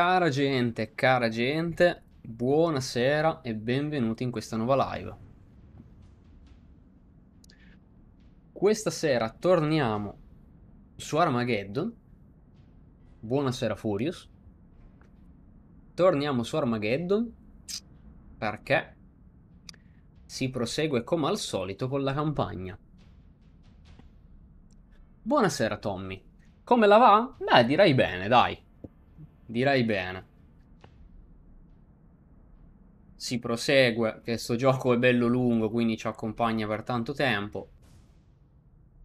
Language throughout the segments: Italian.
Cara gente, cara gente, buonasera e benvenuti in questa nuova live. Questa sera torniamo su Armageddon. Buonasera Furious. Torniamo su Armageddon perché si prosegue come al solito con la campagna. Buonasera Tommy. Come la va? Beh, direi bene, dai. Direi bene. Si prosegue, che sto gioco è bello lungo, quindi ci accompagna per tanto tempo.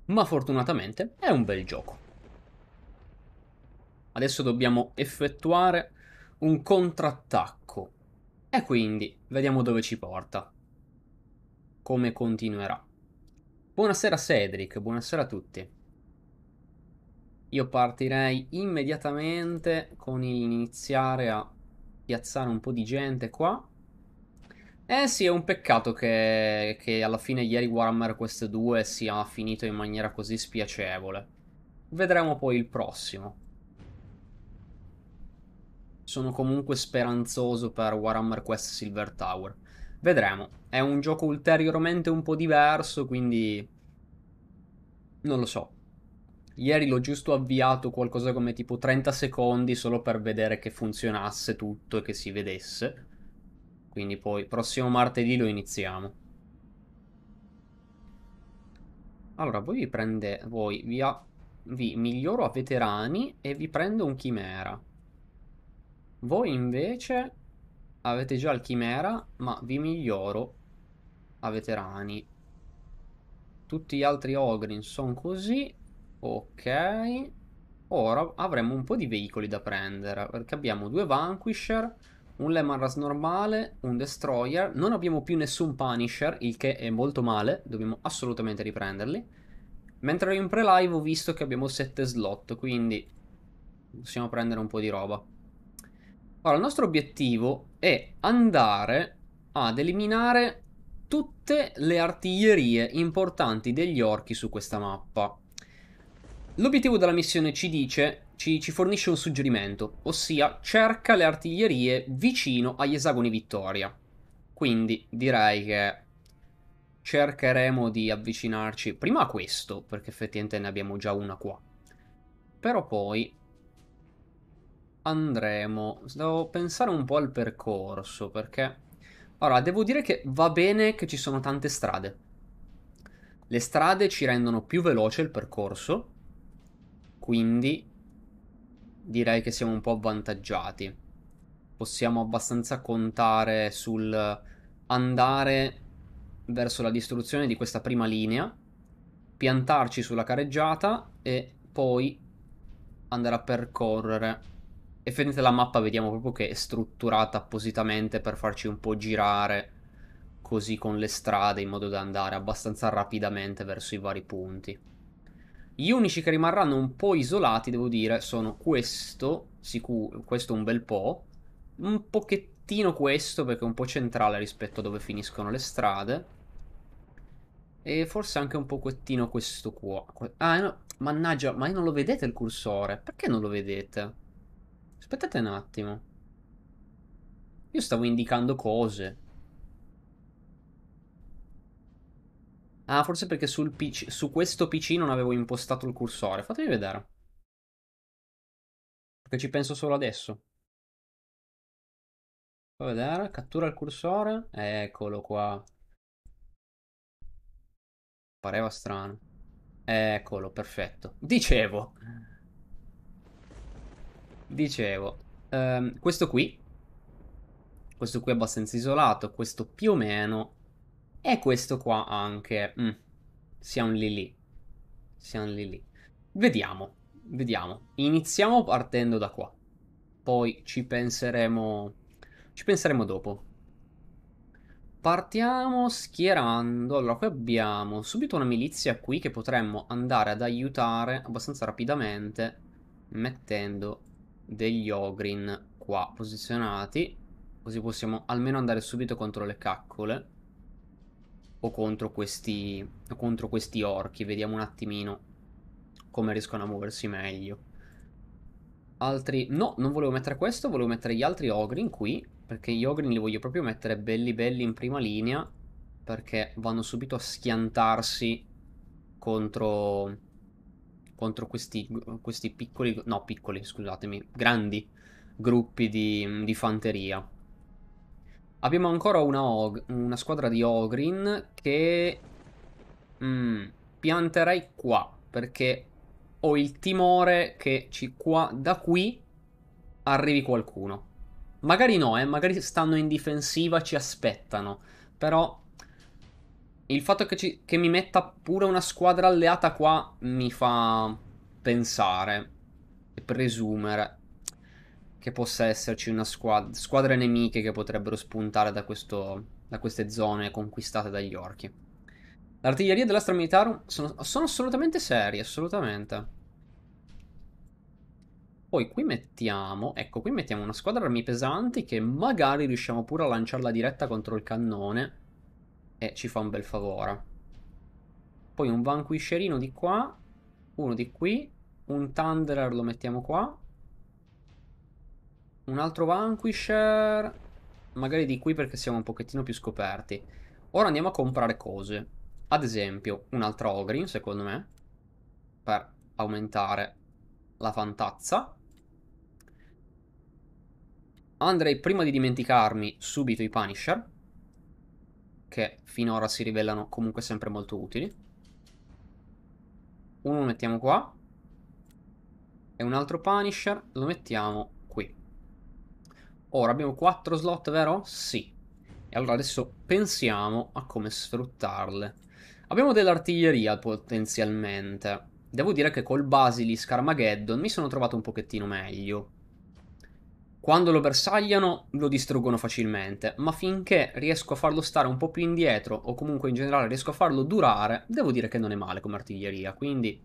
Ma fortunatamente è un bel gioco. Adesso dobbiamo effettuare un contrattacco. E quindi vediamo dove ci porta. Come continuerà. Buonasera Cedric, buonasera a tutti. Io partirei immediatamente con iniziare a piazzare un po' di gente qua. Eh sì, è un peccato che, che alla fine ieri Warhammer Quest 2 sia finito in maniera così spiacevole. Vedremo poi il prossimo. Sono comunque speranzoso per Warhammer Quest Silver Tower. Vedremo. È un gioco ulteriormente un po' diverso, quindi... Non lo so. Ieri l'ho giusto avviato qualcosa come tipo 30 secondi solo per vedere che funzionasse tutto e che si vedesse. Quindi poi prossimo martedì lo iniziamo. Allora, voi vi prende, voi vi, a, vi miglioro a veterani e vi prendo un chimera. Voi invece avete già il chimera, ma vi miglioro a veterani. Tutti gli altri Ogrin sono così Ok. Ora avremo un po' di veicoli da prendere, perché abbiamo due Vanquisher, un Lemarras normale, un Destroyer, non abbiamo più nessun Punisher, il che è molto male, dobbiamo assolutamente riprenderli. Mentre in pre-live ho visto che abbiamo 7 slot, quindi possiamo prendere un po' di roba. Ora, il nostro obiettivo è andare ad eliminare tutte le artiglierie importanti degli orchi su questa mappa. L'obiettivo della missione ci dice, ci, ci, fornisce un suggerimento, ossia cerca le artiglierie vicino agli esagoni vittoria. Quindi direi che cercheremo di avvicinarci prima a questo, perché effettivamente ne abbiamo già una qua. Però poi andremo... Devo pensare un po' al percorso, perché... Allora, devo dire che va bene che ci sono tante strade. Le strade ci rendono più veloce il percorso, quindi direi che siamo un po' avvantaggiati. Possiamo abbastanza contare sul andare verso la distruzione di questa prima linea, piantarci sulla careggiata e poi andare a percorrere. Effettivamente la mappa vediamo proprio che è strutturata appositamente per farci un po' girare così con le strade in modo da andare abbastanza rapidamente verso i vari punti. Gli unici che rimarranno un po' isolati, devo dire, sono questo, sicuro, questo un bel po', un pochettino questo perché è un po' centrale rispetto a dove finiscono le strade. E forse anche un pochettino questo qua. Ah, no, mannaggia, ma non lo vedete il cursore? Perché non lo vedete? Aspettate un attimo. Io stavo indicando cose. Ah, forse perché sul PC, su questo PC non avevo impostato il cursore. Fatemi vedere. Perché ci penso solo adesso. Fa vedere, cattura il cursore. Eccolo qua. Pareva strano. Eccolo, perfetto. Dicevo. Dicevo. Um, questo qui. Questo qui è abbastanza isolato. Questo più o meno e questo qua anche. Mm. Siamo lì lì. Siamo lì lì. Vediamo, vediamo. Iniziamo partendo da qua. Poi ci penseremo... Ci penseremo dopo. Partiamo schierando. Allora, qui abbiamo subito una milizia qui che potremmo andare ad aiutare abbastanza rapidamente mettendo degli ogrin qua posizionati. Così possiamo almeno andare subito contro le caccole o contro questi, o contro questi orchi. Vediamo un attimino come riescono a muoversi meglio. Altri... No, non volevo mettere questo, volevo mettere gli altri Ogrin qui, perché gli Ogrin li voglio proprio mettere belli belli in prima linea, perché vanno subito a schiantarsi contro... contro questi, questi piccoli... no, piccoli, scusatemi, grandi gruppi di, di fanteria. Abbiamo ancora una, una squadra di Ogrin che mm, pianterei qua perché ho il timore che ci, qua, da qui arrivi qualcuno. Magari no, eh, magari stanno in difensiva, ci aspettano. Però il fatto che, ci, che mi metta pure una squadra alleata qua mi fa pensare e presumere che possa esserci una squadra, squadre nemiche che potrebbero spuntare da, questo, da queste zone conquistate dagli orchi. L'artiglieria dell'Astra Militarum sono, sono assolutamente serie, assolutamente. Poi qui mettiamo, ecco, qui mettiamo una squadra armi pesanti che magari riusciamo pure a lanciarla diretta contro il cannone e ci fa un bel favore. Poi un vanquiscerino di qua, uno di qui, un Thunderer lo mettiamo qua un altro Vanquisher. Magari di qui perché siamo un pochettino più scoperti. Ora andiamo a comprare cose. Ad esempio, un'altra Ogrin, secondo me. Per aumentare la fantazza. Andrei prima di dimenticarmi subito i Punisher. Che finora si rivelano comunque sempre molto utili. Uno lo mettiamo qua. E un altro Punisher lo mettiamo Ora abbiamo 4 slot, vero? Sì. E allora adesso pensiamo a come sfruttarle. Abbiamo dell'artiglieria potenzialmente. Devo dire che col Basilisk Armageddon mi sono trovato un pochettino meglio. Quando lo bersagliano lo distruggono facilmente, ma finché riesco a farlo stare un po' più indietro o comunque in generale riesco a farlo durare, devo dire che non è male come artiglieria, quindi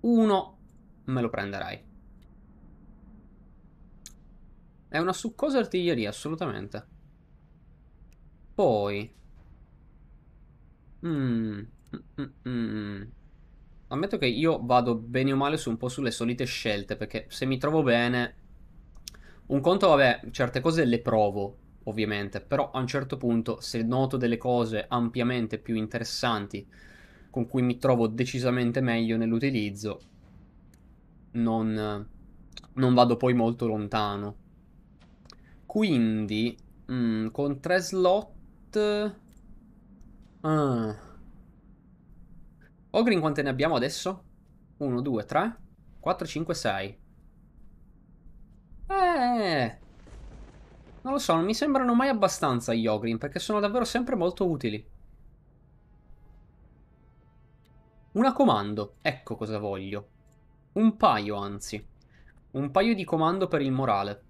uno me lo prenderei. È una succosa artiglieria, assolutamente. Poi... Mm, mm, mm, mm, Ammetto che io vado bene o male su un po' sulle solite scelte, perché se mi trovo bene... Un conto, vabbè, certe cose le provo, ovviamente, però a un certo punto se noto delle cose ampiamente più interessanti con cui mi trovo decisamente meglio nell'utilizzo, non, non vado poi molto lontano. Quindi, mm, con tre slot... Ah. Ogrin quante ne abbiamo adesso? 1, 2, 3, 4, 5, 6. Eh... Non lo so, non mi sembrano mai abbastanza gli Ogrin, perché sono davvero sempre molto utili. Una comando, ecco cosa voglio. Un paio, anzi. Un paio di comando per il morale.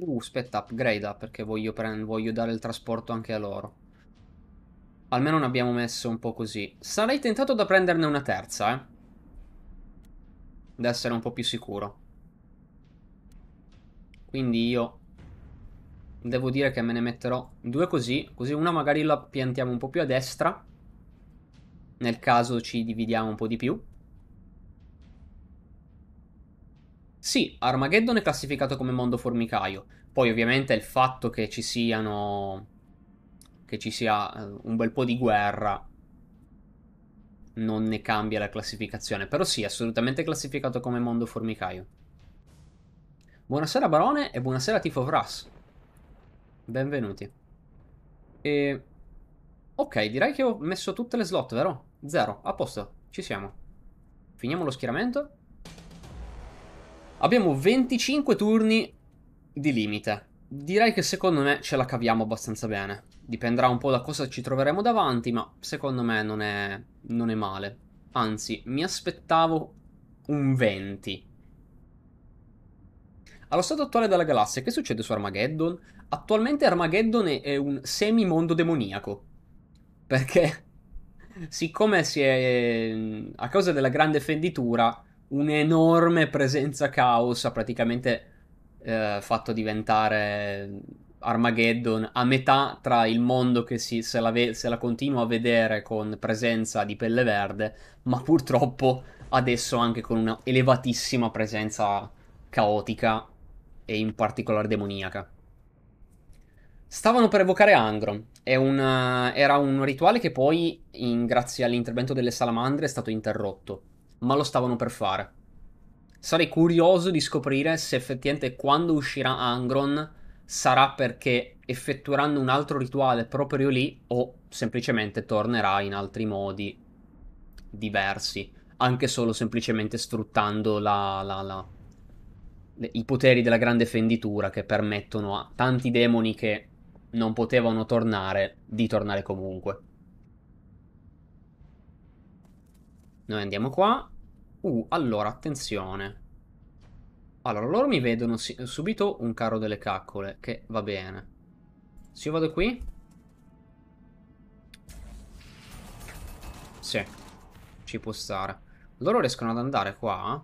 Uh, aspetta, upgrade ah, perché voglio, voglio dare il trasporto anche a loro. Almeno ne abbiamo messo un po' così. Sarei tentato da prenderne una terza, eh. Da essere un po' più sicuro. Quindi io devo dire che me ne metterò due così. Così una magari la piantiamo un po' più a destra. Nel caso ci dividiamo un po' di più. Sì, Armageddon è classificato come mondo formicaio. Poi ovviamente il fatto che ci siano che ci sia eh, un bel po' di guerra non ne cambia la classificazione, però sì, assolutamente classificato come mondo formicaio. Buonasera Barone e buonasera Tifo Vras. Benvenuti. E... Ok, direi che ho messo tutte le slot, vero? Zero, a posto, ci siamo. Finiamo lo schieramento. Abbiamo 25 turni di limite. Direi che secondo me ce la caviamo abbastanza bene. Dipenderà un po' da cosa ci troveremo davanti, ma secondo me non è, non è male. Anzi, mi aspettavo un 20. Allo stato attuale della galassia, che succede su Armageddon? Attualmente Armageddon è un semi-mondo demoniaco. Perché, siccome si è... a causa della grande fenditura, un'enorme presenza caos ha praticamente eh, fatto diventare Armageddon a metà tra il mondo che si, se, la ve- se la continua a vedere con presenza di pelle verde, ma purtroppo adesso anche con una elevatissima presenza caotica e in particolare demoniaca. Stavano per evocare Angron, una, eh, era un rituale che poi, in, grazie all'intervento delle salamandre, è stato interrotto ma lo stavano per fare. Sarei curioso di scoprire se effettivamente quando uscirà Angron sarà perché effettueranno un altro rituale proprio lì o semplicemente tornerà in altri modi diversi, anche solo semplicemente sfruttando la, la, la, le, i poteri della grande fenditura che permettono a tanti demoni che non potevano tornare di tornare comunque. Noi andiamo qua. Uh, allora, attenzione. Allora, loro mi vedono subito un carro delle caccole, che va bene. Se io vado qui... Sì, ci può stare. Loro riescono ad andare qua.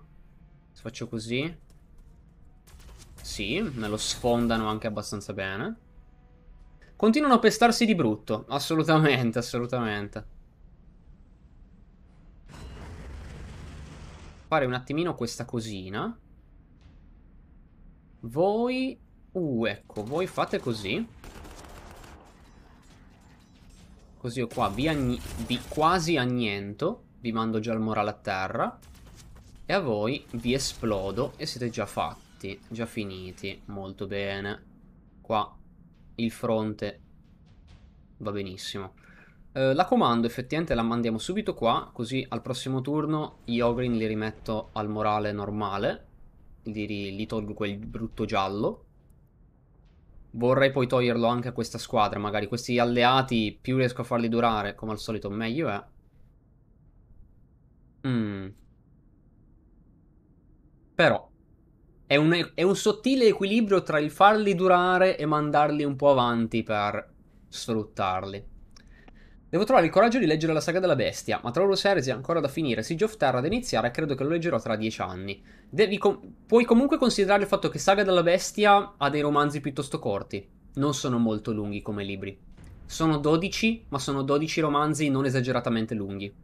Se faccio così... Sì, me lo sfondano anche abbastanza bene. Continuano a pestarsi di brutto, assolutamente, assolutamente. fare un attimino questa cosina. Voi... Uh, ecco, voi fate così. Così io qua vi, vi quasi anniento. Vi mando già il morale a terra. E a voi vi esplodo e siete già fatti, già finiti. Molto bene. Qua il fronte va benissimo. Eh, la comando effettivamente la mandiamo subito qua, così al prossimo turno gli Ogrin li rimetto al morale normale, li, li tolgo quel brutto giallo. Vorrei poi toglierlo anche a questa squadra, magari questi alleati più riesco a farli durare, come al solito meglio è. Mm. Però è un, è un, sottile equilibrio tra il farli durare e mandarli un po' avanti per sfruttarli. Devo trovare il coraggio di leggere la saga della bestia, ma tra Trollus Heresy è ancora da finire, Siege of Terra da iniziare e credo che lo leggerò tra dieci anni. Com- puoi comunque considerare il fatto che Saga della Bestia ha dei romanzi piuttosto corti, non sono molto lunghi come libri. Sono 12, ma sono 12 romanzi non esageratamente lunghi.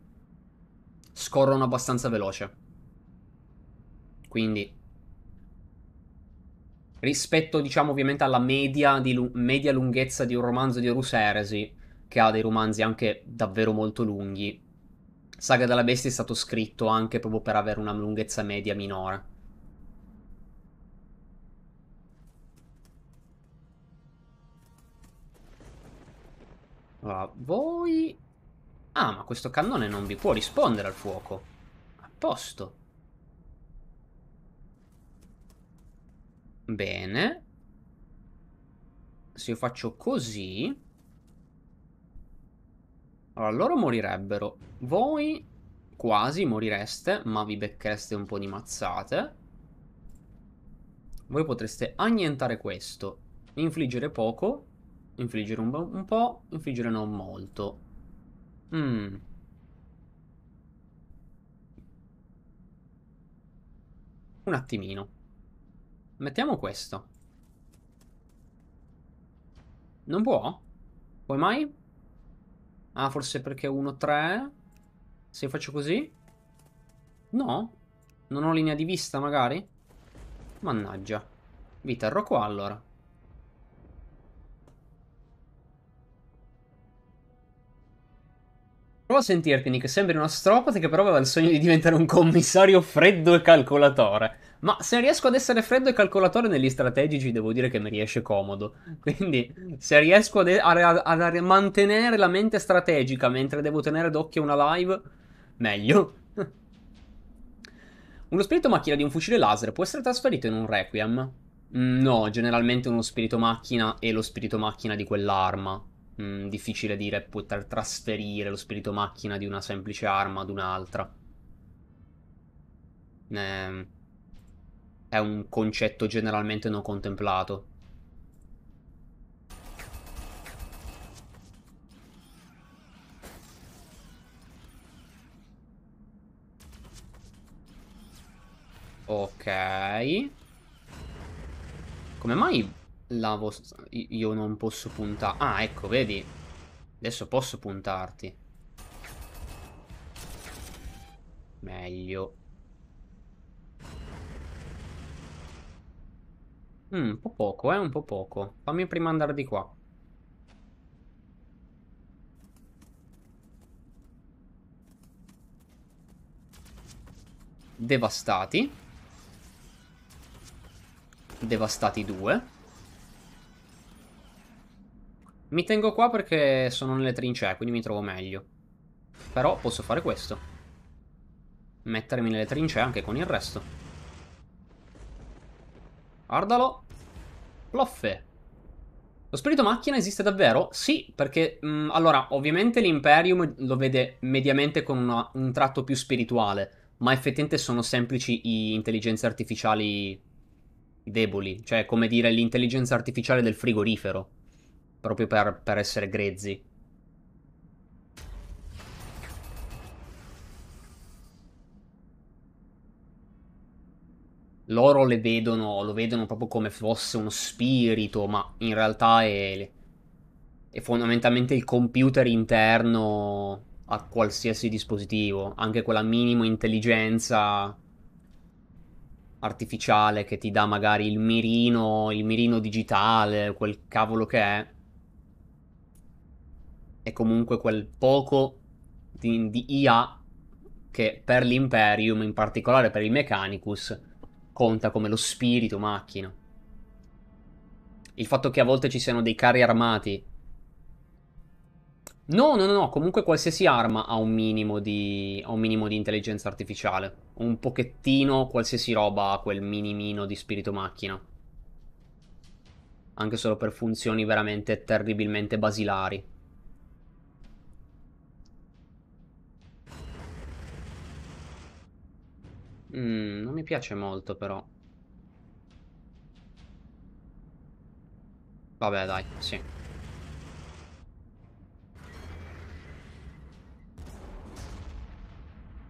Scorrono abbastanza veloce. Quindi rispetto diciamo ovviamente alla media, di, media lunghezza di un romanzo di Horus Heresy che ha dei romanzi anche davvero molto lunghi. Saga della Bestia è stato scritto anche proprio per avere una lunghezza media minore. Allora, voi... Ah, ma questo cannone non vi può rispondere al fuoco. A posto. Bene. Se io faccio così... Allora, loro morirebbero. Voi quasi morireste, ma vi becchereste un po' di mazzate. Voi potreste annientare questo, infliggere poco, infliggere un, un po', infliggere non molto. Mm. Un attimino. Mettiamo questo. Non può? Come mai? Ah, forse perché 1, 3. Se faccio così? No? Non ho linea di vista, magari? Mannaggia. Vi terrò qua, allora. Prova a sentirti, Nick, sembri uno stropate che però aveva il sogno di diventare un commissario freddo e calcolatore. Ma se riesco ad essere freddo e calcolatore negli strategici, devo dire che mi riesce comodo. Quindi, se riesco ad, e- a- a- a- mantenere la mente strategica mentre devo tenere d'occhio una live, meglio. Uno spirito macchina di un fucile laser può essere trasferito in un requiem? Mm, no, generalmente uno spirito macchina è lo spirito macchina di quell'arma mh, difficile dire poter trasferire lo spirito macchina di una semplice arma ad un'altra. Ehm, è un concetto generalmente non contemplato. Ok. Come mai la vostra... Io non posso puntare... Ah, ecco, vedi? Adesso posso puntarti. Meglio. Mm, un po' poco, eh, un po' poco. Fammi prima andare di qua. Devastati. Devastati due. Mi tengo qua perché sono nelle trincee, quindi mi trovo meglio. Però posso fare questo. Mettermi nelle trincee anche con il resto. Guardalo. Ploffe. Lo spirito macchina esiste davvero? Sì, perché... Mh, mm, allora, ovviamente l'Imperium lo vede mediamente con una, un tratto più spirituale. Ma effettivamente sono semplici intelligenze artificiali deboli. Cioè, come dire, l'intelligenza artificiale del frigorifero proprio per, per essere grezzi. Loro le vedono, lo vedono proprio come fosse uno spirito, ma in realtà è, è fondamentalmente il computer interno a qualsiasi dispositivo, anche quella minima intelligenza artificiale che ti dà magari il mirino, il mirino digitale, quel cavolo che è, è comunque quel poco di, di IA che per l'Imperium, in particolare per il Mechanicus, conta come lo spirito macchina. Il fatto che a volte ci siano dei carri armati. No, no, no, no, comunque qualsiasi arma ha un minimo di, un minimo di intelligenza artificiale. Un pochettino qualsiasi roba ha quel minimino di spirito macchina. Anche solo per funzioni veramente terribilmente basilari. Mm, non mi piace molto però. Vabbè dai, sì.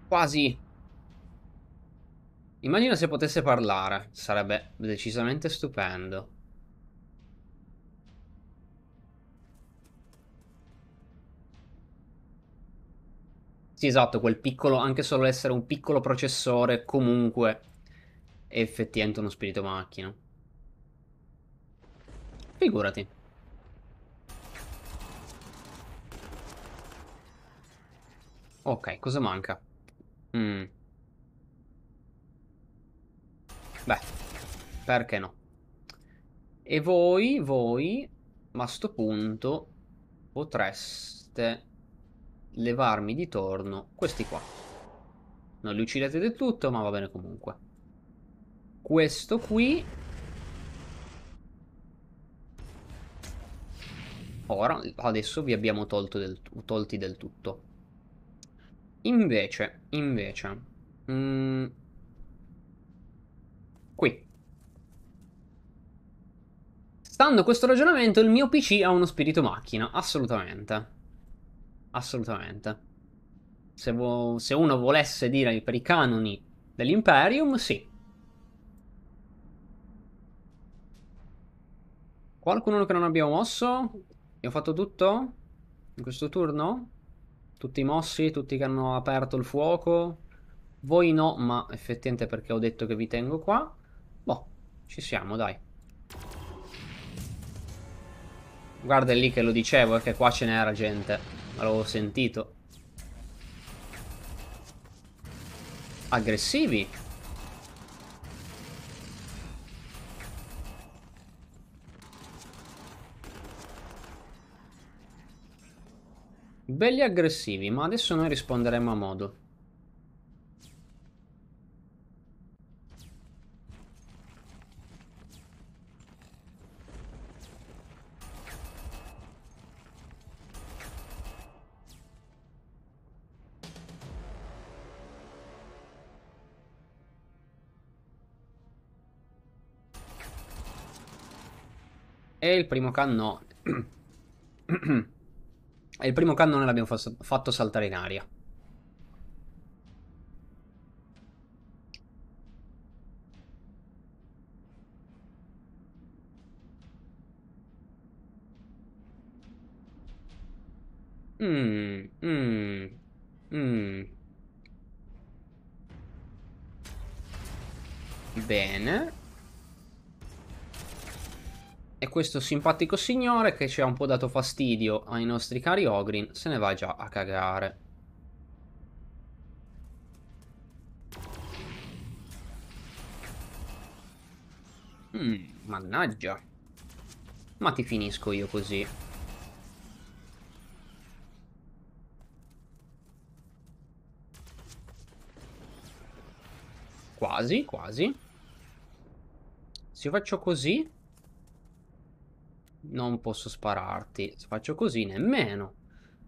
Quasi. Immagino se potesse parlare, sarebbe decisamente stupendo. Sì, esatto, quel piccolo, anche solo essere un piccolo processore comunque è effettivamente uno spirito macchina. Figurati. Ok, cosa manca? Mm. Beh, perché no? E voi, voi, ma a sto punto potreste levarmi di torno questi qua. Non li uccidete del tutto, ma va bene comunque. Questo qui... Ora, adesso vi abbiamo tolto del, tolti del tutto. Invece, invece... Mm, qui. Stando a questo ragionamento, il mio PC ha uno spirito macchina, assolutamente. Assolutamente. Se, vo- se uno volesse dire per i canoni dell'Imperium, sì. Qualcuno che non abbiamo mosso? Abbiamo fatto tutto? In questo turno? Tutti mossi, tutti che hanno aperto il fuoco? Voi no, ma effettivamente perché ho detto che vi tengo qua. Boh, ci siamo, dai. Guarda lì che lo dicevo, è eh, che qua ce n'era gente. L'avevo sentito. Aggressivi. Belli aggressivi, ma adesso noi risponderemo a modo. E il primo cannone. e il primo cannone l'abbiamo fatto saltare in aria. Mm, mm, mm. Bene. E questo simpatico signore che ci ha un po' dato fastidio ai nostri cari Ogrin se ne va già a cagare. Mm, mannaggia. Ma ti finisco io così. Quasi, quasi. Se faccio così... Non posso spararti. Se faccio così, nemmeno.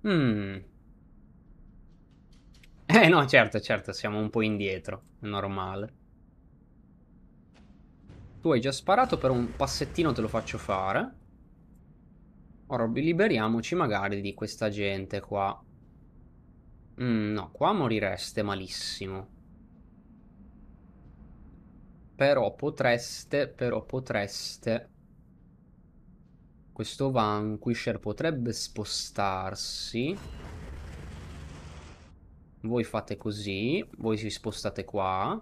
Mm. Eh no, certo, certo, siamo un po' indietro. È normale. Tu hai già sparato, per un passettino te lo faccio fare. Ora liberiamoci magari di questa gente qua. Mm, no, qua morireste malissimo. Però potreste, però potreste questo Vanquisher potrebbe spostarsi. Voi fate così, voi si spostate qua.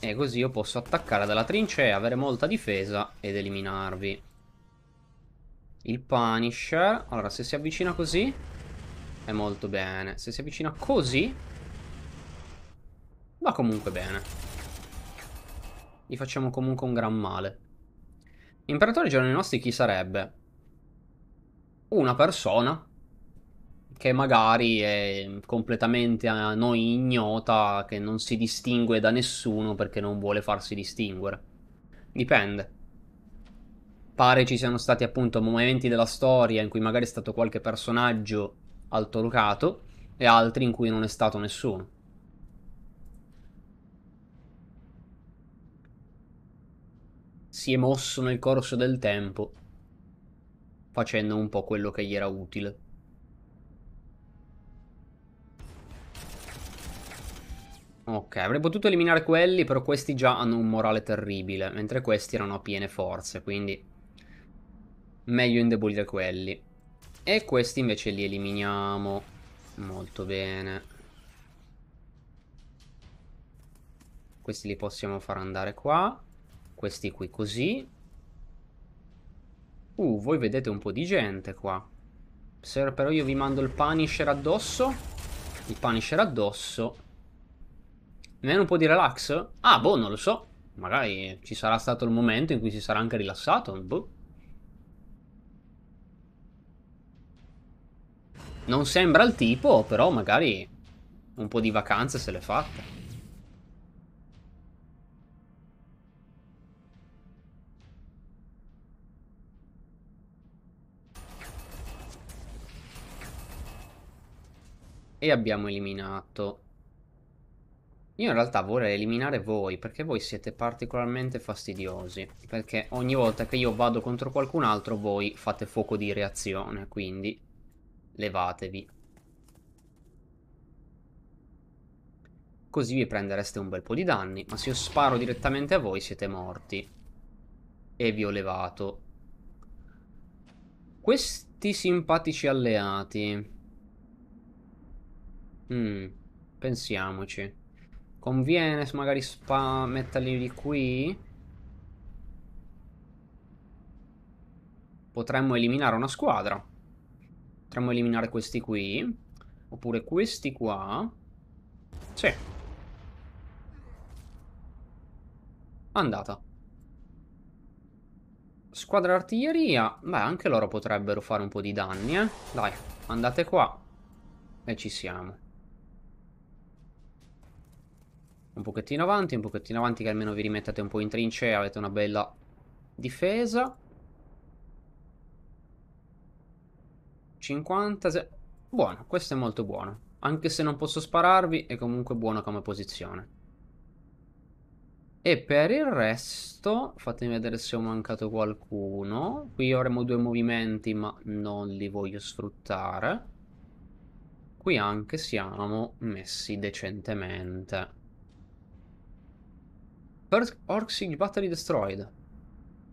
E così io posso attaccare dalla trincea, avere molta difesa ed eliminarvi. Il Punisher, allora se si avvicina così è molto bene. Se si avvicina così va comunque bene. Gli facciamo comunque un gran male. Imperatore giorni nostri chi sarebbe? Una persona che magari è completamente a noi ignota, che non si distingue da nessuno perché non vuole farsi distinguere. Dipende. Pare ci siano stati appunto momenti della storia in cui magari è stato qualche personaggio altolocato e altri in cui non è stato nessuno. si è mosso nel corso del tempo, facendo un po' quello che gli era utile. Ok, avrei potuto eliminare quelli, però questi già hanno un morale terribile, mentre questi erano a piene forze, quindi meglio indebolire quelli. E questi invece li eliminiamo. Molto bene. Questi li possiamo far andare qua questi qui così. Uh, voi vedete un po' di gente qua. Se però io vi mando il Punisher addosso. Il Punisher addosso. Nemmeno un po' di relax? Ah, boh, non lo so. Magari ci sarà stato il momento in cui si sarà anche rilassato. Boh. Non sembra il tipo, però magari un po' di vacanze se l'è fatta. e abbiamo eliminato. Io in realtà vorrei eliminare voi perché voi siete particolarmente fastidiosi. Perché ogni volta che io vado contro qualcun altro voi fate fuoco di reazione, quindi levatevi. Così vi prendereste un bel po' di danni, ma se io sparo direttamente a voi siete morti. E vi ho levato. Questi simpatici alleati Mm, pensiamoci. Conviene magari spa metterli di qui? Potremmo eliminare una squadra. Potremmo eliminare questi qui. Oppure questi qua. Sì. Andata. Squadra artiglieria. Beh, anche loro potrebbero fare un po' di danni, eh. Dai, andate qua. E ci siamo. Un pochettino avanti, un pochettino avanti che almeno vi rimettete un po' in trincea, avete una bella difesa. 50... Buono, questo è molto buono. Anche se non posso spararvi, è comunque buono come posizione. E per il resto, fatemi vedere se ho mancato qualcuno. Qui avremo due movimenti, ma non li voglio sfruttare. Qui anche siamo messi decentemente. Bird Orcsig Battery Destroyed.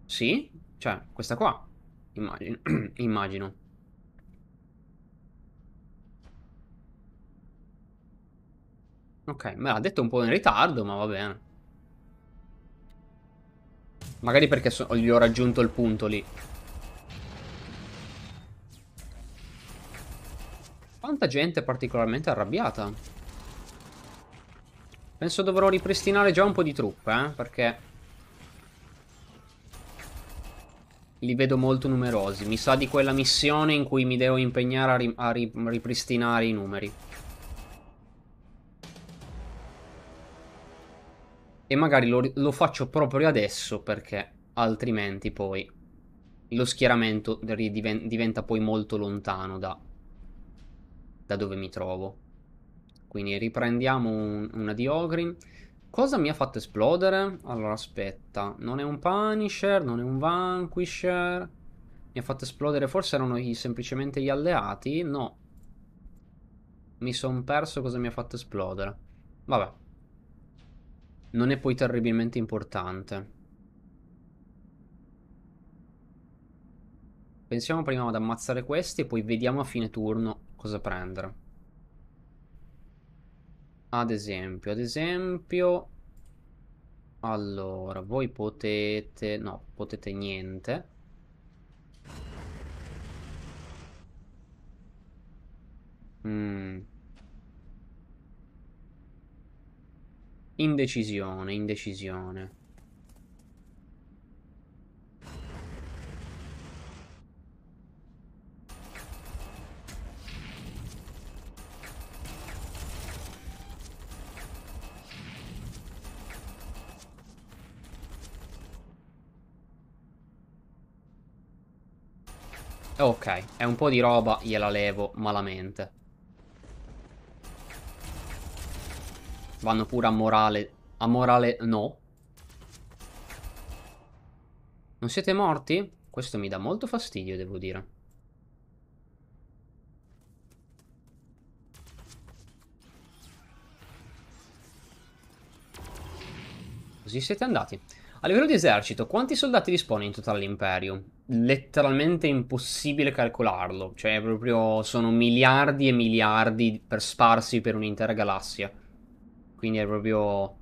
Sì? Cioè, questa qua. Immagino. Immagino. Ok, me l'ha detto un po' in ritardo, ma va bene. Magari perché so gli ho raggiunto il punto lì. Quanta gente particolarmente arrabbiata. Penso dovrò ripristinare già un po' di truppe, eh? Perché... Li vedo molto numerosi. Mi sa di quella missione in cui mi devo impegnare a, ri a ri ripristinare i numeri. E magari lo, lo faccio proprio adesso perché altrimenti poi lo schieramento diventa poi molto lontano da, da dove mi trovo. Quindi riprendiamo un, una di Ogrin. Cosa mi ha fatto esplodere? Allora aspetta, non è un Punisher, non è un Vanquisher. Mi ha fatto esplodere, forse erano i, semplicemente gli alleati? No. Mi sono perso cosa mi ha fatto esplodere. Vabbè. Non è poi terribilmente importante. Pensiamo prima ad ammazzare questi e poi vediamo a fine turno cosa prendere. Ad esempio, ad esempio... Allora, voi potete... No, potete niente. Mm. Indecisione, indecisione. Ok, è un po' di roba, gliela levo malamente. Vanno pure a morale. A morale no. Non siete morti? Questo mi dà molto fastidio, devo dire. Così siete andati. A livello di esercito, quanti soldati dispone in totale l'impero? Letteralmente impossibile calcolarlo, cioè proprio sono miliardi e miliardi per sparsi per un'intera galassia. Quindi è proprio...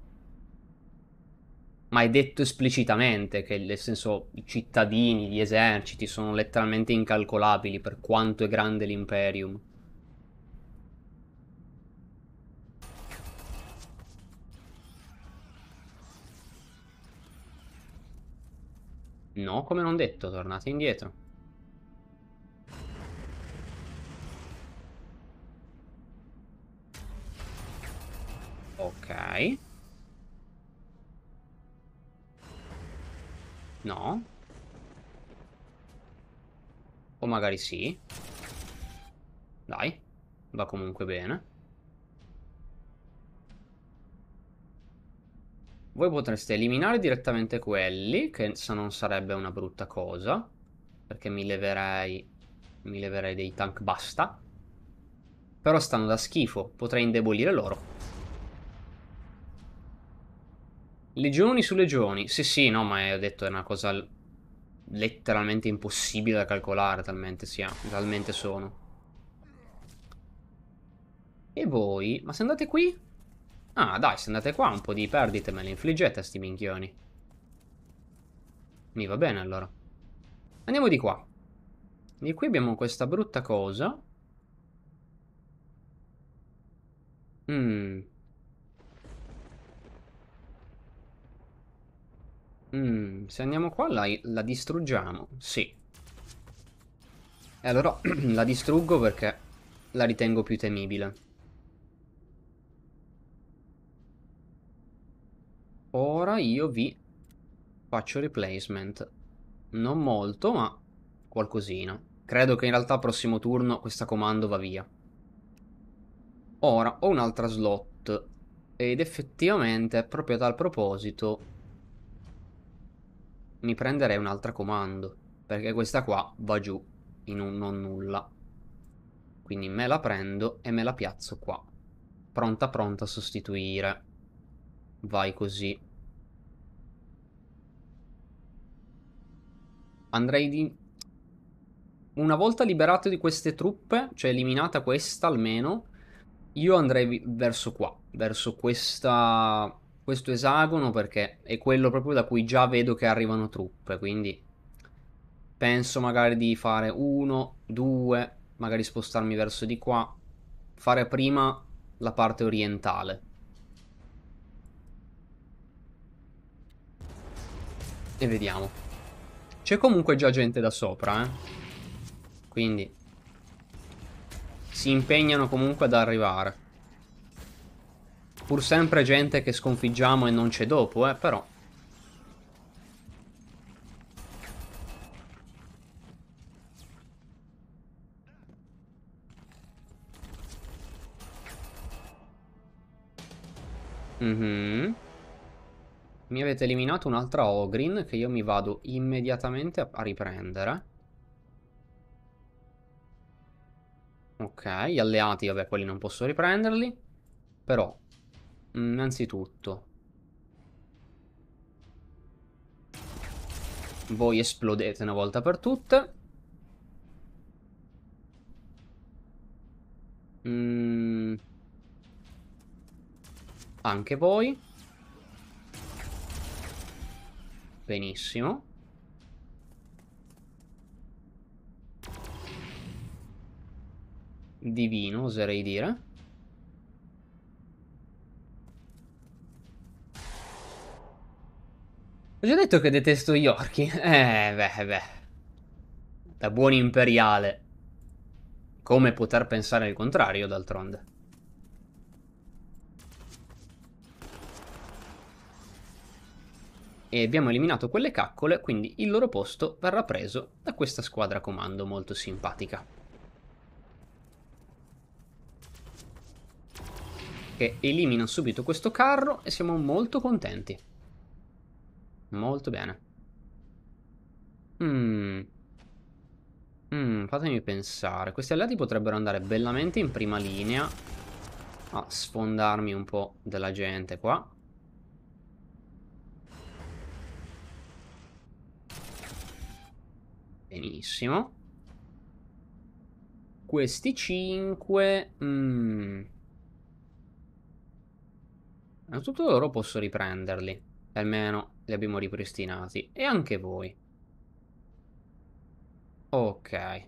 Ma è detto esplicitamente che, nel senso, i cittadini, gli eserciti sono letteralmente incalcolabili per quanto è grande l'imperium. No, come non detto, tornate indietro. Ok. No. O magari sì. Dai, va comunque bene. Voi potreste eliminare direttamente quelli, che non sarebbe una brutta cosa, perché mi leverei, mi leverei dei tank basta. Però stanno da schifo, potrei indebolire loro. Legioni su legioni, sì sì, no, ma ho detto è una cosa letteralmente impossibile da calcolare, talmente, sia, talmente sono. E voi? Ma se andate qui? Ah, dai, se andate qua un po' di perdite me le infliggete a sti minchioni. Mi va bene, allora. Andiamo di qua. Di qui abbiamo questa brutta cosa. Mmm. Mm, se andiamo qua la, la distruggiamo, sì. E allora la distruggo perché la ritengo più temibile. Ora io vi faccio replacement. Non molto, ma qualcosina. Credo che in realtà prossimo turno questa comando va via. Ora ho un'altra slot. Ed effettivamente, proprio a tal proposito, mi prenderei un'altra comando. Perché questa qua va giù in un non nulla. Quindi me la prendo e me la piazzo qua. Pronta pronta a sostituire. Vai così. Andrei di... Una volta liberato di queste truppe, cioè eliminata questa almeno, io andrei verso qua, verso questa... questo esagono perché è quello proprio da cui già vedo che arrivano truppe, quindi penso magari di fare uno, due, magari spostarmi verso di qua, fare prima la parte orientale. E vediamo. C'è comunque già gente da sopra, eh. Quindi... Si impegnano comunque ad arrivare. Pur sempre gente che sconfiggiamo e non c'è dopo, eh, però... Mm-hmm. Mi avete eliminato un'altra Ogrin che io mi vado immediatamente a riprendere. Ok, gli alleati, vabbè, quelli non posso riprenderli. Però, innanzitutto... Voi esplodete una volta per tutte. Mm. Anche voi. Benissimo. Divino, oserei dire. Ho già detto che detesto gli orchi. Eh, beh, beh. Da buon imperiale. Come poter pensare il contrario, d'altronde. e abbiamo eliminato quelle caccole, quindi il loro posto verrà preso da questa squadra comando molto simpatica. Che elimina subito questo carro e siamo molto contenti. Molto bene. Mmm... Mm, fatemi pensare. Questi alleati potrebbero andare bellamente in prima linea a sfondarmi un po' della gente qua. Benissimo. Questi 5... Mm. Innanzitutto loro posso riprenderli. Almeno li abbiamo ripristinati. E anche voi. Ok.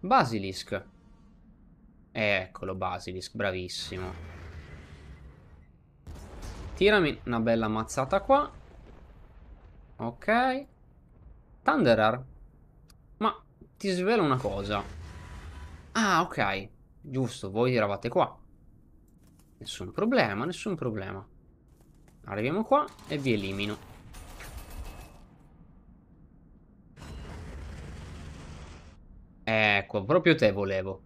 Basilisk. Eccolo, Basilisk, bravissimo. Tirami una bella mazzata qua. Ok. Thunderer? Ma ti svelo una cosa. Ah, ok. Giusto, voi eravate qua. Nessun problema, nessun problema. Arriviamo qua e vi elimino. Ecco, proprio te volevo.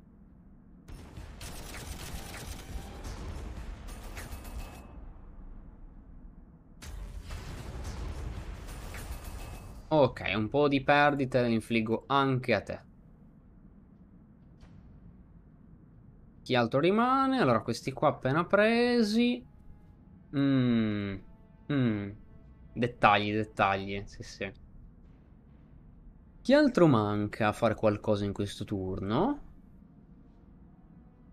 Ok, un po' di perdita le infliggo anche a te. Chi altro rimane? Allora, questi qua appena presi. Mmm. Mm. Dettagli, dettagli. Sì, sì. Chi altro manca a fare qualcosa in questo turno?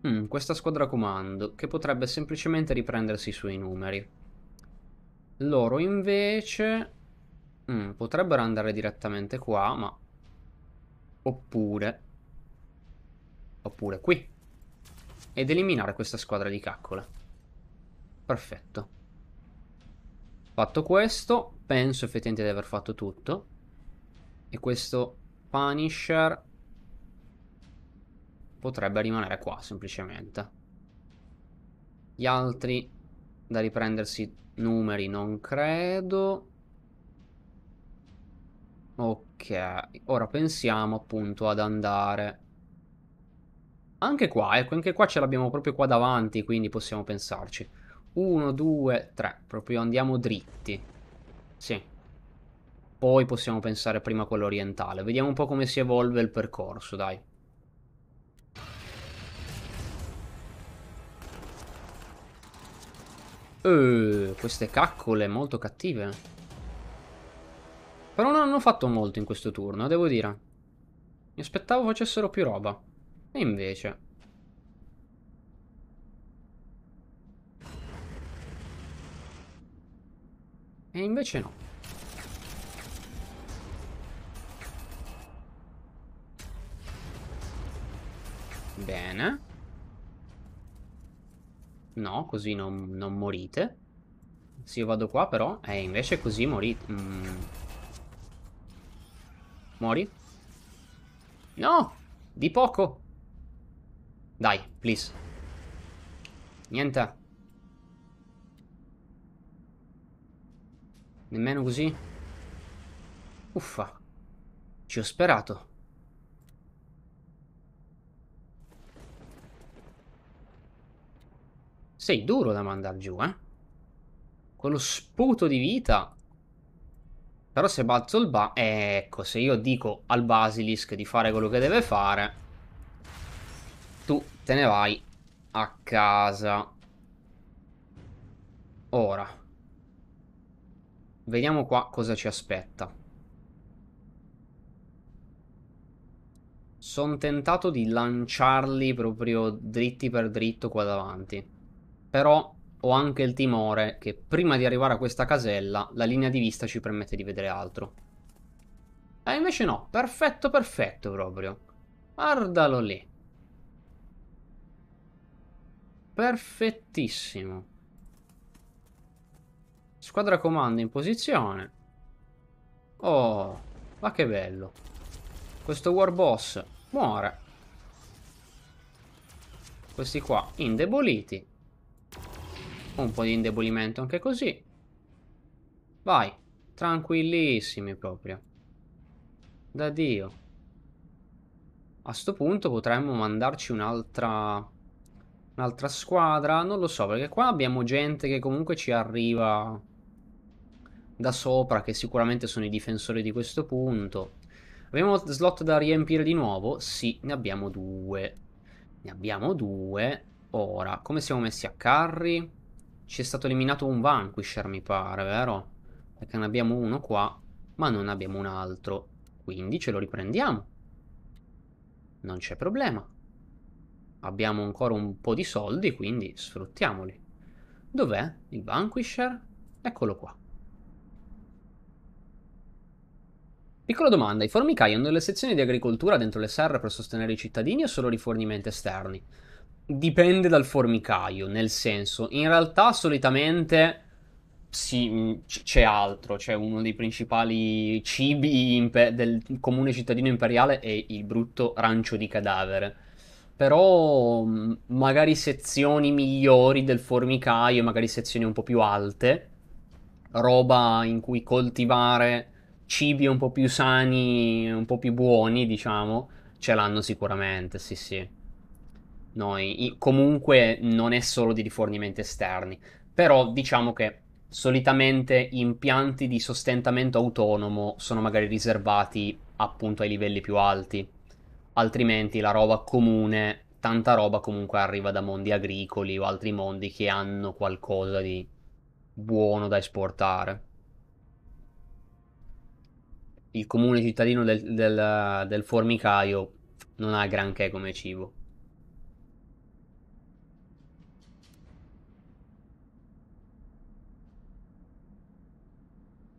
Mm, questa squadra comando, che potrebbe semplicemente riprendersi i suoi numeri. Loro invece Mm, potrebbero andare direttamente qua, ma... Oppure... Oppure qui. Ed eliminare questa squadra di caccole. Perfetto. Fatto questo, penso effettivamente di aver fatto tutto. E questo Punisher potrebbe rimanere qua, semplicemente. Gli altri da riprendersi numeri non credo. Ok, ora pensiamo appunto ad andare... Anche qua, ecco, anche qua ce l'abbiamo proprio qua davanti, quindi possiamo pensarci. Uno, due, tre, proprio andiamo dritti. Sì. Poi possiamo pensare prima a quello orientale. Vediamo un po' come si evolve il percorso, dai. Uh, queste caccole molto cattive. Però non hanno fatto molto in questo turno, eh, devo dire. Mi aspettavo facessero più roba. E invece... E invece no. Bene. No, così non, non morite. Se io vado qua però... Eh, invece così morite... Mm. Mori? No! Di poco! Dai, please. Niente. Nemmeno così. Uffa. Ci ho sperato. Sei duro da mandar giù, eh? Quello sputo di vita però se balzo il ba... Eh, ecco, se io dico al Basilisk di fare quello che deve fare, tu te ne vai a casa. Ora. Vediamo qua cosa ci aspetta. Sono tentato di lanciarli proprio dritti per dritto qua davanti. Però ho anche il timore che prima di arrivare a questa casella la linea di vista ci permette di vedere altro. E eh, invece no, perfetto perfetto proprio. Guardalo lì. Perfettissimo. Squadra comando in posizione. Oh, ma che bello. Questo war boss muore. Questi qua indeboliti un po' di indebolimento anche così. Vai. Tranquillissimi proprio. Da Dio. A sto punto potremmo mandarci un'altra... Un'altra squadra. Non lo so, perché qua abbiamo gente che comunque ci arriva da sopra, che sicuramente sono i difensori di questo punto. Abbiamo slot da riempire di nuovo? Sì, ne abbiamo due. Ne abbiamo due. Ora, come siamo messi a carri? Ci è stato eliminato un Vanquisher, mi pare, vero? Perché ne abbiamo uno qua, ma non abbiamo un altro. Quindi ce lo riprendiamo. Non c'è problema. Abbiamo ancora un po' di soldi, quindi sfruttiamoli. Dov'è il Vanquisher? Eccolo qua. Piccola domanda, i formicai hanno delle sezioni di agricoltura dentro le serre per sostenere i cittadini o solo rifornimenti esterni? Dipende dal formicaio, nel senso, in realtà solitamente sì, mm, c- c'è altro, c'è uno dei principali cibi impe- del comune cittadino imperiale è il brutto rancio di cadavere. Però mm, magari sezioni migliori del formicaio, magari sezioni un po' più alte, roba in cui coltivare cibi un po' più sani, un po' più buoni, diciamo, ce l'hanno sicuramente, sì sì noi. Comunque non è solo di rifornimenti esterni, però diciamo che solitamente impianti di sostentamento autonomo sono magari riservati appunto ai livelli più alti, altrimenti la roba comune, tanta roba comunque arriva da mondi agricoli o altri mondi che hanno qualcosa di buono da esportare. Il comune cittadino del, del, del formicaio non ha granché come cibo.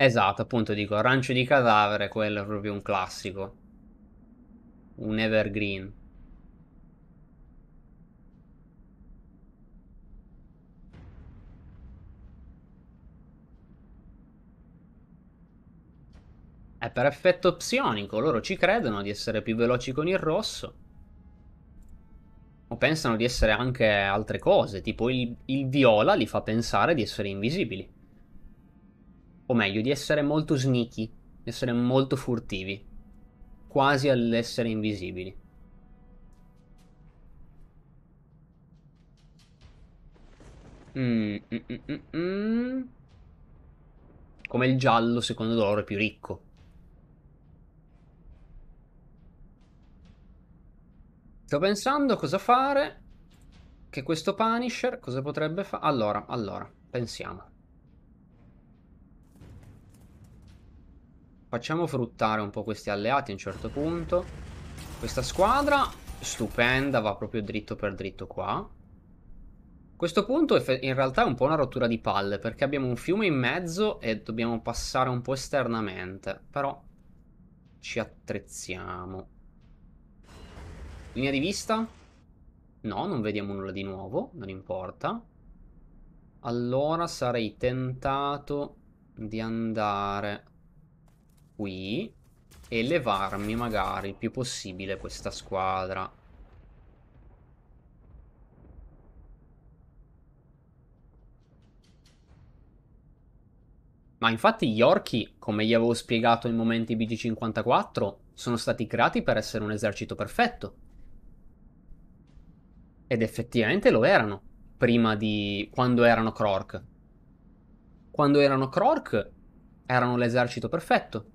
Esatto, appunto dico, rancio di cadavere, quello è proprio un classico. Un evergreen. È per effetto psionico, loro ci credono di essere più veloci con il rosso. O pensano di essere anche altre cose, tipo il, il viola li fa pensare di essere invisibili o meglio, di essere molto sneaky, di essere molto furtivi, quasi all'essere invisibili. Mm mm, mm, mm, mm, Come il giallo, secondo loro, è più ricco. Sto pensando cosa fare. Che questo Punisher cosa potrebbe fare? Allora, allora, pensiamo. Facciamo fruttare un po' questi alleati a un certo punto. Questa squadra, stupenda, va proprio dritto per dritto qua. Questo punto in realtà è un po' una rottura di palle, perché abbiamo un fiume in mezzo e dobbiamo passare un po' esternamente. Però ci attrezziamo. Linea di vista? No, non vediamo nulla di nuovo, non importa. Allora sarei tentato di andare qui e levarmi magari il più possibile questa squadra. Ma infatti gli orchi, come gli avevo spiegato in momenti BG54, sono stati creati per essere un esercito perfetto. Ed effettivamente lo erano, prima di... quando erano Krork. Quando erano Krork, erano l'esercito perfetto.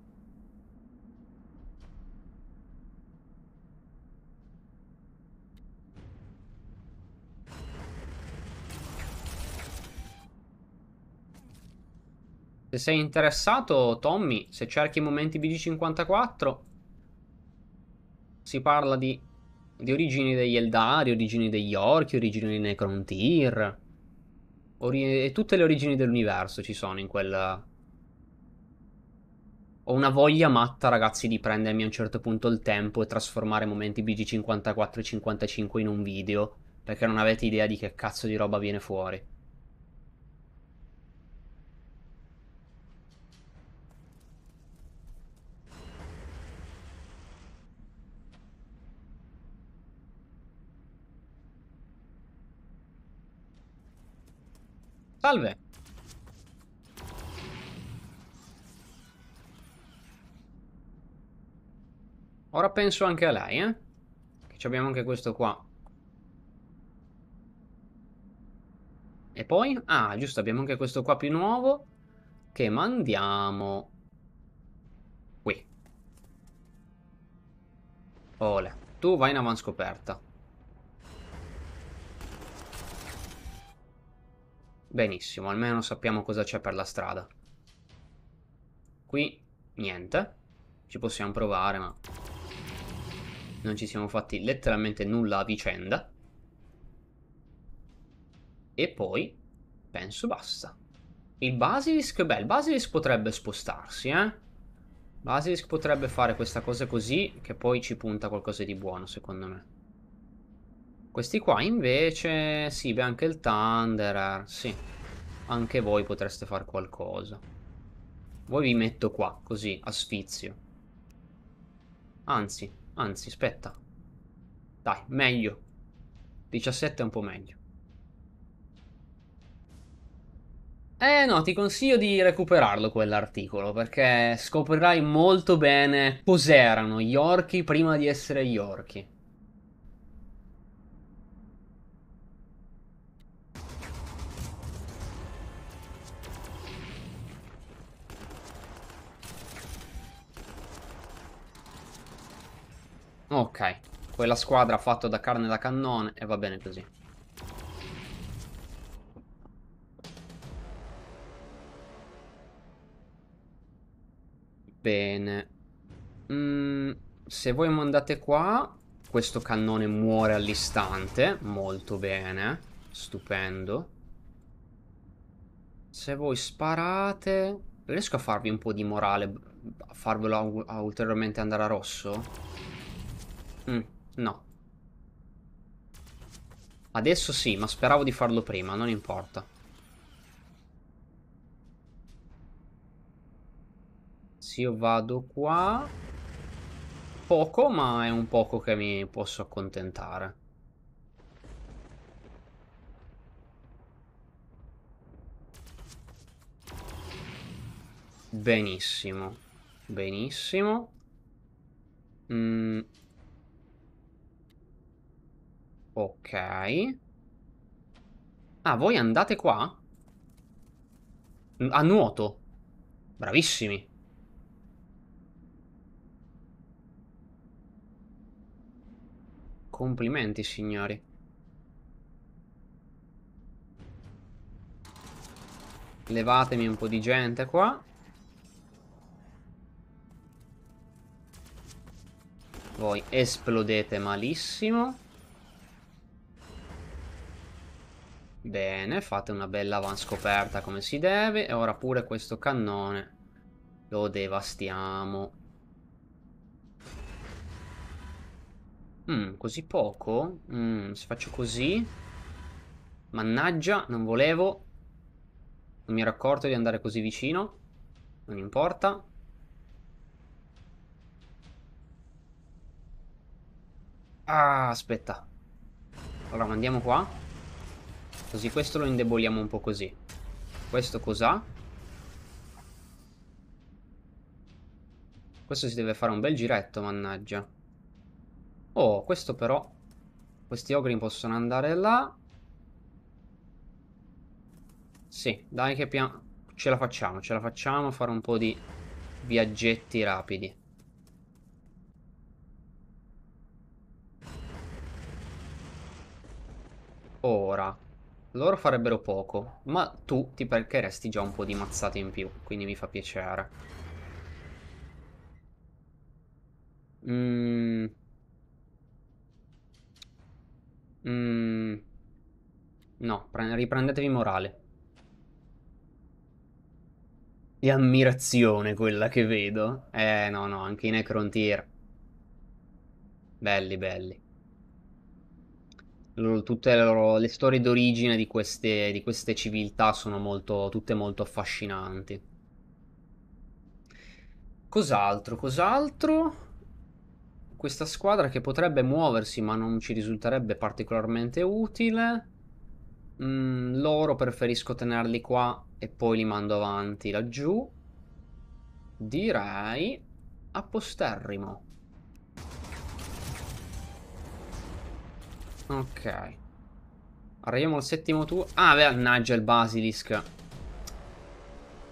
Se sei interessato, Tommy, se cerchi momenti BG54, si parla di, di origini degli Eldari, origini degli Orchi, origini dei Necrontyr, ori- e tutte le origini dell'universo ci sono in quel. Ho una voglia matta, ragazzi, di prendermi a un certo punto il tempo e trasformare momenti BG54 e 55 in un video, perché non avete idea di che cazzo di roba viene fuori. Salve. Ora penso anche a lei, eh. Che abbiamo anche questo qua. E poi? Ah, giusto, abbiamo anche questo qua più nuovo. Che mandiamo... Qui. Ole, tu vai in avanscoperta. Benissimo, almeno sappiamo cosa c'è per la strada. Qui niente. Ci possiamo provare, ma non ci siamo fatti letteralmente nulla a vicenda. E poi, penso basta. Il Basilisk, beh, il Basilisk potrebbe spostarsi, eh. Basilisk potrebbe fare questa cosa così, che poi ci punta qualcosa di buono, secondo me. Questi qua invece, sì, beh, anche il Thunderer, eh, sì. Anche voi potreste fare qualcosa. Voi vi metto qua, così, a sfizio. Anzi, anzi, aspetta. Dai, meglio. 17 è un po' meglio. Eh no, ti consiglio di recuperarlo quell'articolo, perché scoprirai molto bene cos'erano gli orchi prima di essere gli orchi. Ok. Quella squadra ha fatto da carne da cannone e va bene così. Bene. Mm, se voi mandate qua, questo cannone muore all'istante. Molto bene. Stupendo. Se voi sparate... Riesco a farvi un po' di morale, a farvelo ulteriormente andare a rosso? Mm, no. Adesso sì, ma speravo di farlo prima, non importa. Se io vado qua... Poco, ma è un poco che mi posso accontentare. Benissimo. Benissimo. Mmm... Ok. Ah, voi andate qua? A nuoto. Bravissimi. Complimenti, signori. Levatemi un po' di gente qua. Voi esplodete malissimo. Bene, fate una bella avanscoperta come si deve. E ora pure questo cannone lo devastiamo. Mm, così poco? Mm, se faccio così... Mannaggia, non volevo. Non mi ero accorto di andare così vicino. Non importa. Ah, aspetta. Allora, mandiamo qua. Così questo lo indeboliamo un po' così. Questo cos'ha? Questo si deve fare un bel giretto, mannaggia. Oh, questo però... Questi ogri possono andare là. Sì, dai che piano Ce la facciamo, ce la facciamo a fare un po' di viaggetti rapidi. Ora, loro farebbero poco, ma tu ti percheresti già un po' di mazzate in più, quindi mi fa piacere. Mm. Mm. No, riprendetevi morale. E ammirazione quella che vedo. Eh, no, no, anche i Necron Tier. Belli, belli tutte le, loro, le storie d'origine di queste, di queste civiltà sono molto, tutte molto affascinanti. Cos'altro? Cos'altro? Questa squadra che potrebbe muoversi ma non ci risulterebbe particolarmente utile. Mm, loro preferisco tenerli qua e poi li mando avanti laggiù. Direi a posterrimo. Ok. Arriviamo al settimo turno. Ah, mannaggia il basilisk.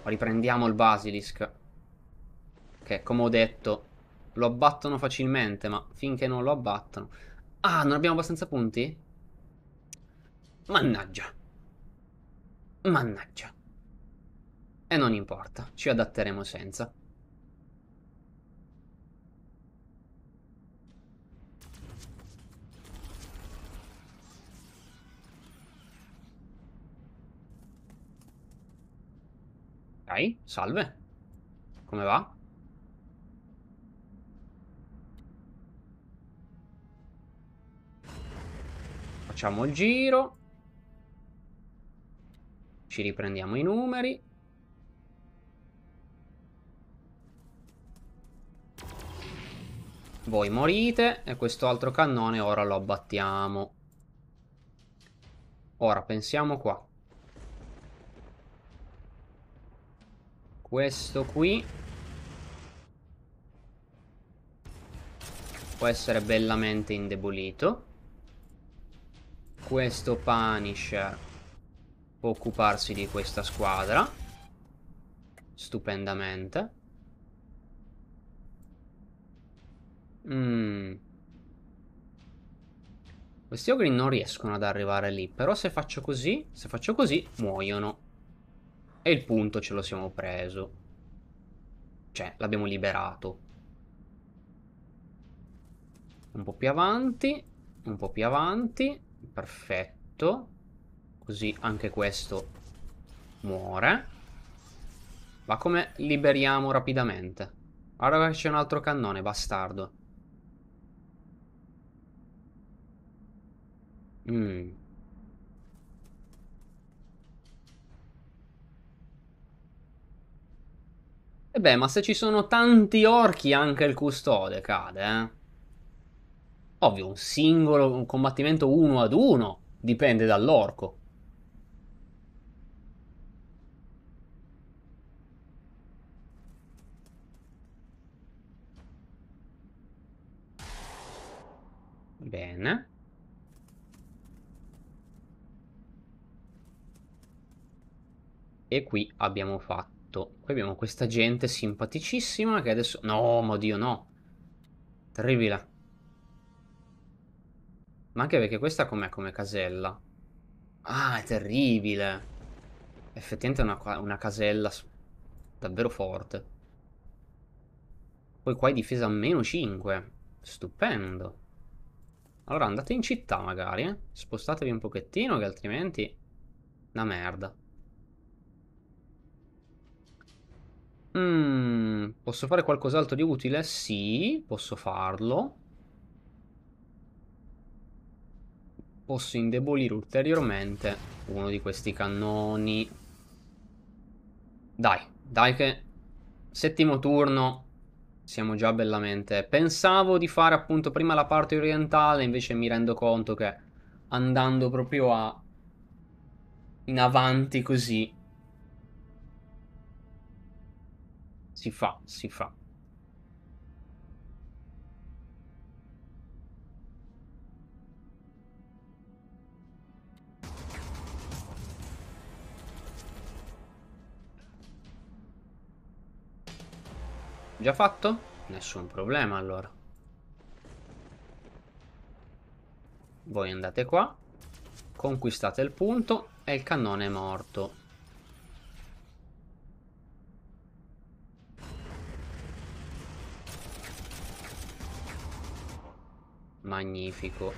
Riprendiamo il basilisk. Che, come ho detto, lo abbattono facilmente, ma finché non lo abbattono. Ah, non abbiamo abbastanza punti? Mannaggia. Mannaggia. E non importa, ci adatteremo senza. salve. Come va? Facciamo il giro. Ci riprendiamo i numeri. Voi morite e questo altro cannone ora lo abbattiamo. Ora pensiamo qua. Questo qui Può essere bellamente indebolito Questo Punisher Può occuparsi di questa squadra Stupendamente Mmm questi ogri non riescono ad arrivare lì Però se faccio così Se faccio così muoiono e il punto ce lo siamo preso. Cioè, l'abbiamo liberato. Un po' più avanti. Un po' più avanti. Perfetto. Così anche questo muore. Ma come liberiamo rapidamente? Guarda che c'è un altro cannone, bastardo. Mmm. E beh, ma se ci sono tanti orchi anche il custode cade, eh? Ovvio, un singolo un combattimento uno ad uno dipende dall'orco. Bene. E qui abbiamo fatto tutto. Qui abbiamo questa gente simpaticissima che adesso... No, ma Dio, no. Terribile. Ma anche perché questa com'è come casella? Ah, è terribile. Effettivamente è una, una casella davvero forte. Poi qua è difesa a meno 5. Stupendo. Allora andate in città magari, eh. Spostatevi un pochettino che altrimenti... Una merda. Mm, posso fare qualcos'altro di utile? Sì, posso farlo. Posso indebolire ulteriormente uno di questi cannoni. Dai, dai che... Settimo turno. Siamo già bellamente... Pensavo di fare appunto prima la parte orientale, invece mi rendo conto che andando proprio a... In avanti così si fa, si fa. Già fatto? Nessun problema allora. Voi andate qua, conquistate il punto e il cannone è morto. Magnifico.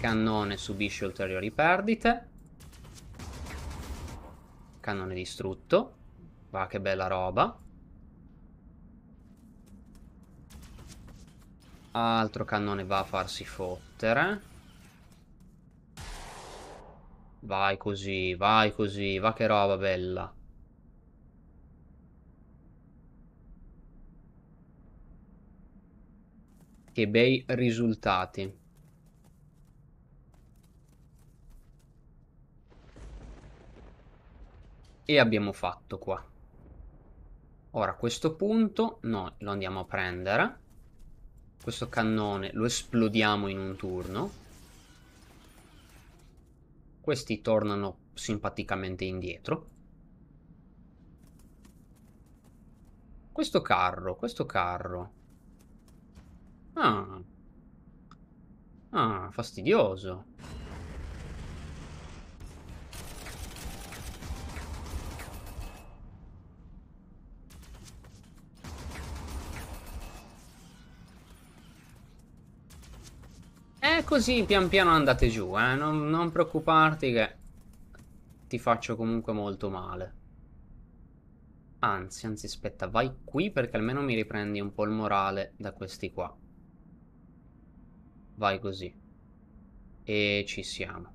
Cannone subisce ulteriori perdite. Cannone distrutto. Va che bella roba. Altro cannone va a farsi fottere. Vai così, vai così, va che roba bella. Che bei risultati. E abbiamo fatto qua. Ora a questo punto noi lo andiamo a prendere. Questo cannone lo esplodiamo in un turno. Questi tornano simpaticamente indietro. Questo carro, questo carro Ah. Ah, fastidioso. E così pian piano andate giù, eh. Non, non preoccuparti che ti faccio comunque molto male. Anzi, anzi, aspetta, vai qui perché almeno mi riprendi un po' il morale da questi qua vai così. E ci siamo.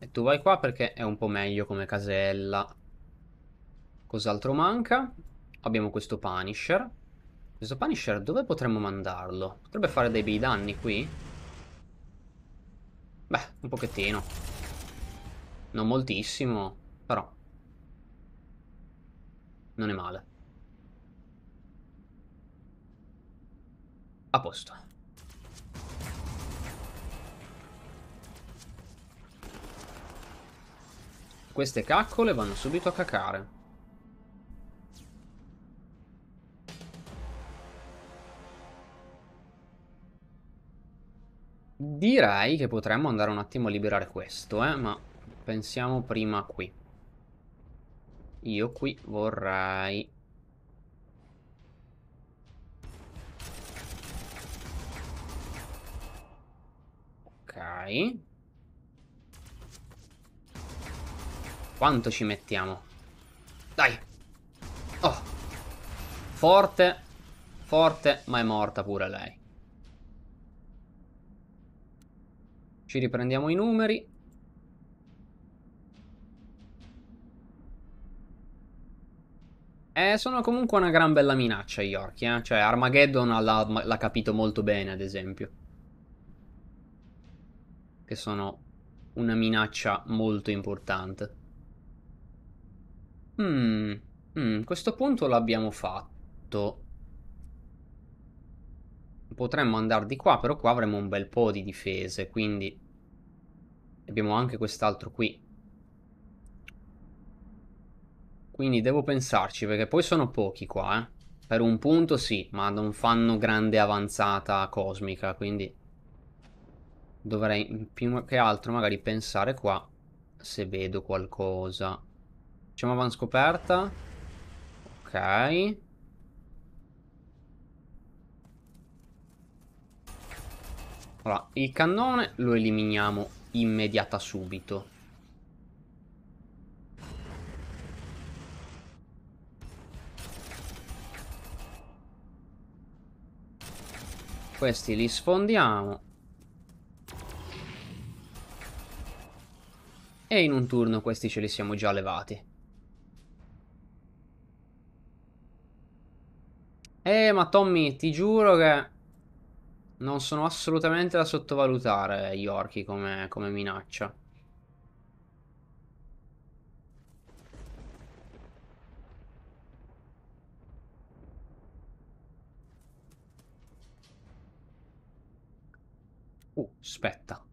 E tu vai qua perché è un po' meglio come casella. Cos'altro manca? Abbiamo questo Punisher. Questo Punisher dove potremmo mandarlo? Potrebbe fare dei bei danni qui? Beh, un pochettino. Non moltissimo, però. Non è male. A posto. Queste caccole vanno subito a cacare. Direi che potremmo andare un attimo a liberare questo, eh, ma pensiamo prima qui. Io qui vorrei... Ok. Quanto ci mettiamo? Dai! Oh! Forte, forte, ma è morta pure lei. Ci riprendiamo i numeri. Eh, sono comunque una gran bella minaccia gli orchi, eh? Cioè, Armageddon l'ha capito molto bene, ad esempio. Che sono una minaccia molto importante. Mm, mm, questo punto l'abbiamo fatto. Potremmo andare di qua, però qua avremo un bel po' di difese, quindi... Abbiamo anche quest'altro qui. Quindi devo pensarci, perché poi sono pochi qua, eh. Per un punto sì, ma non fanno grande avanzata cosmica, quindi... Dovrei più che altro magari pensare qua se vedo qualcosa. Facciamo avanscoperta. Ok. Allora, il cannone lo eliminiamo immediata subito. Questi li sfondiamo. E in un turno questi ce li siamo già levati. Eh, ma Tommy, ti giuro che non sono assolutamente da sottovalutare gli orchi come, come minaccia. Uh, aspetta.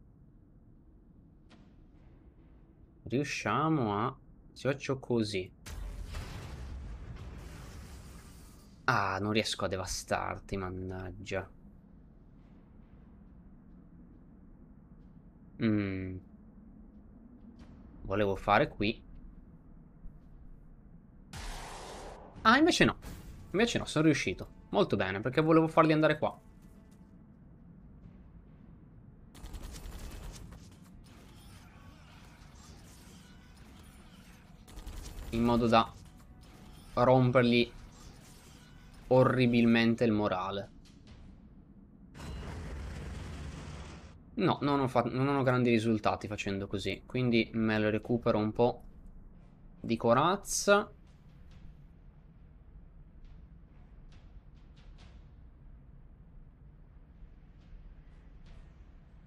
Riusciamo a... Se faccio così. Ah, non riesco a devastarti, mannaggia. Mm. Volevo fare qui. Ah, invece no. Invece no, sono riuscito. Molto bene, perché volevo farli andare qua. In modo da romperli orribilmente il morale. No, non ho, fatto, non ho grandi risultati facendo così, quindi me lo recupero un po' di corazza.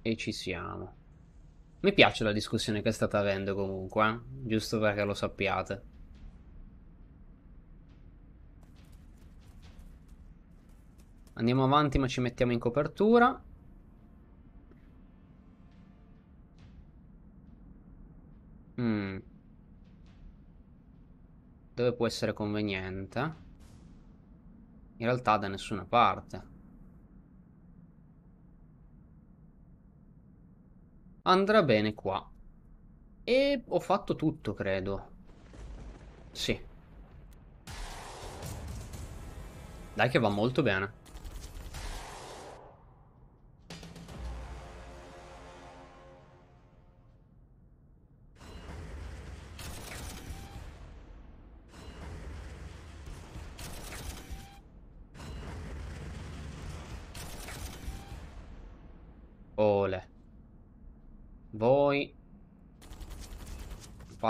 E ci siamo. Mi piace la discussione che state avendo comunque, eh? giusto perché lo sappiate. Andiamo avanti ma ci mettiamo in copertura. Mm. Dove può essere conveniente? In realtà da nessuna parte. Andrà bene qua. E ho fatto tutto, credo. Sì. Dai che va molto bene.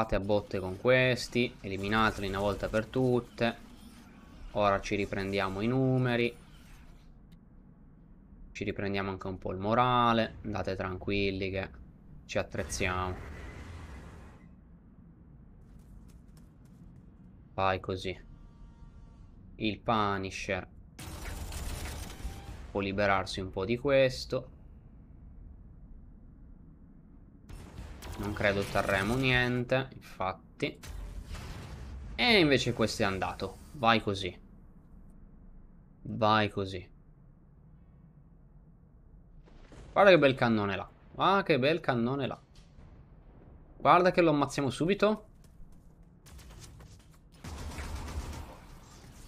Fate a botte con questi, eliminateli una volta per tutte. Ora ci riprendiamo i numeri. Ci riprendiamo anche un po' il morale. Andate tranquilli che ci attrezziamo. Fai così. Il Punisher può liberarsi un po' di questo. Non credo otterremo niente, infatti. E invece questo è andato. Vai così. Vai così. Guarda che bel cannone là. Ah, che bel cannone là. Guarda che lo ammazziamo subito.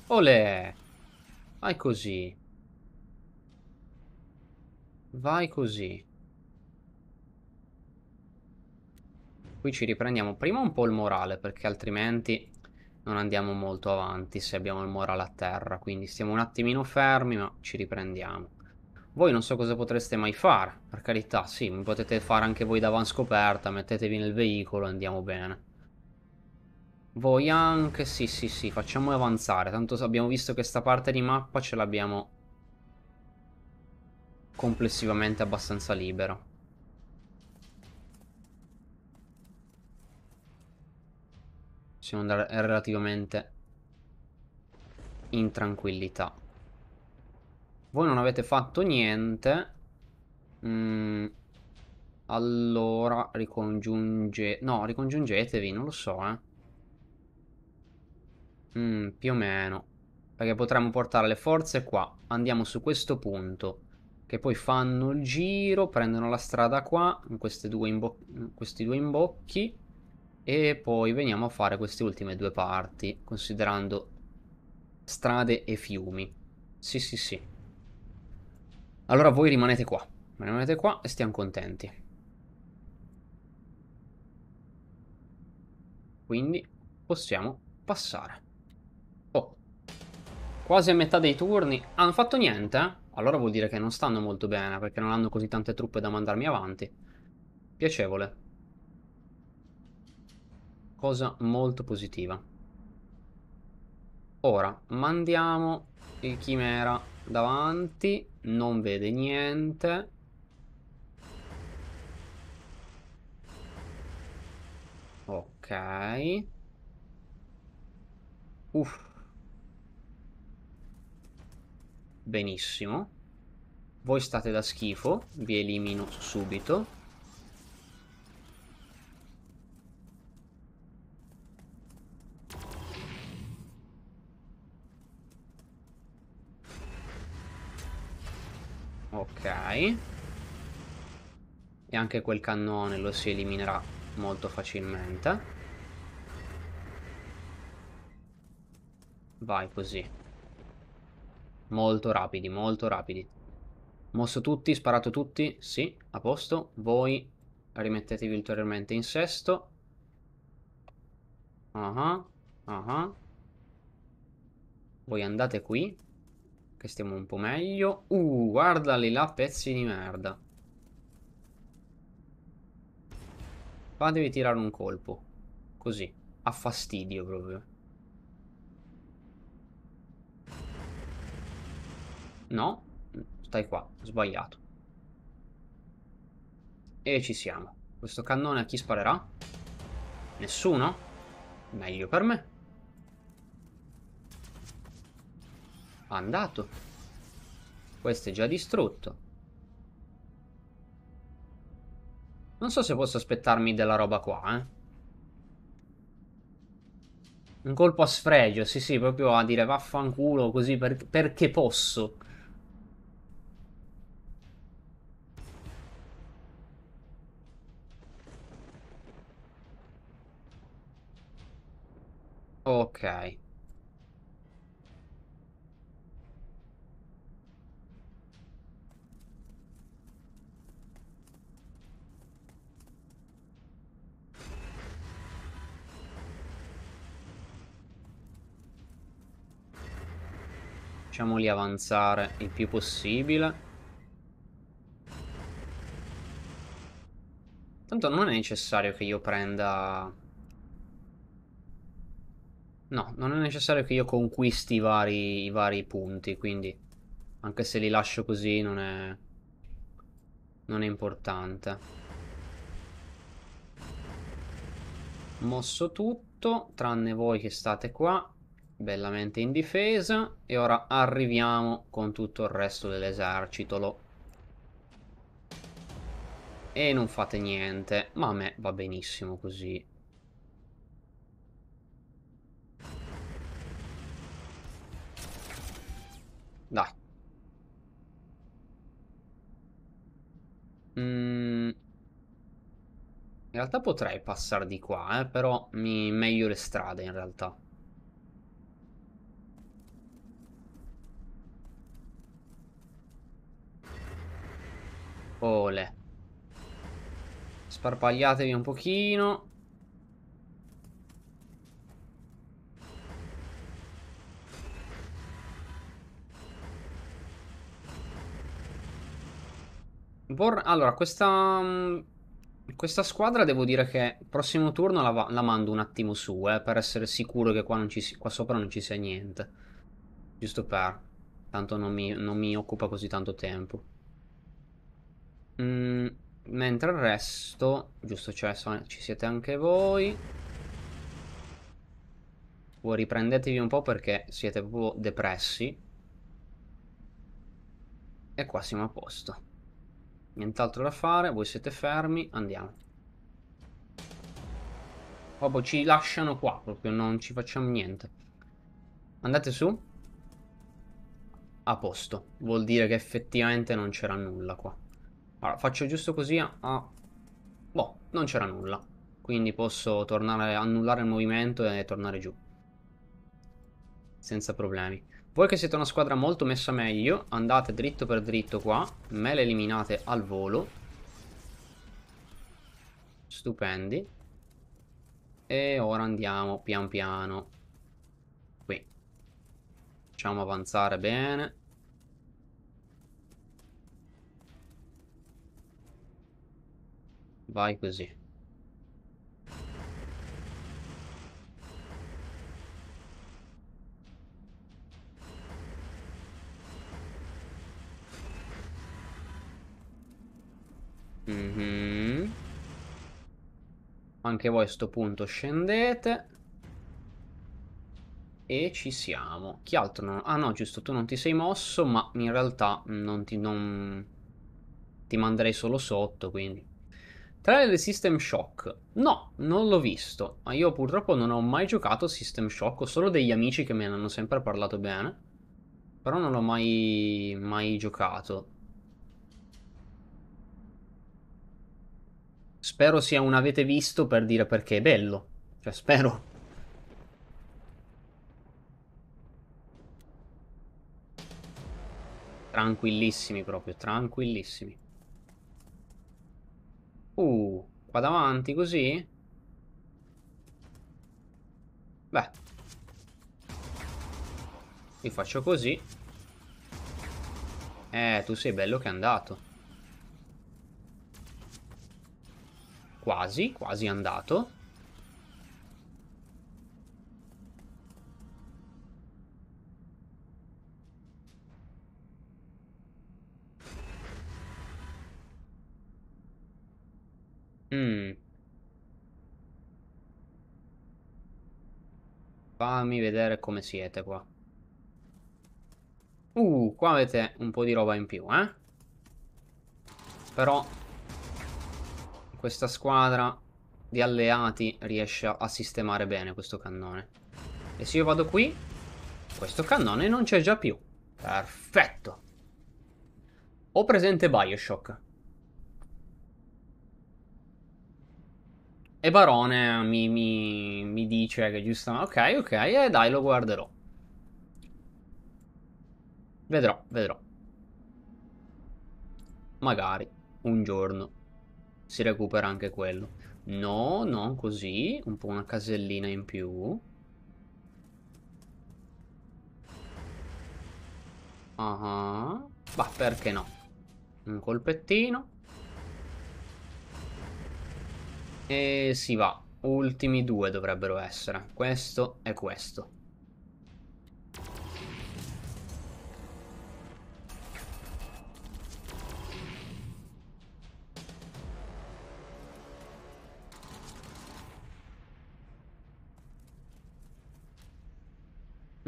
Olè. Vai così. Vai così. cui ci riprendiamo prima un po' il morale, perché altrimenti non andiamo molto avanti se abbiamo il morale a terra, quindi stiamo un attimino fermi, ma ci riprendiamo. Voi non so cosa potreste mai fare, per carità, sì, mi potete fare anche voi davanti mettetevi nel veicolo e andiamo bene. Voi anche, sì, sì, sì, facciamo avanzare, tanto abbiamo visto che sta parte di mappa ce l'abbiamo complessivamente abbastanza libero possiamo andare relativamente in tranquillità. Voi non avete fatto niente. Mm, allora ricongiunge... No, ricongiungetevi, non lo so, eh. Mm, più o meno. Perché potremmo portare le forze qua. Andiamo su questo punto. Che poi fanno il giro, prendono la strada qua, in, due in questi due imbocchi e poi veniamo a fare queste ultime due parti considerando strade e fiumi sì sì sì allora voi rimanete qua rimanete qua e stiamo contenti quindi possiamo passare oh quasi a metà dei turni ah, hanno fatto niente eh? allora vuol dire che non stanno molto bene perché non hanno così tante truppe da mandarmi avanti piacevole cosa molto positiva. Ora, mandiamo il chimera davanti, non vede niente. Ok. Uff. Benissimo. Voi state da schifo, vi elimino subito. Ok. E anche quel cannone lo si eliminerà molto facilmente. Vai così. Molto rapidi, molto rapidi. Mosso tutti, sparato tutti. Sì, a posto. Voi rimettetevi ulteriormente in sesto. Ah uh ah. -huh, uh -huh. Voi andate qui che stiamo un po' meglio. Uh, guardali là, pezzi di merda. Qua devi tirare un colpo. Così. A fastidio proprio. No. Stai qua. Sbagliato. E ci siamo. Questo cannone a chi sparerà? Nessuno? Meglio per me. Andato. Questo è già distrutto. Non so se posso aspettarmi della roba qua, eh. Un colpo a sfregio, sì sì, proprio a dire vaffanculo così per perché posso. Ok. Facciamoli avanzare il più possibile. Tanto non è necessario che io prenda... No, non è necessario che io conquisti i vari, i vari punti, quindi... Anche se li lascio così non è... Non è importante. Mosso tutto, tranne voi che state qua bellamente in difesa e ora arriviamo con tutto il resto dell'esercito e non fate niente ma a me va benissimo così dai mm. in realtà potrei passare di qua eh, però mi meglio le strade in realtà Ole. Sparpagliatevi un pochino. allora, questa, mm, questa squadra devo dire che prossimo turno la, la mando un attimo su, eh, per essere sicuro che qua, si qua, sopra non ci sia niente. Giusto per. Tanto non mi, non mi occupa così tanto tempo. Mm, mentre il resto, giusto, cioè ci siete anche voi. Voi riprendetevi un po' perché siete proprio depressi. E qua siamo a posto. Nient'altro da fare, voi siete fermi, andiamo. Proprio ci lasciano qua, proprio non ci facciamo niente. Andate su. A posto. Vuol dire che effettivamente non c'era nulla qua. Allora, faccio giusto così a... Ah, ah. Boh, non c'era nulla. Quindi posso tornare, annullare il movimento e tornare giù. Senza problemi. Voi che siete una squadra molto messa meglio, andate dritto per dritto qua. Me le eliminate al volo. Stupendi. E ora andiamo pian piano. Qui. Facciamo avanzare bene. Vai così. Mm -hmm. Anche voi a sto punto scendete. E ci siamo. Chi altro non... Ah no, giusto, tu non ti sei mosso, ma in realtà non ti... Non... Ti manderei solo sotto, quindi... Trailer di System Shock? No, non l'ho visto. Ma io purtroppo non ho mai giocato System Shock, ho solo degli amici che me ne hanno sempre parlato bene. Però non l'ho mai, mai giocato. Spero sia un avete visto per dire perché è bello. Cioè, spero. Tranquillissimi proprio, tranquillissimi. Uh, qua davanti così? Beh. Li faccio così. Eh, tu sei bello che è andato. Quasi, quasi andato. Mm. Fammi vedere come siete qua. Uh, qua avete un po' di roba in più, eh? Però questa squadra di alleati riesce a sistemare bene questo cannone. E se io vado qui, questo cannone non c'è già più. Perfetto. Ho presente Bioshock. E Barone mi, mi, mi dice che giustamente... Ok, ok, e eh, dai, lo guarderò. Vedrò, vedrò. Magari un giorno si recupera anche quello. No, non così. Un po' una casellina in più. Ah, uh -huh. bah, perché no? Un colpettino. E si va. Ultimi due dovrebbero essere. Questo e questo.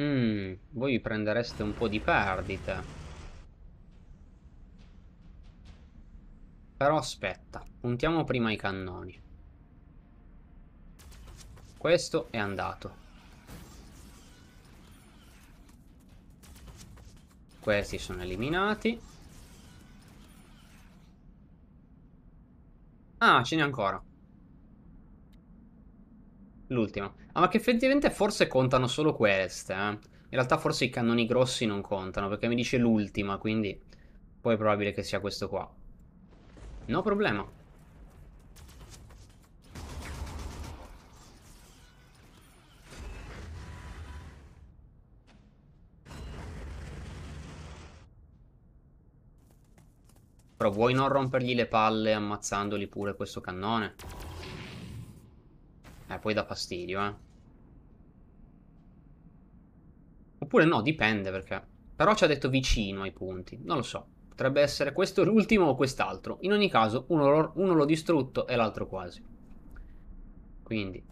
Mmm, voi prendereste un po' di perdite. Però aspetta, puntiamo prima i cannoni. Questo è andato. Questi sono eliminati. Ah, ce n'è ancora. L'ultima. Ah, ma che effettivamente forse contano solo queste, eh. In realtà forse i cannoni grossi non contano, perché mi dice l'ultima, quindi... Poi è probabile che sia questo qua. No problema. Però vuoi non rompergli le palle ammazzandoli pure questo cannone? Eh, poi dà fastidio, eh. Oppure no, dipende perché... Però ci ha detto vicino ai punti, non lo so. Potrebbe essere questo l'ultimo o quest'altro. In ogni caso, uno l'ho distrutto e l'altro quasi. Quindi...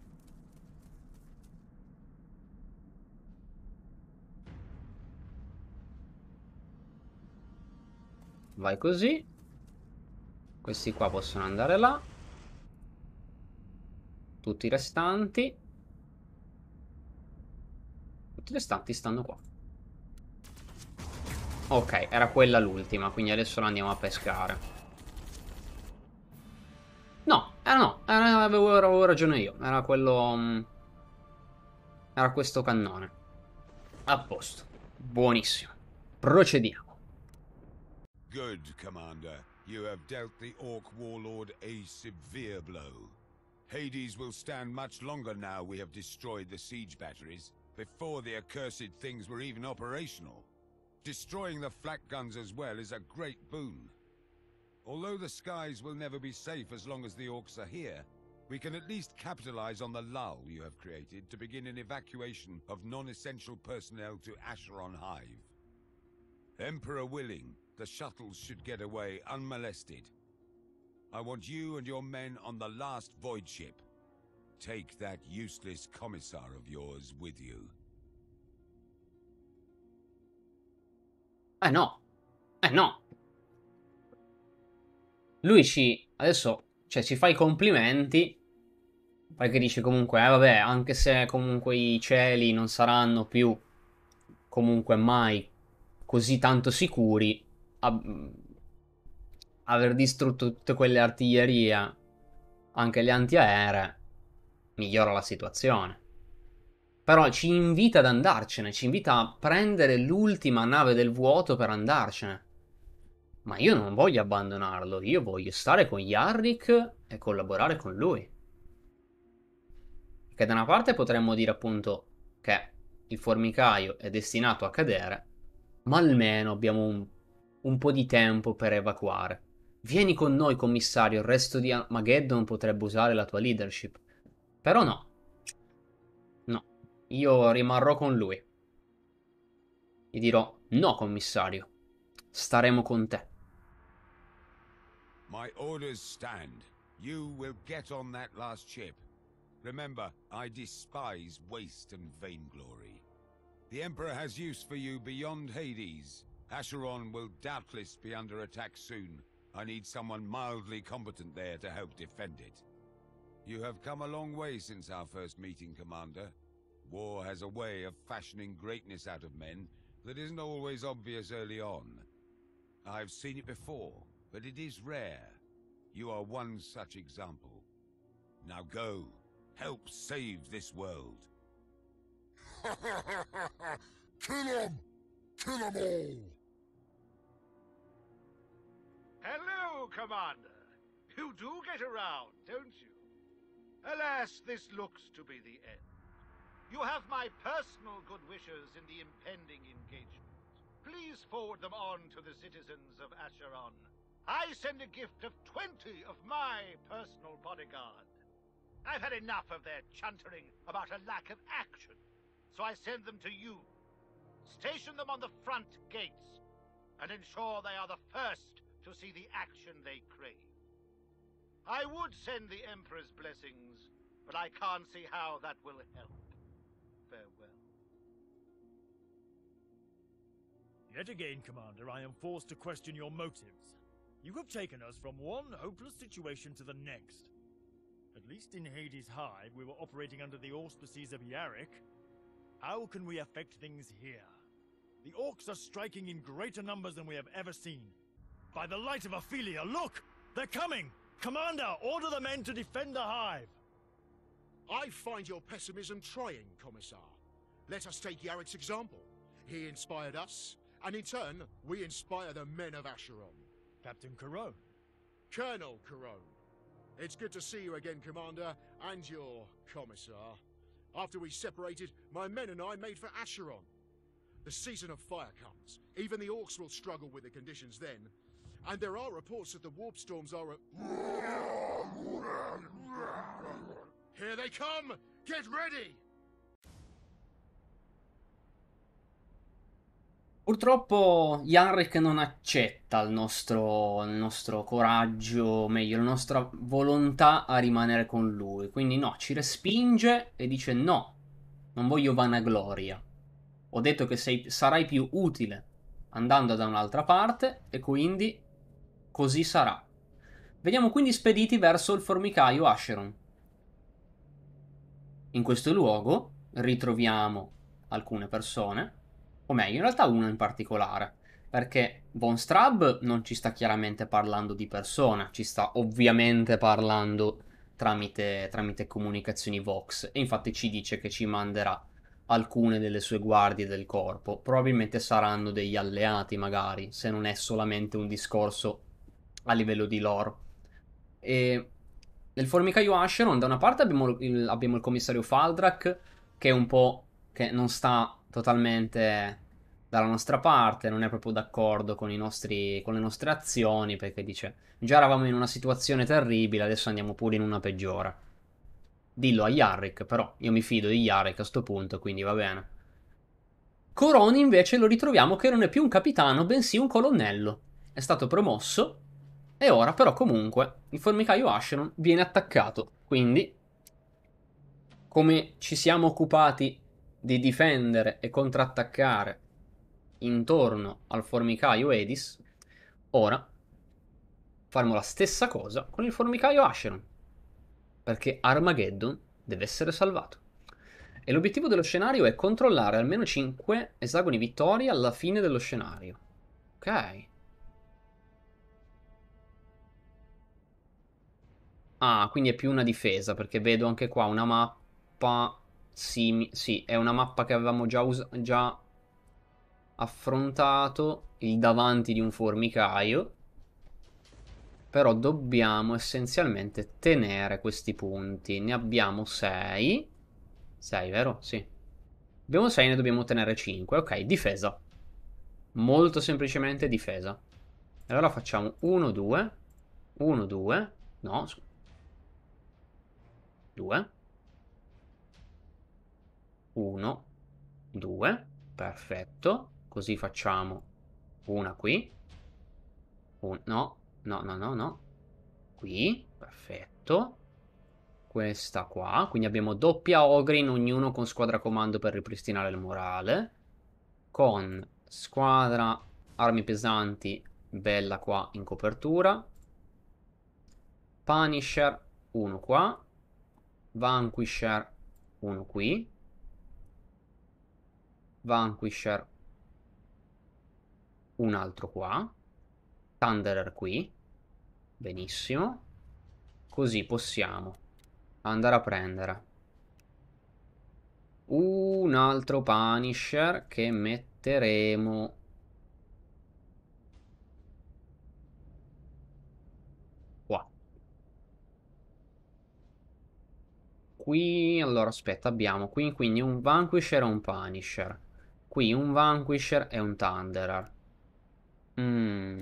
Vai così. Questi qua possono andare là. Tutti i restanti. Tutti i restanti stanno qua. Ok, era quella l'ultima, quindi adesso la andiamo a pescare. No, era eh, no, era, eh, avevo, avevo, ragione io. Era quello... Mm, era questo cannone. A posto. Buonissimo. Procediamo. Good, Commander. You have dealt the Orc Warlord a severe blow. Hades will stand much longer now we have destroyed the siege batteries, before the accursed things were even operational. Destroying the flak guns as well is a great boon. Although the skies will never be safe as long as the orcs are here, we can at least capitalize on the lull you have created to begin an evacuation of non-essential personnel to Asheron Hive. Emperor willing, The shuttles should get away unmolested. I want you and your men on the last void ship. Take that useless commissar of yours with you. Eh no. Eh no. Lui ci... Adesso... Cioè, ci fa i complimenti. Poi che dice comunque, eh vabbè, anche se comunque i cieli non saranno più comunque mai così tanto sicuri, a, aver distrutto tutte quelle artiglierie, anche le antiaeree, migliora la situazione. Però ci invita ad andarcene, ci invita a prendere l'ultima nave del vuoto per andarcene. Ma io non voglio abbandonarlo, io voglio stare con Yarrick e collaborare con lui. Che da una parte potremmo dire appunto che il formicaio è destinato a cadere, ma almeno abbiamo un un po' di tempo per evacuare. Vieni con noi, commissario, il resto di Armageddon potrebbe usare la tua leadership. Però no. No. Io rimarrò con lui. Gli dirò, no, commissario. Staremo con te. My orders stand. You will get on that last ship. Remember, I despise waste and vainglory. The Emperor has use for you beyond Hades. Acheron will doubtless be under attack soon. I need someone mildly competent there to help defend it. You have come a long way since our first meeting, Commander. War has a way of fashioning greatness out of men that isn't always obvious early on. I've seen it before, but it is rare. You are one such example. Now go, help save this world. Kill them all! Hello, Commander. You do get around, don't you? Alas, this looks to be the end. You have my personal good wishes in the impending engagement. Please forward them on to the citizens of Acheron. I send a gift of 20 of my personal bodyguard. I've had enough of their chuntering about a lack of action, so I send them to you. Station them on the front gates and ensure they are the first to see the action they crave. I would send the Emperor's blessings, but I can't see how that will help. Farewell. Yet again, Commander, I am forced to question your motives. You have taken us from one hopeless situation to the next. At least in Hades Hive, we were operating under the auspices of Yarick. How can we affect things here? The orcs are striking in greater numbers than we have ever seen. By the light of Ophelia, look! They're coming! Commander, order the men to defend the hive! I find your pessimism trying, Commissar. Let us take Yarek's example. He inspired us, and in turn, we inspire the men of Asheron. Captain Caron. Colonel Caron. It's good to see you again, Commander, and your Commissar. After we separated, my men and I made for Asheron. The season of fire comes. Even the orcs will struggle with the conditions then, And there are reports that the warp storms are at... Here they come! Get ready! Purtroppo Yanrick non accetta il nostro, il nostro coraggio, meglio la nostra volontà a rimanere con lui. Quindi no, ci respinge e dice no, non voglio vanagloria. Ho detto che sei, sarai più utile andando da un'altra parte e quindi così sarà. Veniamo quindi spediti verso il formicaio Asheron. In questo luogo ritroviamo alcune persone, o meglio, in realtà una in particolare, perché Von Strab non ci sta chiaramente parlando di persona, ci sta ovviamente parlando tramite, tramite comunicazioni Vox, e infatti ci dice che ci manderà alcune delle sue guardie del corpo. Probabilmente saranno degli alleati, magari, se non è solamente un discorso a livello di lore. E nel formicaio Asheron, da una parte abbiamo il, abbiamo il commissario Faldrak, che è un po' che non sta totalmente dalla nostra parte, non è proprio d'accordo con, nostri, con le nostre azioni, perché dice già eravamo in una situazione terribile, adesso andiamo pure in una peggiore. Dillo a Yarrick, però io mi fido di Yarrick a sto punto, quindi va bene. Coroni invece lo ritroviamo che non è più un capitano, bensì un colonnello. È stato promosso e ora però comunque il formicaio Asheron viene attaccato, quindi come ci siamo occupati di difendere e contrattaccare intorno al formicaio Edis, ora faremo la stessa cosa con il formicaio Asheron, perché Armageddon deve essere salvato. E l'obiettivo dello scenario è controllare almeno 5 esagoni vittoria alla fine dello scenario. Ok. Ah, quindi è più una difesa, perché vedo anche qua una mappa... Sì, sì è una mappa che avevamo già, già affrontato, il davanti di un formicaio. Però dobbiamo essenzialmente tenere questi punti. Ne abbiamo 6. 6, vero? Sì. Abbiamo 6, ne dobbiamo tenere 5. Ok, difesa. Molto semplicemente difesa. Allora facciamo 1, 2, 1, 2, no, 2, 1, 2, perfetto, così facciamo una qui, un, no, no, no, no, no, qui, perfetto, questa qua, quindi abbiamo doppia ogre in ognuno con squadra comando per ripristinare il morale, con squadra armi pesanti, bella qua in copertura, Punisher, 1 qua, Vanquisher 1 qui. Vanquisher un altro qua. Thunderer qui. Benissimo. Così possiamo andare a prendere un altro Punisher che metteremo qui, allora aspetta, abbiamo qui quindi un Vanquisher e un Punisher. Qui un Vanquisher e un Thunderer. Mm.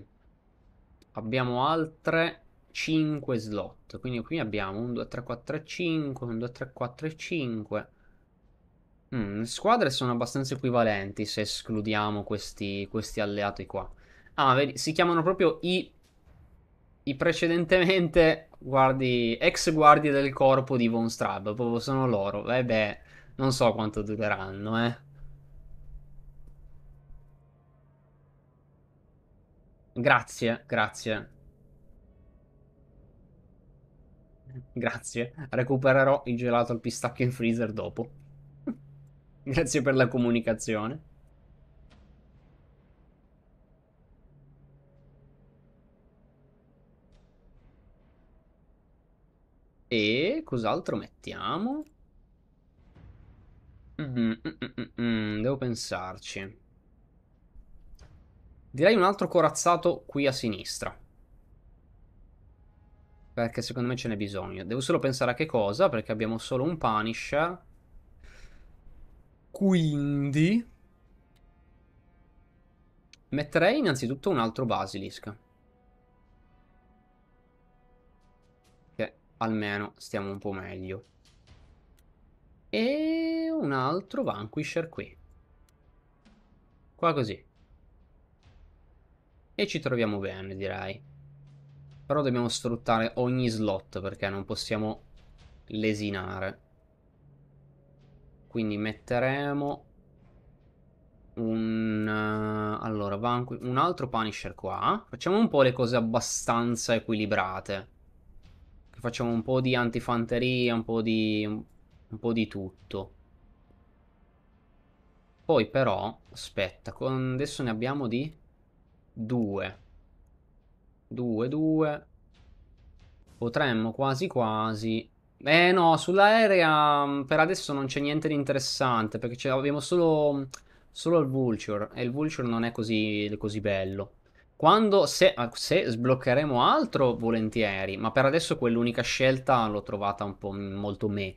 Abbiamo altre 5 slot, quindi qui abbiamo 1 2, 3, 4 5, 1 2, 3, 4 5. Mm. le squadre sono abbastanza equivalenti se escludiamo questi, questi alleati qua. Ah, vedi, si chiamano proprio i i precedentemente guardi, ex guardie del corpo di Von Strab, proprio sono loro. E eh beh, non so quanto dureranno, eh. Grazie, grazie. Grazie, recupererò il gelato al pistacchio in freezer dopo. grazie per la comunicazione. E cos'altro mettiamo? Mm -mm, mm devo pensarci. Direi un altro corazzato qui a sinistra. Perché secondo me ce n'è bisogno. Devo solo pensare a che cosa, perché abbiamo solo un Punisher. Quindi... Metterei innanzitutto un altro Basilisk. almeno stiamo un po' meglio. E un altro Vanquisher qui. Qua così. E ci troviamo bene, direi. Però dobbiamo sfruttare ogni slot perché non possiamo lesinare. Quindi metteremo un... Uh, allora, un altro Punisher qua. Facciamo un po' le cose abbastanza equilibrate facciamo un po' di antifanteria, un po' di, un po' di tutto. Poi però, aspetta, con... adesso ne abbiamo di 2. 2, 2. Potremmo quasi quasi... Eh no, sull'aerea mm, per adesso non c'è niente di interessante, perché abbiamo solo, solo il Vulture, e il Vulture non è così, così bello. Quando, se, ah, se, sbloccheremo altro, volentieri, ma per adesso quell'unica scelta l'ho trovata un po' molto me.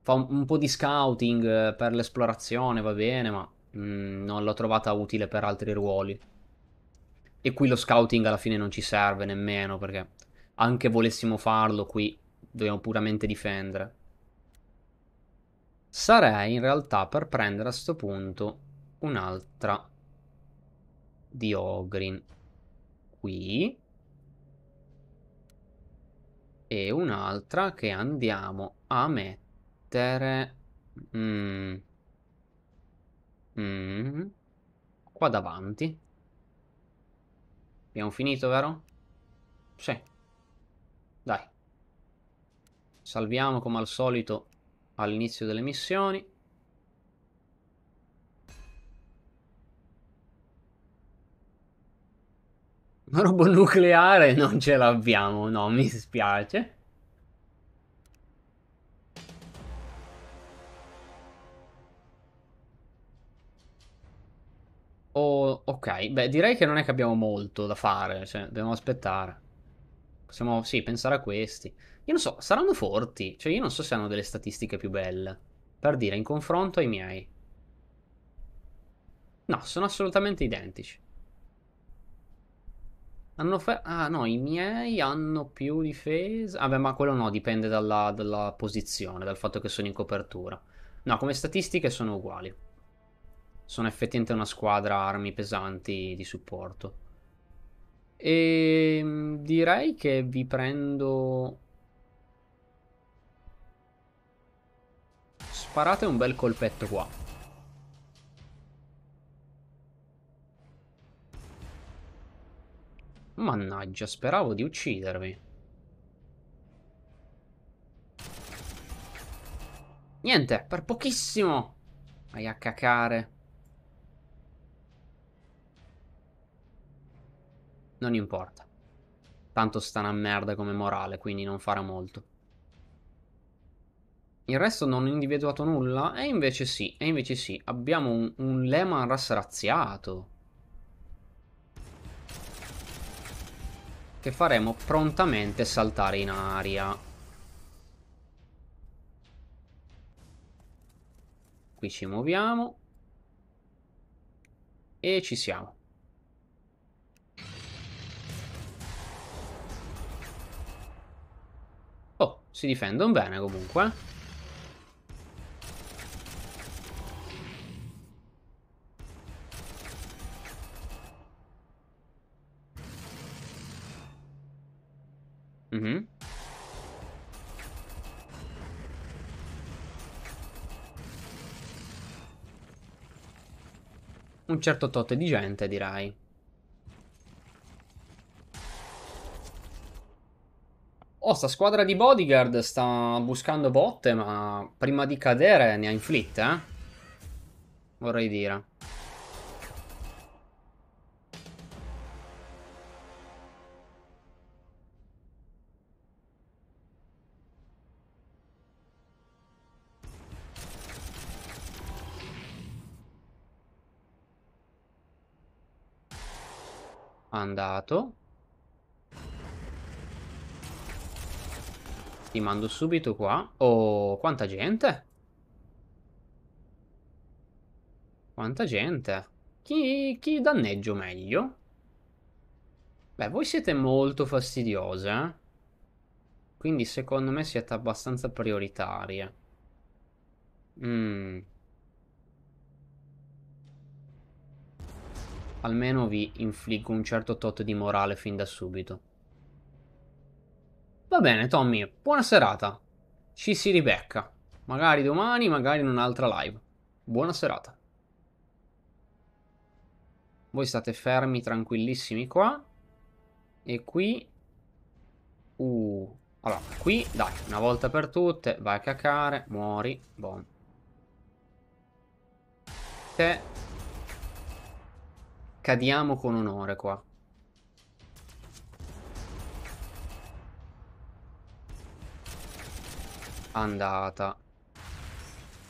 Fa un, un po' di scouting eh, per l'esplorazione, va bene, ma mh, mm, non l'ho trovata utile per altri ruoli. E qui lo scouting alla fine non ci serve nemmeno, perché anche volessimo farlo qui, dobbiamo puramente difendere. Sarei in realtà per prendere a questo punto un'altra di Ogrin qui e un'altra che andiamo a mettere mm, mm, qua davanti abbiamo finito vero? sì dai salviamo come al solito all'inizio delle missioni Un robot nucleare non ce l'abbiamo, no, mi spiace. Oh, ok, beh, direi che non è che abbiamo molto da fare, cioè, dobbiamo aspettare. Possiamo, sì, pensare a questi. Io non so, saranno forti, cioè io non so se hanno delle statistiche più belle. Per dire, in confronto ai miei. No, sono assolutamente identici. Hanno offerto... Ah no, i miei hanno più difesa... Vabbè, ah, ma quello no, dipende dalla, dalla posizione, dal fatto che sono in copertura. No, come statistiche sono uguali. Sono effettivamente una squadra armi pesanti di supporto. E ehm, direi che vi prendo... Sparate un bel colpetto qua. Mannaggia, speravo di uccidervi. Niente, per pochissimo. Vai a cacare. Non importa. Tanto sta una merda come morale, quindi non farà molto. Il resto non ho individuato nulla? E invece sì, e invece sì. Abbiamo un, un Lehman razziato. che faremo prontamente saltare in aria. Qui ci muoviamo. E ci siamo. Oh, si difendono bene comunque. Eh. Mhm. Un certo tot di gente, direi. Oh, sta squadra di bodyguard sta buscando botte, ma prima di cadere ne ha inflitte, eh? Vorrei dire. mandato. Ti mando subito qua. Oh, quanta gente. Quanta gente. Chi, chi danneggio meglio? Beh, voi siete molto fastidiose, eh? Quindi secondo me siete abbastanza prioritarie. Mmm... almeno vi infliggo un certo tot di morale fin da subito. Va bene, Tommy, buona serata. Ci si ribecca. Magari domani, magari in un'altra live. Buona serata. Voi state fermi, tranquillissimi qua. E qui... Uh... Allora, qui, dai, una volta per tutte, vai a cacare, muori, boh. Te Cadiamo con onore qua. Andata.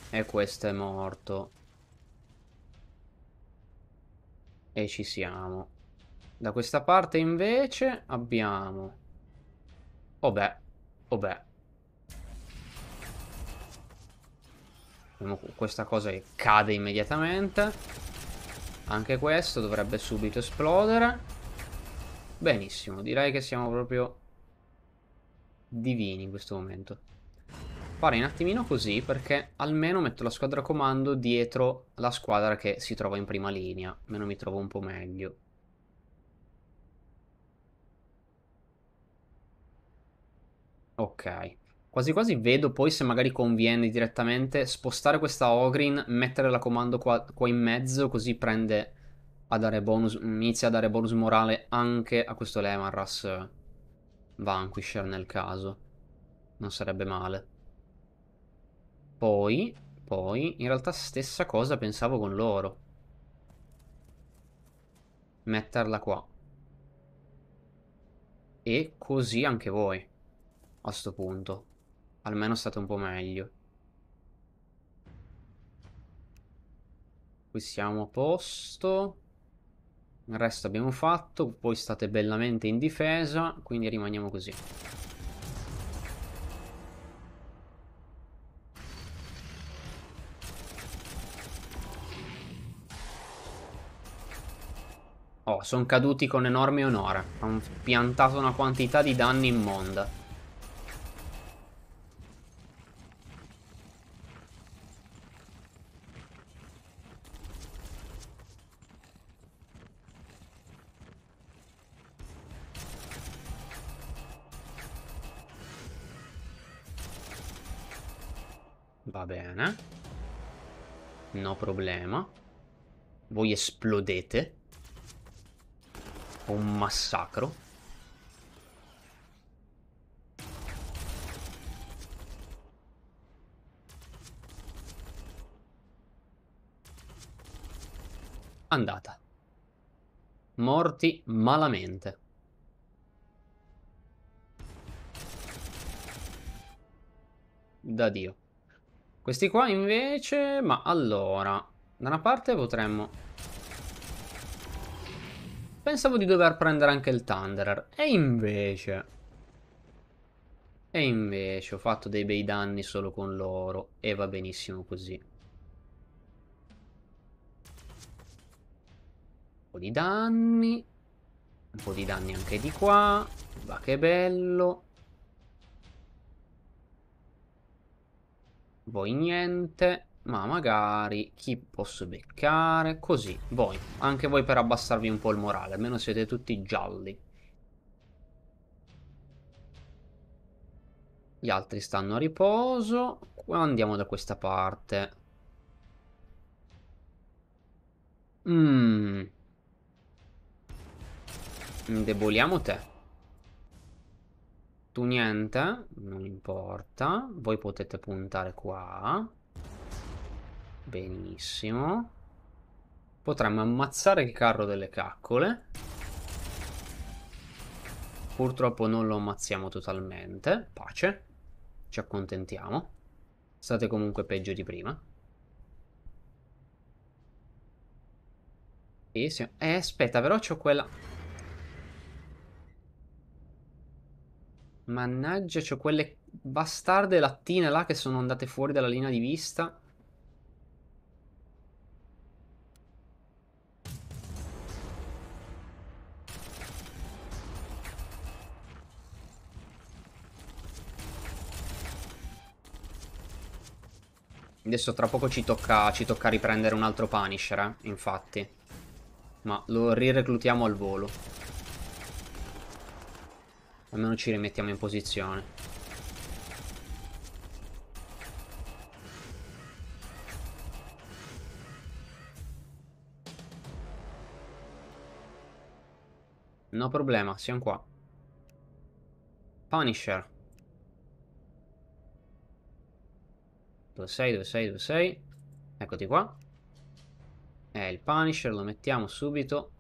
E questo è morto. E ci siamo. Da questa parte invece abbiamo... Vabbè, oh vabbè. Oh questa cosa cade immediatamente. Anche questo dovrebbe subito esplodere. Benissimo, direi che siamo proprio divini in questo momento. Fare un attimino così perché almeno metto la squadra comando dietro la squadra che si trova in prima linea. Almeno mi trovo un po' meglio. Ok. Quasi quasi vedo poi se magari conviene direttamente spostare questa Ogrin, mettere la comando qua, qua in mezzo, così prende a dare bonus, inizia a dare bonus morale anche a questo Lemarras Vanquisher nel caso. Non sarebbe male. Poi, poi, in realtà stessa cosa pensavo con loro. Metterla qua. E così anche voi. A sto punto almeno state un po' meglio. Qui siamo a posto. Il resto abbiamo fatto. Poi state bellamente in difesa. Quindi rimaniamo così. Oh, sono caduti con enorme onore. Hanno piantato una quantità di danni immonda. Va bene. No problema. Voi esplodete. un massacro. Andata. Morti malamente. Da Dio. Questi qua invece... Ma allora... Da una parte potremmo... Pensavo di dover prendere anche il Thunderer. E invece... E invece ho fatto dei bei danni solo con loro. E va benissimo così. Un po' di danni. Un po' di danni anche di qua. Va che bello. Voi niente. Ma magari chi posso beccare? Così, voi. Anche voi per abbassarvi un po' il morale, almeno siete tutti gialli. Gli altri stanno a riposo. Andiamo da questa parte. Mmm. Indeboliamo te fatto niente, non importa. Voi potete puntare qua. Benissimo. Potremmo ammazzare il carro delle caccole. Purtroppo non lo ammazziamo totalmente. Pace. Ci accontentiamo. State comunque peggio di prima. E se... Eh, aspetta, però c'ho quella... Mannaggia, c'ho quelle bastarde lattine là che sono andate fuori dalla linea di vista. Adesso tra poco ci tocca, ci tocca riprendere un altro Punisher, eh, infatti. Ma lo rireclutiamo al volo. Almeno ci rimettiamo in posizione. No problema, siamo qua. Punisher. Dove sei, dove sei, dove sei? Eccoti qua. E il Punisher lo mettiamo subito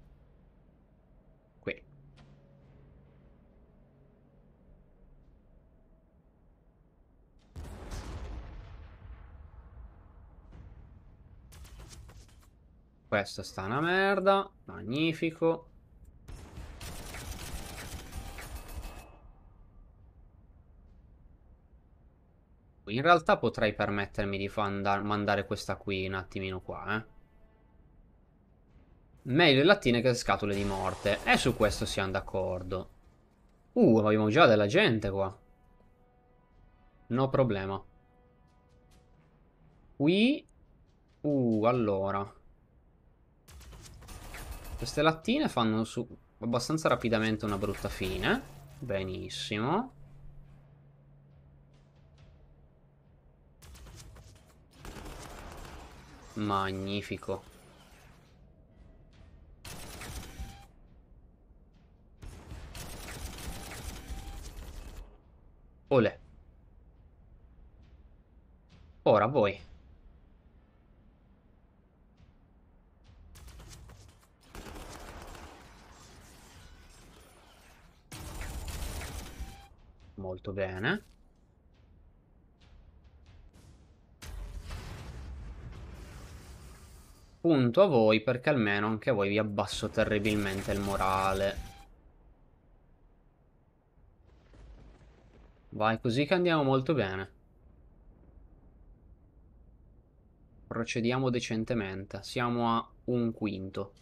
Questo sta una merda. Magnifico. In realtà potrei permettermi di mandare questa qui un attimino qua, eh. Meglio le lattine che le scatole di morte. E su questo siamo d'accordo. Uh, abbiamo già della gente qua. No problema. Qui... Uh, allora... Queste lattine fanno su abbastanza rapidamente una brutta fine. Benissimo. Magnifico. Ole. Ora voi. molto bene. Punto a voi perché almeno anche voi vi abbasso terribilmente il morale. Vai così che andiamo molto bene. Procediamo decentemente. Siamo a un quinto.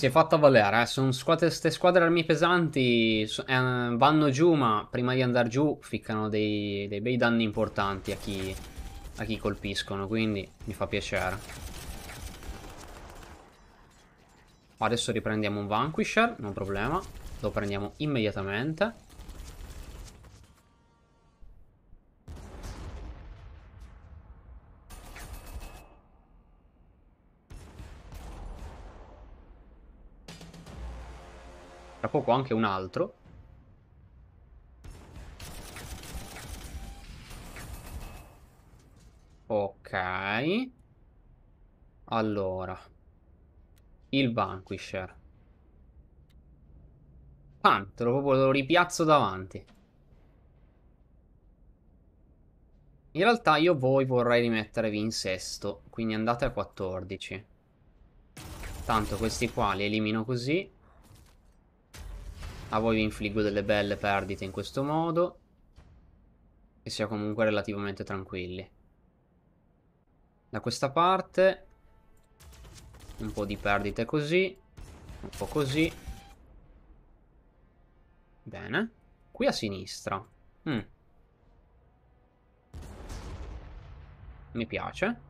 Si è fatta valere, eh. sono squadre, queste squadre armi pesanti, eh, vanno giù ma prima di andare giù ficcano dei, dei bei danni importanti a chi, a chi colpiscono, quindi mi fa piacere. Adesso riprendiamo un Vanquisher, non problema, lo prendiamo immediatamente. Tra poco anche un altro. Ok. Allora. Il Vanquisher. Pan, te lo proprio lo ripiazzo davanti. In realtà io voi vorrei rimettervi in sesto, quindi andate a 14. Tanto questi qua li elimino così. A voi vi infliggo delle belle perdite in questo modo. e sia comunque relativamente tranquilli. Da questa parte. Un po' di perdite così. Un po' così. Bene. Qui a sinistra. Mm. Mi piace.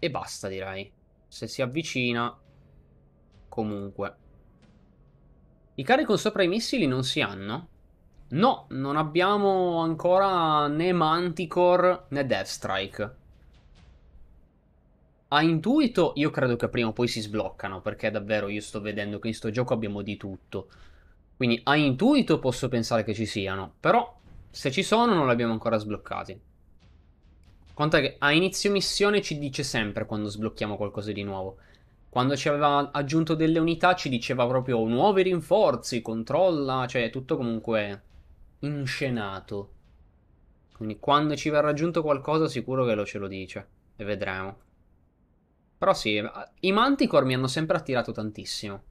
E basta direi. Se si avvicina comunque. I carri con sopra i missili non si hanno? No, non abbiamo ancora né Manticore né Deathstrike. A intuito io credo che prima o poi si sbloccano, perché davvero io sto vedendo che in questo gioco abbiamo di tutto. Quindi a intuito posso pensare che ci siano, però se ci sono non li abbiamo ancora sbloccati. Conta che a inizio missione ci dice sempre quando sblocchiamo qualcosa di nuovo quando ci aveva aggiunto delle unità ci diceva proprio nuovi rinforzi, controlla, cioè tutto comunque inscenato. Quindi quando ci verrà aggiunto qualcosa sicuro che lo ce lo dice e vedremo. Però sì, i Manticore mi hanno sempre attirato tantissimo.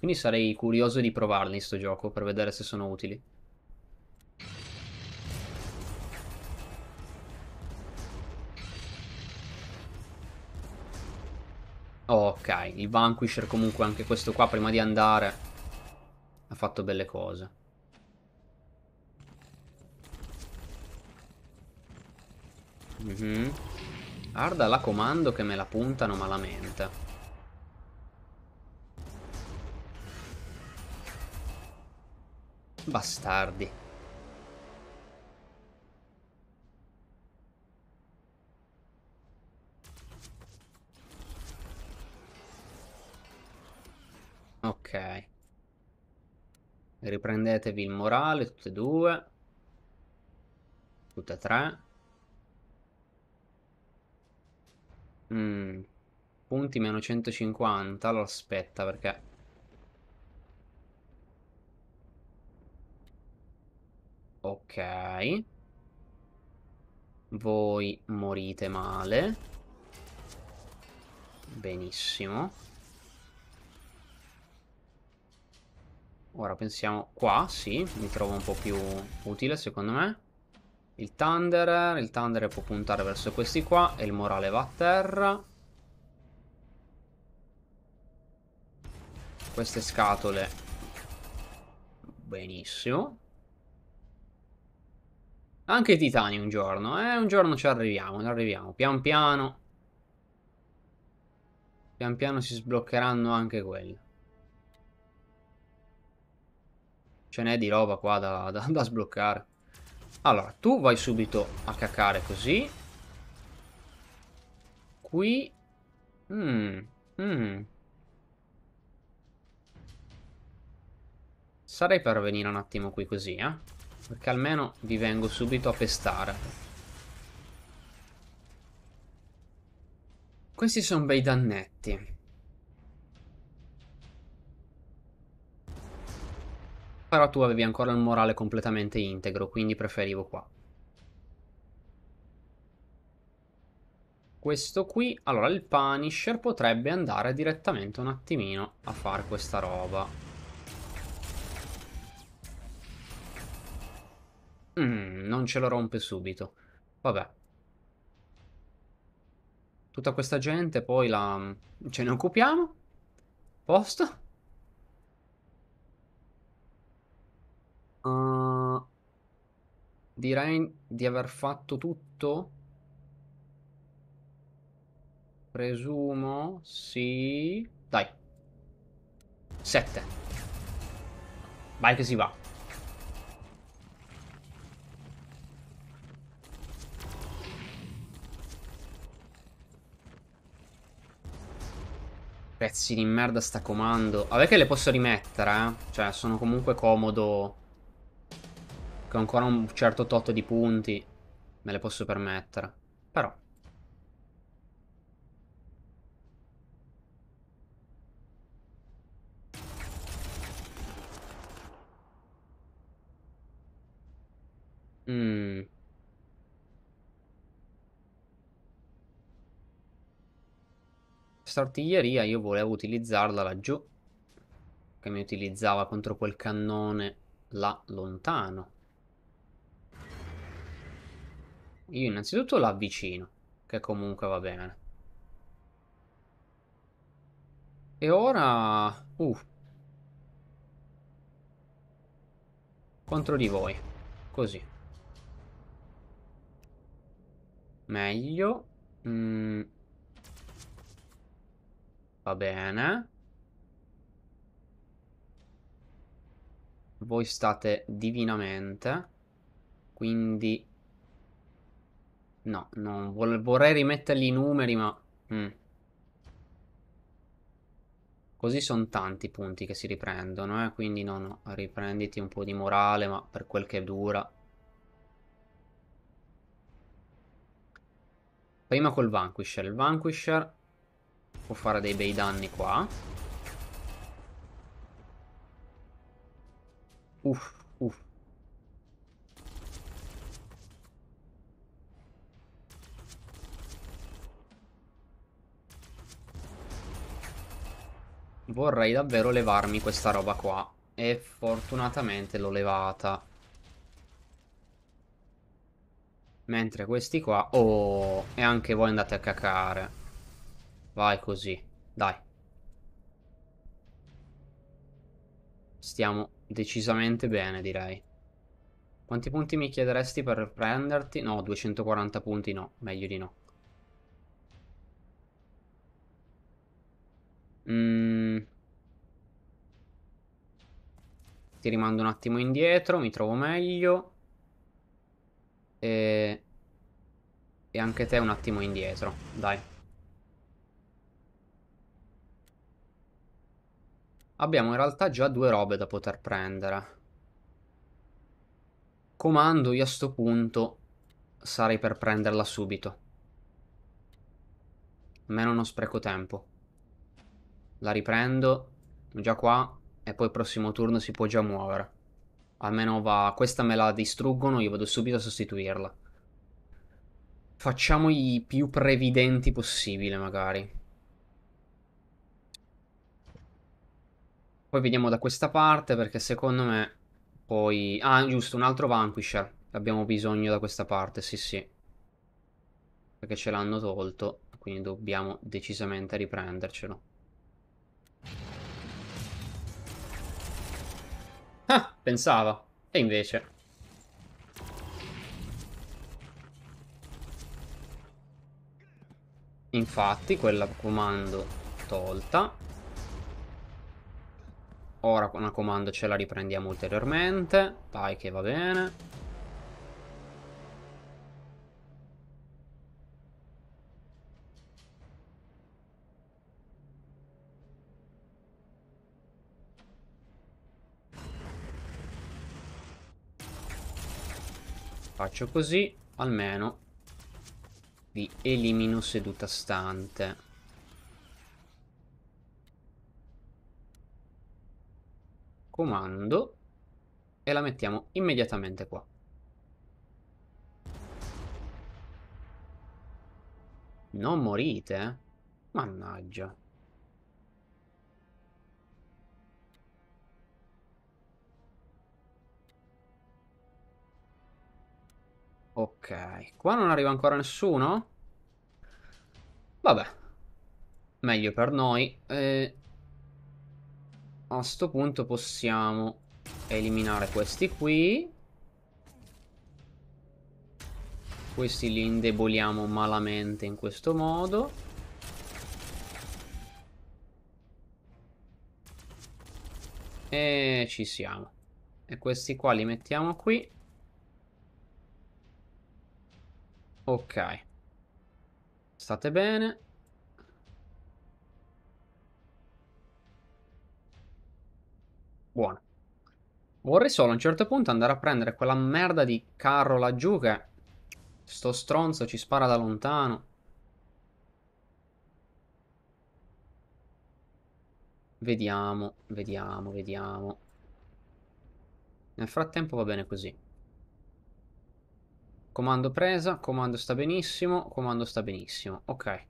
Quindi sarei curioso di provarli in sto gioco per vedere se sono utili. Ok, il Vanquisher comunque anche questo qua prima di andare ha fatto belle cose. Mm -hmm. Arda la comando che me la puntano malamente. Bastardi. Ok. Riprendetevi il morale, tutte e due. Tutte e tre. Mm. Punti meno 150, lo aspetta perché... Ok. Voi morite male. Benissimo. Ora pensiamo qua, sì, mi trovo un po' più utile secondo me. Il Thunderer, il Thunderer può puntare verso questi qua e il morale va a terra. Queste scatole. Benissimo. Anche i titani un giorno, eh, un giorno ci arriviamo, ci arriviamo, pian piano. Pian piano si sbloccheranno anche quelli. Ce n'è di roba qua da, da, da sbloccare. Allora, tu vai subito a cacare così. Qui. Mmm. Mm. Sarei per venire un attimo qui così, eh? Perché almeno vi vengo subito a pestare. Questi sono bei dannetti. Però tu avevi ancora il morale completamente integro, quindi preferivo qua. Questo qui, allora il Punisher potrebbe andare direttamente un attimino a fare questa roba. Mm, non ce lo rompe subito. Vabbè, tutta questa gente, poi la... ce ne occupiamo. Posto. Uh, direi di aver fatto tutto. Presumo, sì. Dai. 7. Vai che si va. Pezzi di merda sta comando. Vabbè che le posso rimettere, eh? Cioè, sono comunque comodo che ho ancora un certo tot di punti. Me le posso permettere. Però. Mmm. artiglieria io volevo utilizzarla laggiù che mi utilizzava contro quel cannone là lontano Io innanzitutto l'avvicino, che comunque va bene. E ora... Uh. Contro di voi. Così. Meglio. Mm. Va bene. Voi state divinamente. Quindi No, non vorrei rimettergli i numeri, ma... Mm. Così sono tanti i punti che si riprendono, eh? Quindi no, no, riprenditi un po' di morale, ma per quel che dura... Prima col Vanquisher. Il Vanquisher può fare dei bei danni qua. Uff. Vorrei davvero levarmi questa roba qua. E fortunatamente l'ho levata. Mentre questi qua... Oh, e anche voi andate a cacare. Vai così, dai. Stiamo decisamente bene, direi. Quanti punti mi chiederesti per prenderti? No, 240 punti no, meglio di no. Mm. Ti rimando un attimo indietro, mi trovo meglio. E... e anche te un attimo indietro, dai. Abbiamo in realtà già due robe da poter prendere. Comando, io a sto punto sarei per prenderla subito. Meno non spreco tempo la riprendo, già qua, e poi il prossimo turno si può già muovere. Almeno va, questa me la distruggono, io vado subito a sostituirla. Facciamo i più previdenti possibile, magari. Poi vediamo da questa parte, perché secondo me poi... Ah, giusto, un altro Vanquisher. Abbiamo bisogno da questa parte, sì sì. Perché ce l'hanno tolto, quindi dobbiamo decisamente riprendercelo. Ah, pensava. E invece. Infatti, quella comando tolta. Ora con una comando ce la riprendiamo ulteriormente. Dai che va bene. Faccio così, almeno vi elimino seduta stante. Comando e la mettiamo immediatamente qua. Non morite? Eh? Mannaggia. Ok, qua non arriva ancora nessuno? Vabbè, meglio per noi. Eh, a questo punto possiamo eliminare questi qui. Questi li indeboliamo malamente in questo modo. E ci siamo. E questi qua li mettiamo qui. Ok. State bene. Buono. Vorrei solo a un certo punto andare a prendere quella merda di carro laggiù che... Sto stronzo ci spara da lontano. Vediamo, vediamo, vediamo. Nel frattempo va bene così. Comando presa, comando sta benissimo, comando sta benissimo. Ok.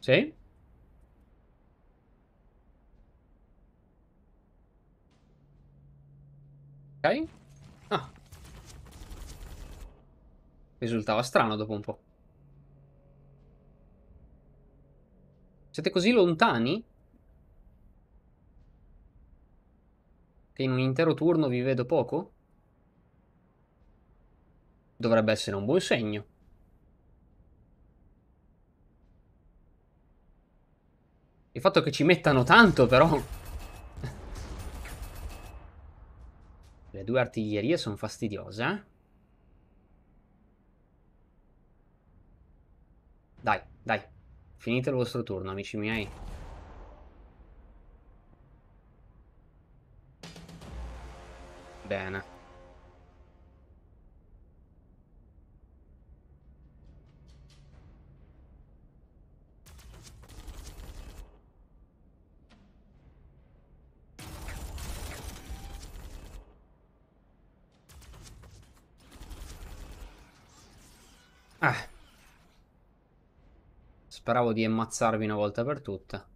Sì? Ok. Ah. Risultava strano dopo un po'. Siete così lontani? Che in un intero turno vi vedo poco? Dovrebbe essere un buon segno. Il fatto che ci mettano tanto però... Le due artiglierie sono fastidiose, eh. Dai, dai. Finite il vostro turno, amici miei. bene. Eh. Speravo di ammazzarvi una volta per tutte.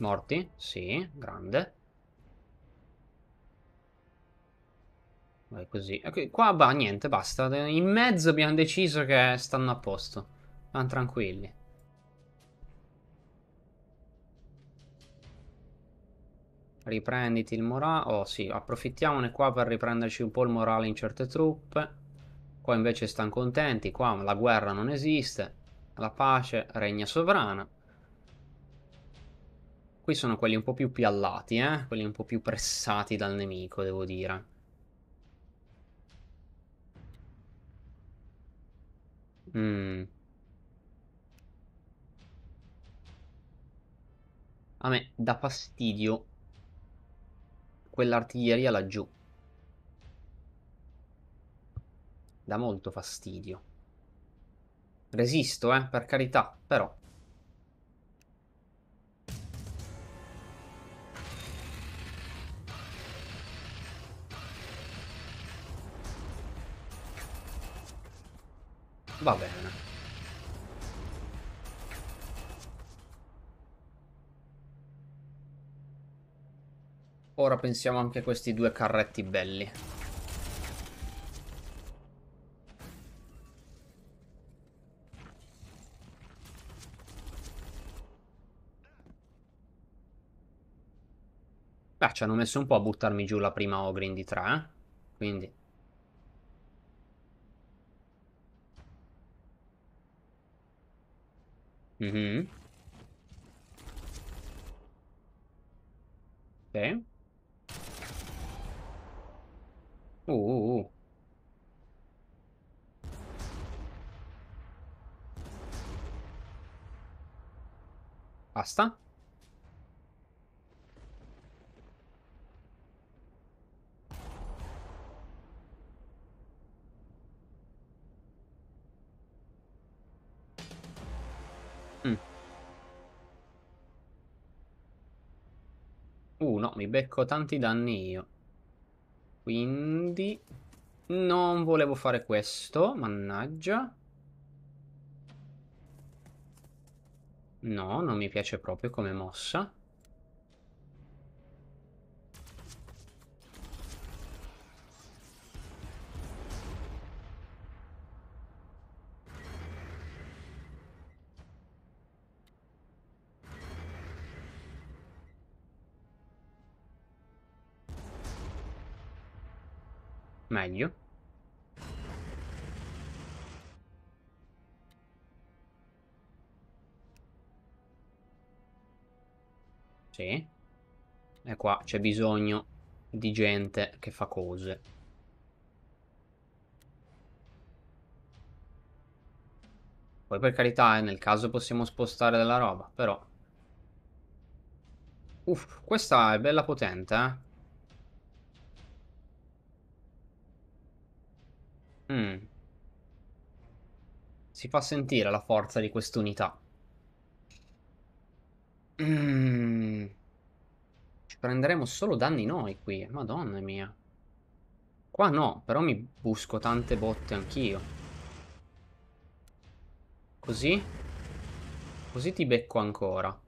Morti, sì, grande. Vai così. Okay, qua, va niente, basta. In mezzo abbiamo deciso che stanno a posto. Vanno tranquilli. Riprenditi il morale. Oh, sì, approfittiamone qua per riprenderci un po' il morale in certe truppe. Qua invece stanno contenti. Qua la guerra non esiste. La pace regna sovrana. Qui sono quelli un po' più piallati, eh? Quelli un po' più pressati dal nemico, devo dire. Mm. A me dà fastidio quell'artiglieria laggiù. Dà molto fastidio. Resisto, eh, per carità, però. Va bene. Ora pensiamo anche a questi due carretti belli. Beh, ci hanno messo un po' a buttarmi giù la prima Ogrin di 3, eh? Quindi... Uhum. Tem? Uh, uh, uh. Basta? Uh, no, mi becco tanti danni io. Quindi... Non volevo fare questo, mannaggia. No, non mi piace proprio come mossa. meglio. Sì. E qua c'è bisogno di gente che fa cose. Poi per carità, eh, nel caso possiamo spostare della roba, però... Uff, questa è bella potente, eh. Mm. Si fa sentire la forza di quest'unità. Mm. Ci prenderemo solo danni noi qui, madonna mia. Qua no, però mi busco tante botte anch'io. Così? Così ti becco ancora.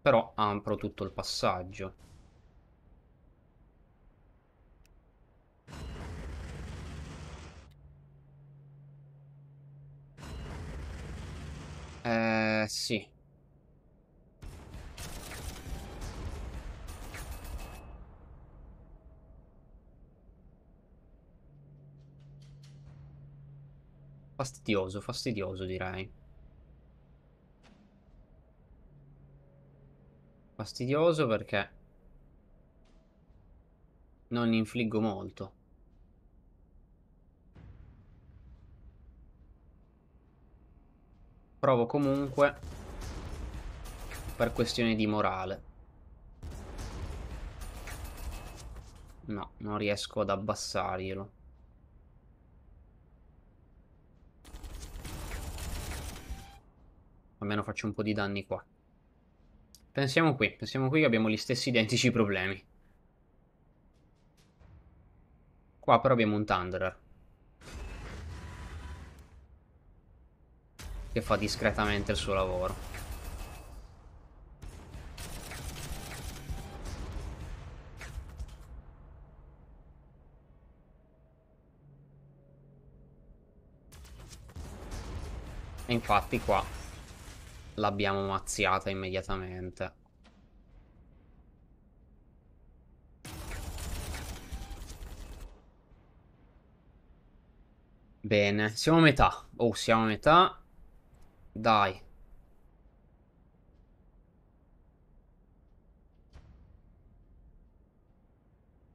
Però ampro tutto il passaggio. Eh, sì. Fastidioso, fastidioso direi. Fastidioso perché non infliggo molto. Provo comunque per questione di morale. No, non riesco ad abbassarglielo. Almeno faccio un po' di danni qua. Pensiamo qui, pensiamo qui che abbiamo gli stessi identici problemi. Qua però abbiamo un Thunderer. che fa discretamente il suo lavoro. E infatti qua l'abbiamo mazziata immediatamente. Bene, siamo a metà. Oh, siamo a metà. Dai.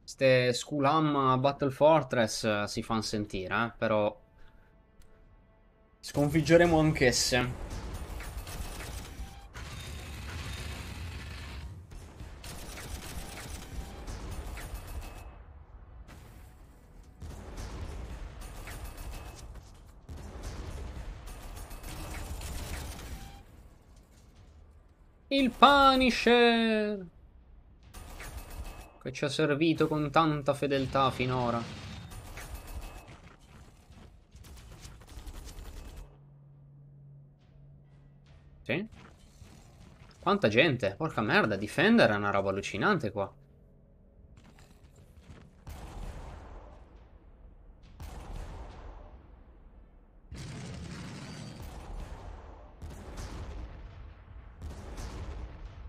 Queste Skulam Battle Fortress eh, si fanno sentire, eh, però... Sconfiggeremo anch'esse. Il Punisher! Che ci ha servito con tanta fedeltà finora. Sì? Quanta gente! Porca merda, Defender è una roba allucinante qua.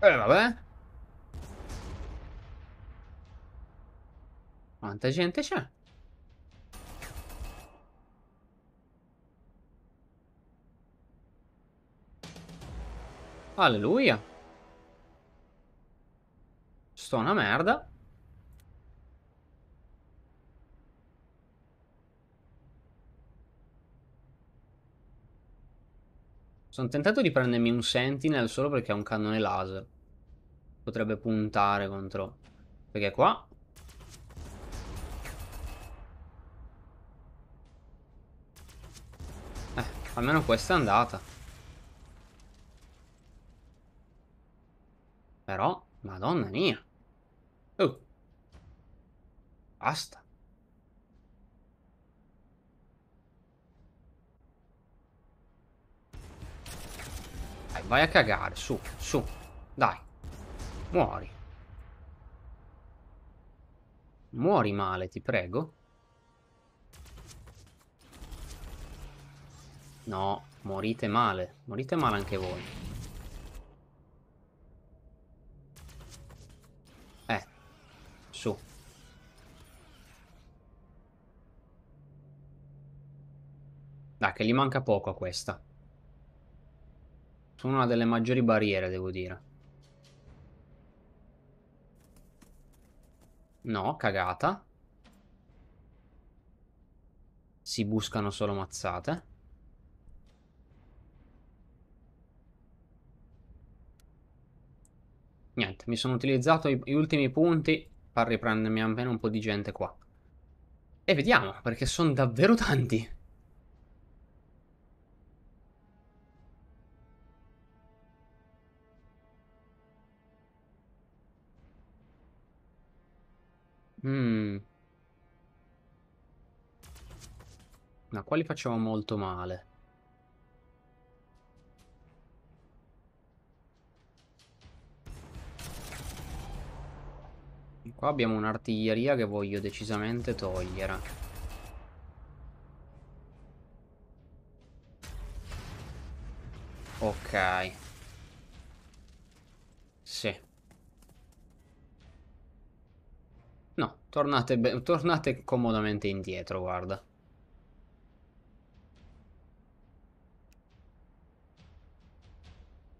Eh, vabbè. Quanta gente c'è? Alleluia. Sto una merda. Sono tentato di prendermi un Sentinel solo perché ha un cannone laser. Potrebbe puntare contro... Perché qua... Eh, almeno questa è andata. Però, madonna mia. Oh. Basta. vai a cagare, su, su, dai, muori. Muori male, ti prego. No, morite male, morite male anche voi. Eh, su. Dai, che gli manca poco a questa. Sono una delle maggiori barriere, devo dire. No, cagata. Si buscano solo mazzate. Niente, mi sono utilizzato gli ultimi punti per riprendermi almeno un po' di gente qua. E vediamo, perché sono davvero tanti. Mm. Ma quali facciamo molto male? Qua abbiamo un'artiglieria che voglio decisamente togliere. Ok. Tornate, be- tornate comodamente indietro, guarda.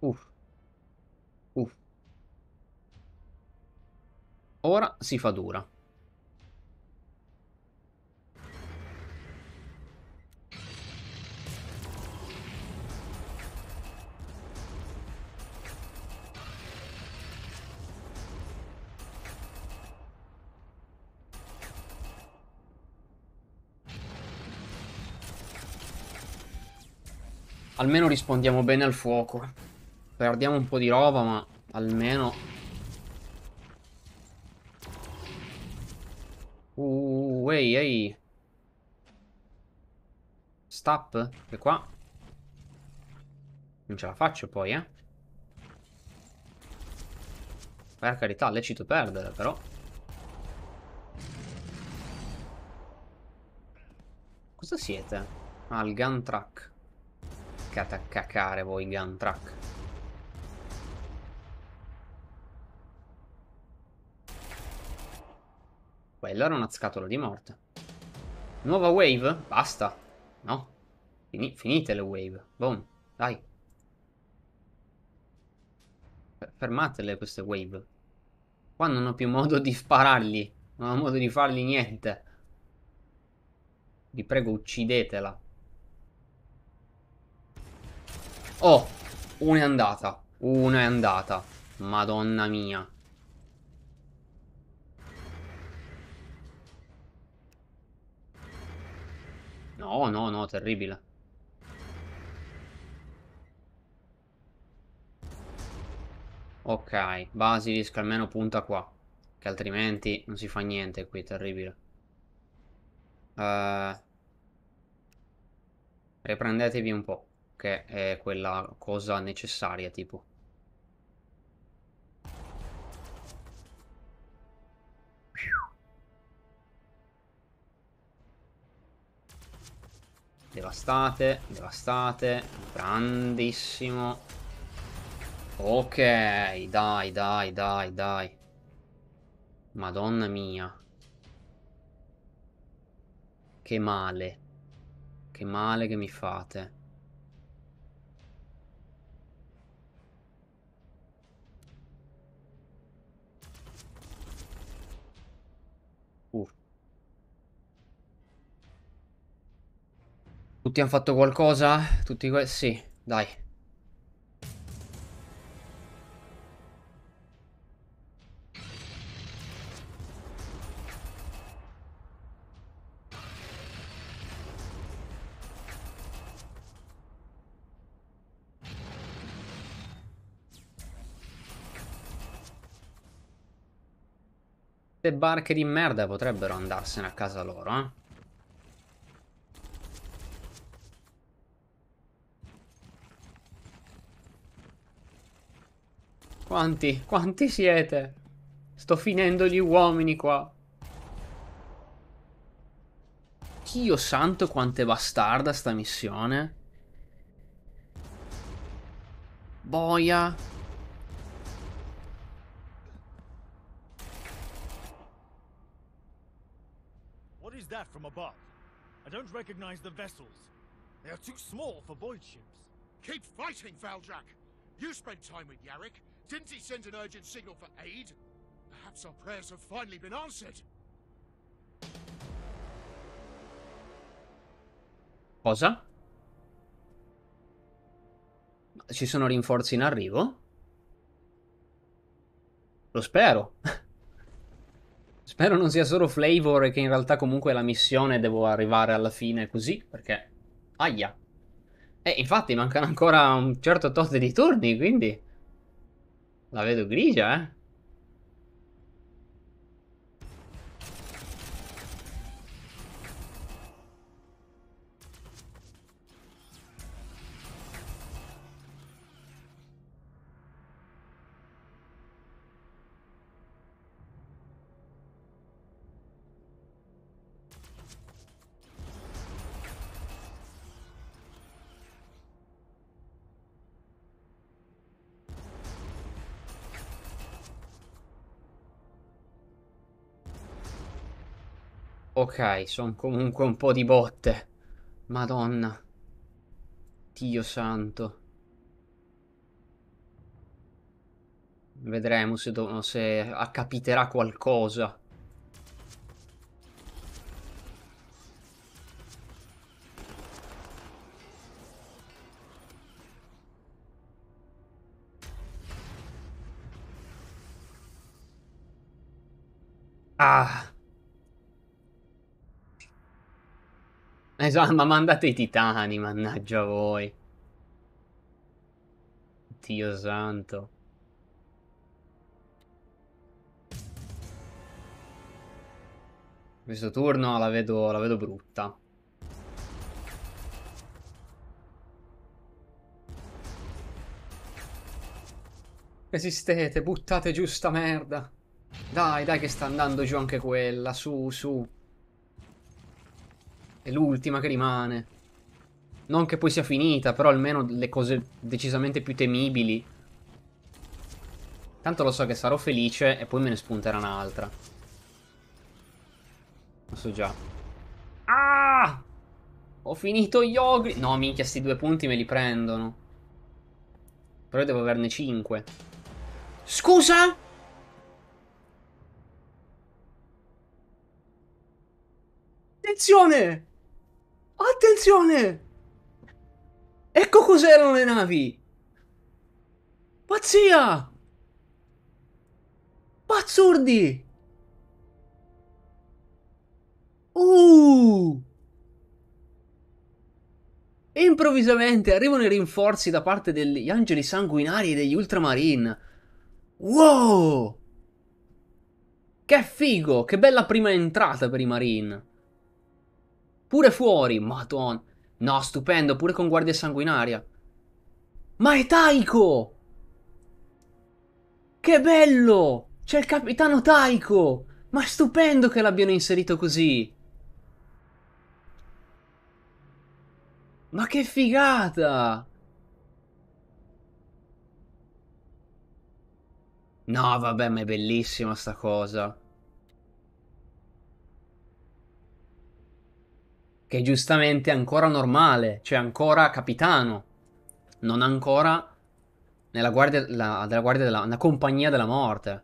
Uff. Uh. Uff. Uh. Ora si fa dura. Almeno rispondiamo bene al fuoco. Perdiamo un po' di roba, ma almeno... Uh, ehi, ehi. Stop, che qua. Non ce la faccio poi, eh. Per carità, lecito perdere, però. Cosa siete? Ah, il gun track cascate a cacare voi Gantrak. Quella era una scatola di morte. Nuova wave? Basta. No. Fini finite le wave. Boom. Dai. Fermatele queste wave. Qua non ho più modo di sparargli. Non ho modo di fargli niente. Vi prego uccidetela. Oh, una è andata. Una è andata. Madonna mia. No, no, no, terribile. Ok, Basilisk almeno punta qua. Che altrimenti non si fa niente qui, terribile. Uh, riprendetevi un po' che è quella cosa necessaria, tipo. Devastate, devastate, grandissimo. Ok, dai, dai, dai, dai. Madonna mia. Che male. Che male che mi fate. Tutti hanno fatto qualcosa? Tutti questi? Sì, dai. Queste barche di merda potrebbero andarsene a casa loro, eh. Quanti? Quanti siete? Sto finendo gli uomini qua. Dio santo quanto è bastarda sta missione. Boia. What is that from above? I don't recognize the vessels. They are too small for void ships. Keep fighting, Veljak. You spent time with Yarrick. Didn't he send an urgent signal for aid? Perhaps our prayers have finally been answered. Cosa? Ci sono rinforzi in arrivo? Lo spero. Spero non sia solo Flavor e che in realtà comunque la missione devo arrivare alla fine così, perché... Aia. E eh, infatti mancano ancora un certo tot di turni, quindi... Lá veio do grid já? ok, sono comunque un po' di botte. Madonna. Dio santo. Vedremo se, se accapiterà qualcosa. Esatto, ma mandate i titani, mannaggia voi. Dio santo. Questo turno la vedo, la vedo brutta. Resistete, buttate giù sta merda. Dai, dai che sta andando giù anche quella, su, su. È l'ultima che rimane. Non che poi sia finita, però almeno le cose decisamente più temibili. Tanto lo so che sarò felice e poi me ne spunterà un'altra. Lo so già. Ah! Ho finito gli ogri. No, minchia, sti due punti me li prendono. Però devo averne 5. Scusa? Attenzione! Attenzione! Ecco cos'erano le navi! Pazzia! Pazzurdi! Uh! improvvisamente arrivano i rinforzi da parte degli angeli sanguinari e degli ultramarine. Wow! Che figo! Che bella prima entrata per i marine! Pure fuori, madonna. No, stupendo, pure con guardia sanguinaria. Ma è Taiko! Che bello! C'è il capitano Taiko! Ma è stupendo che l'abbiano inserito così! Ma che figata! No, vabbè, ma è bellissima sta cosa. che giustamente è ancora normale, cioè ancora capitano, non ancora nella guardia, la, della guardia della, nella compagnia della morte.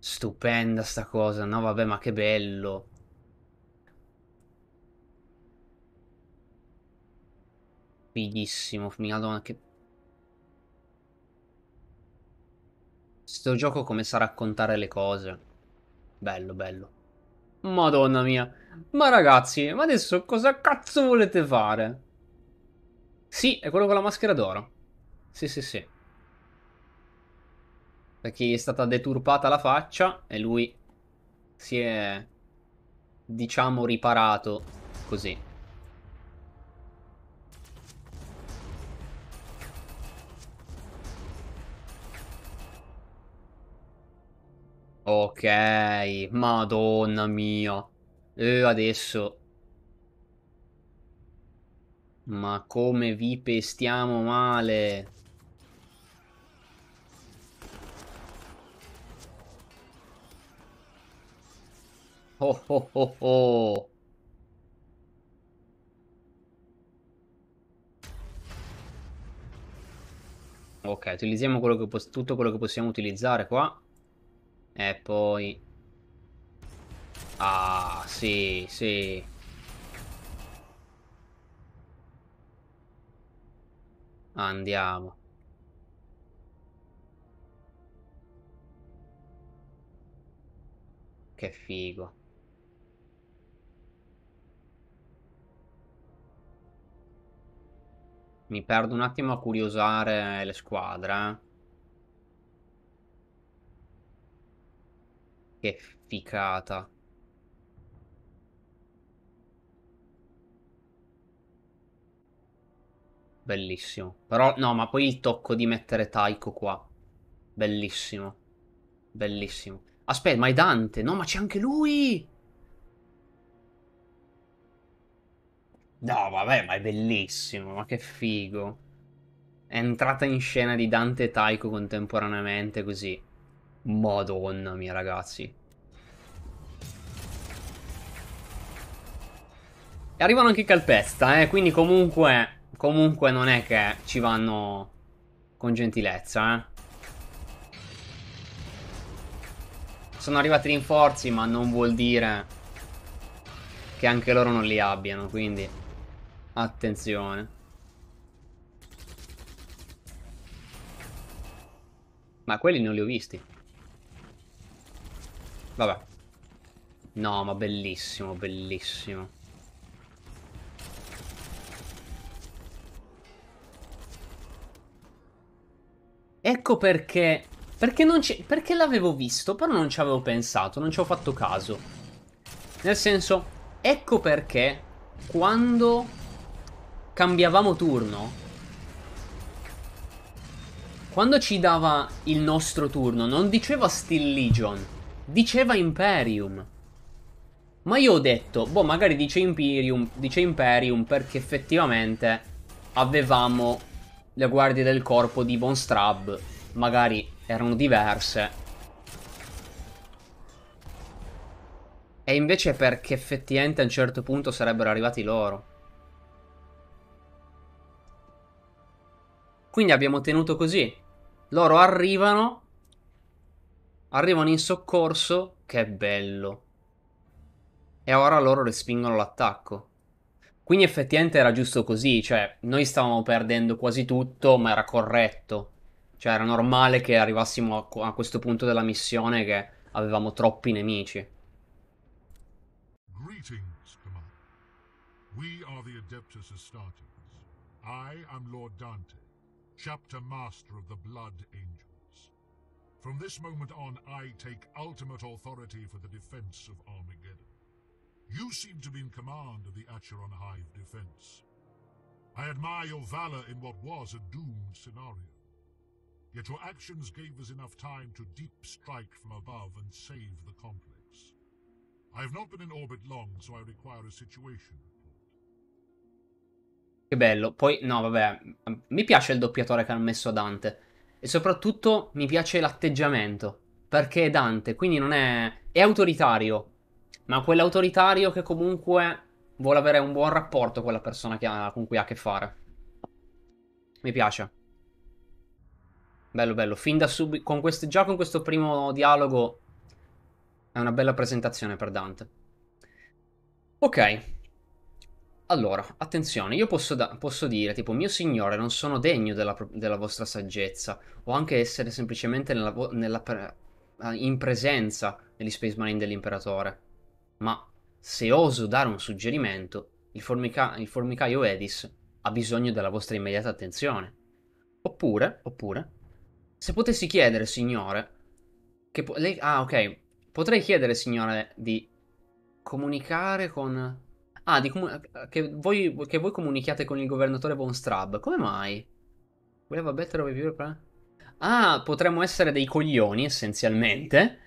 Stupenda sta cosa, no vabbè ma che bello. Fighissimo, madonna che... Sto gioco come sa raccontare le cose. Bello, bello. Madonna mia. Ma ragazzi, ma adesso cosa cazzo volete fare? Sì, è quello con la maschera d'oro. Sì, sì, sì. Perché gli è stata deturpata la faccia e lui si è, diciamo, riparato così. Ok, madonna mia. Eh, adesso. Ma come vi pestiamo male. Oh oh oh oh. Ok, utilizziamo quello che tutto quello che possiamo utilizzare qua. E poi Ah, sì, sì. Andiamo. Che figo. Mi perdo un attimo a curiosare le squadre. Eh. Che ficata. bellissimo. Però, no, ma poi il tocco di mettere Taiko qua. Bellissimo. Bellissimo. Aspetta, ma è Dante? No, ma c'è anche lui! No, vabbè, ma è bellissimo, ma che figo. È entrata in scena di Dante e Taiko contemporaneamente così. Madonna mia, ragazzi. E arrivano anche i calpesta, eh, quindi comunque Comunque non è che ci vanno con gentilezza, eh. Sono arrivati rinforzi, ma non vuol dire che anche loro non li abbiano, quindi attenzione. Ma quelli non li ho visti. Vabbè. No, ma bellissimo, bellissimo. Ecco perché... Perché, perché l'avevo visto, però non ci avevo pensato, non ci ho fatto caso. Nel senso, ecco perché quando cambiavamo turno... Quando ci dava il nostro turno, non diceva Steel Legion, diceva Imperium. Ma io ho detto, boh, magari dice Imperium, dice Imperium perché effettivamente avevamo le guardie del corpo di Von Strab magari erano diverse. E invece perché effettivamente a un certo punto sarebbero arrivati loro. Quindi abbiamo tenuto così. Loro arrivano. Arrivano in soccorso. Che bello. E ora loro respingono l'attacco. Quindi effettivamente era giusto così, cioè noi stavamo perdendo quasi tutto, ma era corretto. Cioè era normale che arrivassimo a, a questo punto della missione che avevamo troppi nemici. Greetings, Commander. We are the Adeptus Astartes. I am Lord Dante, Chapter Master of the Blood Angels. From this moment on, I take ultimate authority for the defense of Armageddon. You seem to be in command of the Acheron Hive defense. I admire your valor in what was a doomed scenario. Yet your actions gave us enough time to deep strike from above and save the complex. I have not been in orbit long, so I require a situation Che bello. Poi, no, vabbè, mi piace il doppiatore che hanno messo Dante. E soprattutto mi piace l'atteggiamento. Perché è Dante, quindi non è... è autoritario, ma quell'autoritario che comunque vuole avere un buon rapporto con la persona ha, con cui ha a che fare. Mi piace. Bello, bello. Fin da subito, già con questo primo dialogo è una bella presentazione per Dante. Ok. Allora, attenzione, io posso, da- posso dire, tipo, mio signore, non sono degno della, pro- della vostra saggezza, o anche essere semplicemente nella vo- nella pre- in presenza degli Space Marine dell'imperatore ma se oso dare un suggerimento, il, formica- il formicaio Edis ha bisogno della vostra immediata attenzione. Oppure, oppure, se potessi chiedere, signore, che po- lei- ah, ok, potrei chiedere, signore, di comunicare con... Ah, di comu- che, voi, che voi comunichiate con il governatore Von Strab. Come mai? Voleva better over Ah, potremmo essere dei coglioni, essenzialmente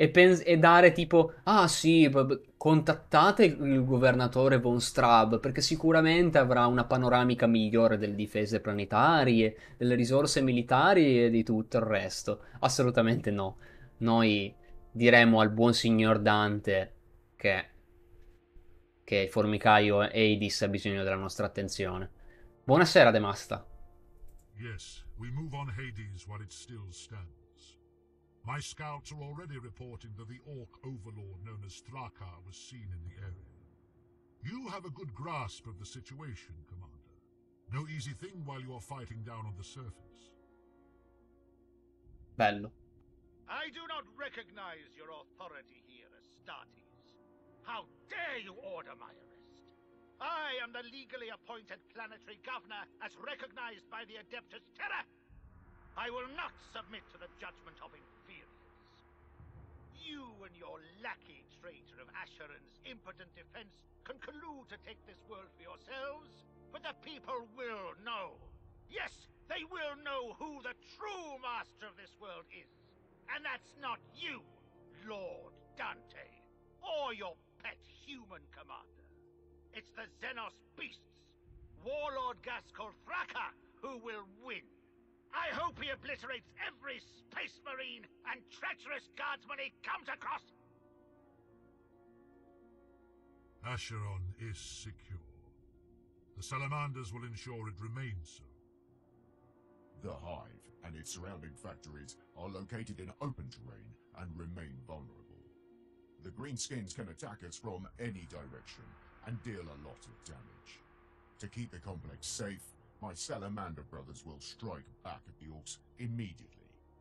e, pens- e dare tipo, ah sì, b- b- contattate il governatore von Straub perché sicuramente avrà una panoramica migliore delle difese planetarie, delle risorse militari e di tutto il resto. Assolutamente no. Noi diremo al buon signor Dante che, che il formicaio Aedis ha bisogno della nostra attenzione. Buonasera, Demasta. Yes, we move on Hades while it still stands. My scouts are already reporting that the orc overlord known as Thrakar was seen in the area. You have a good grasp of the situation, Commander. No easy thing while you are fighting down on the surface. Bello. I do not recognize your authority here, Astartes. How dare you order my arrest? I am the legally appointed planetary governor as recognized by the Adeptus Terra. I will not submit to the judgment of him. You and your lackey, traitor of Asheron's impotent defense, can collude to take this world for yourselves, but the people will know. Yes, they will know who the true master of this world is. And that's not you, Lord Dante, or your pet human commander. It's the Xenos beasts, Warlord Gascol Thraka, who will win. I hope he obliterates every space marine and treacherous guardsman he comes across! Acheron is secure. The Salamanders will ensure it remains so. The Hive and its surrounding factories are located in open terrain and remain vulnerable. The Greenskins can attack us from any direction and deal a lot of damage. To keep the complex safe, my salamander brothers will strike back at the orcs immediately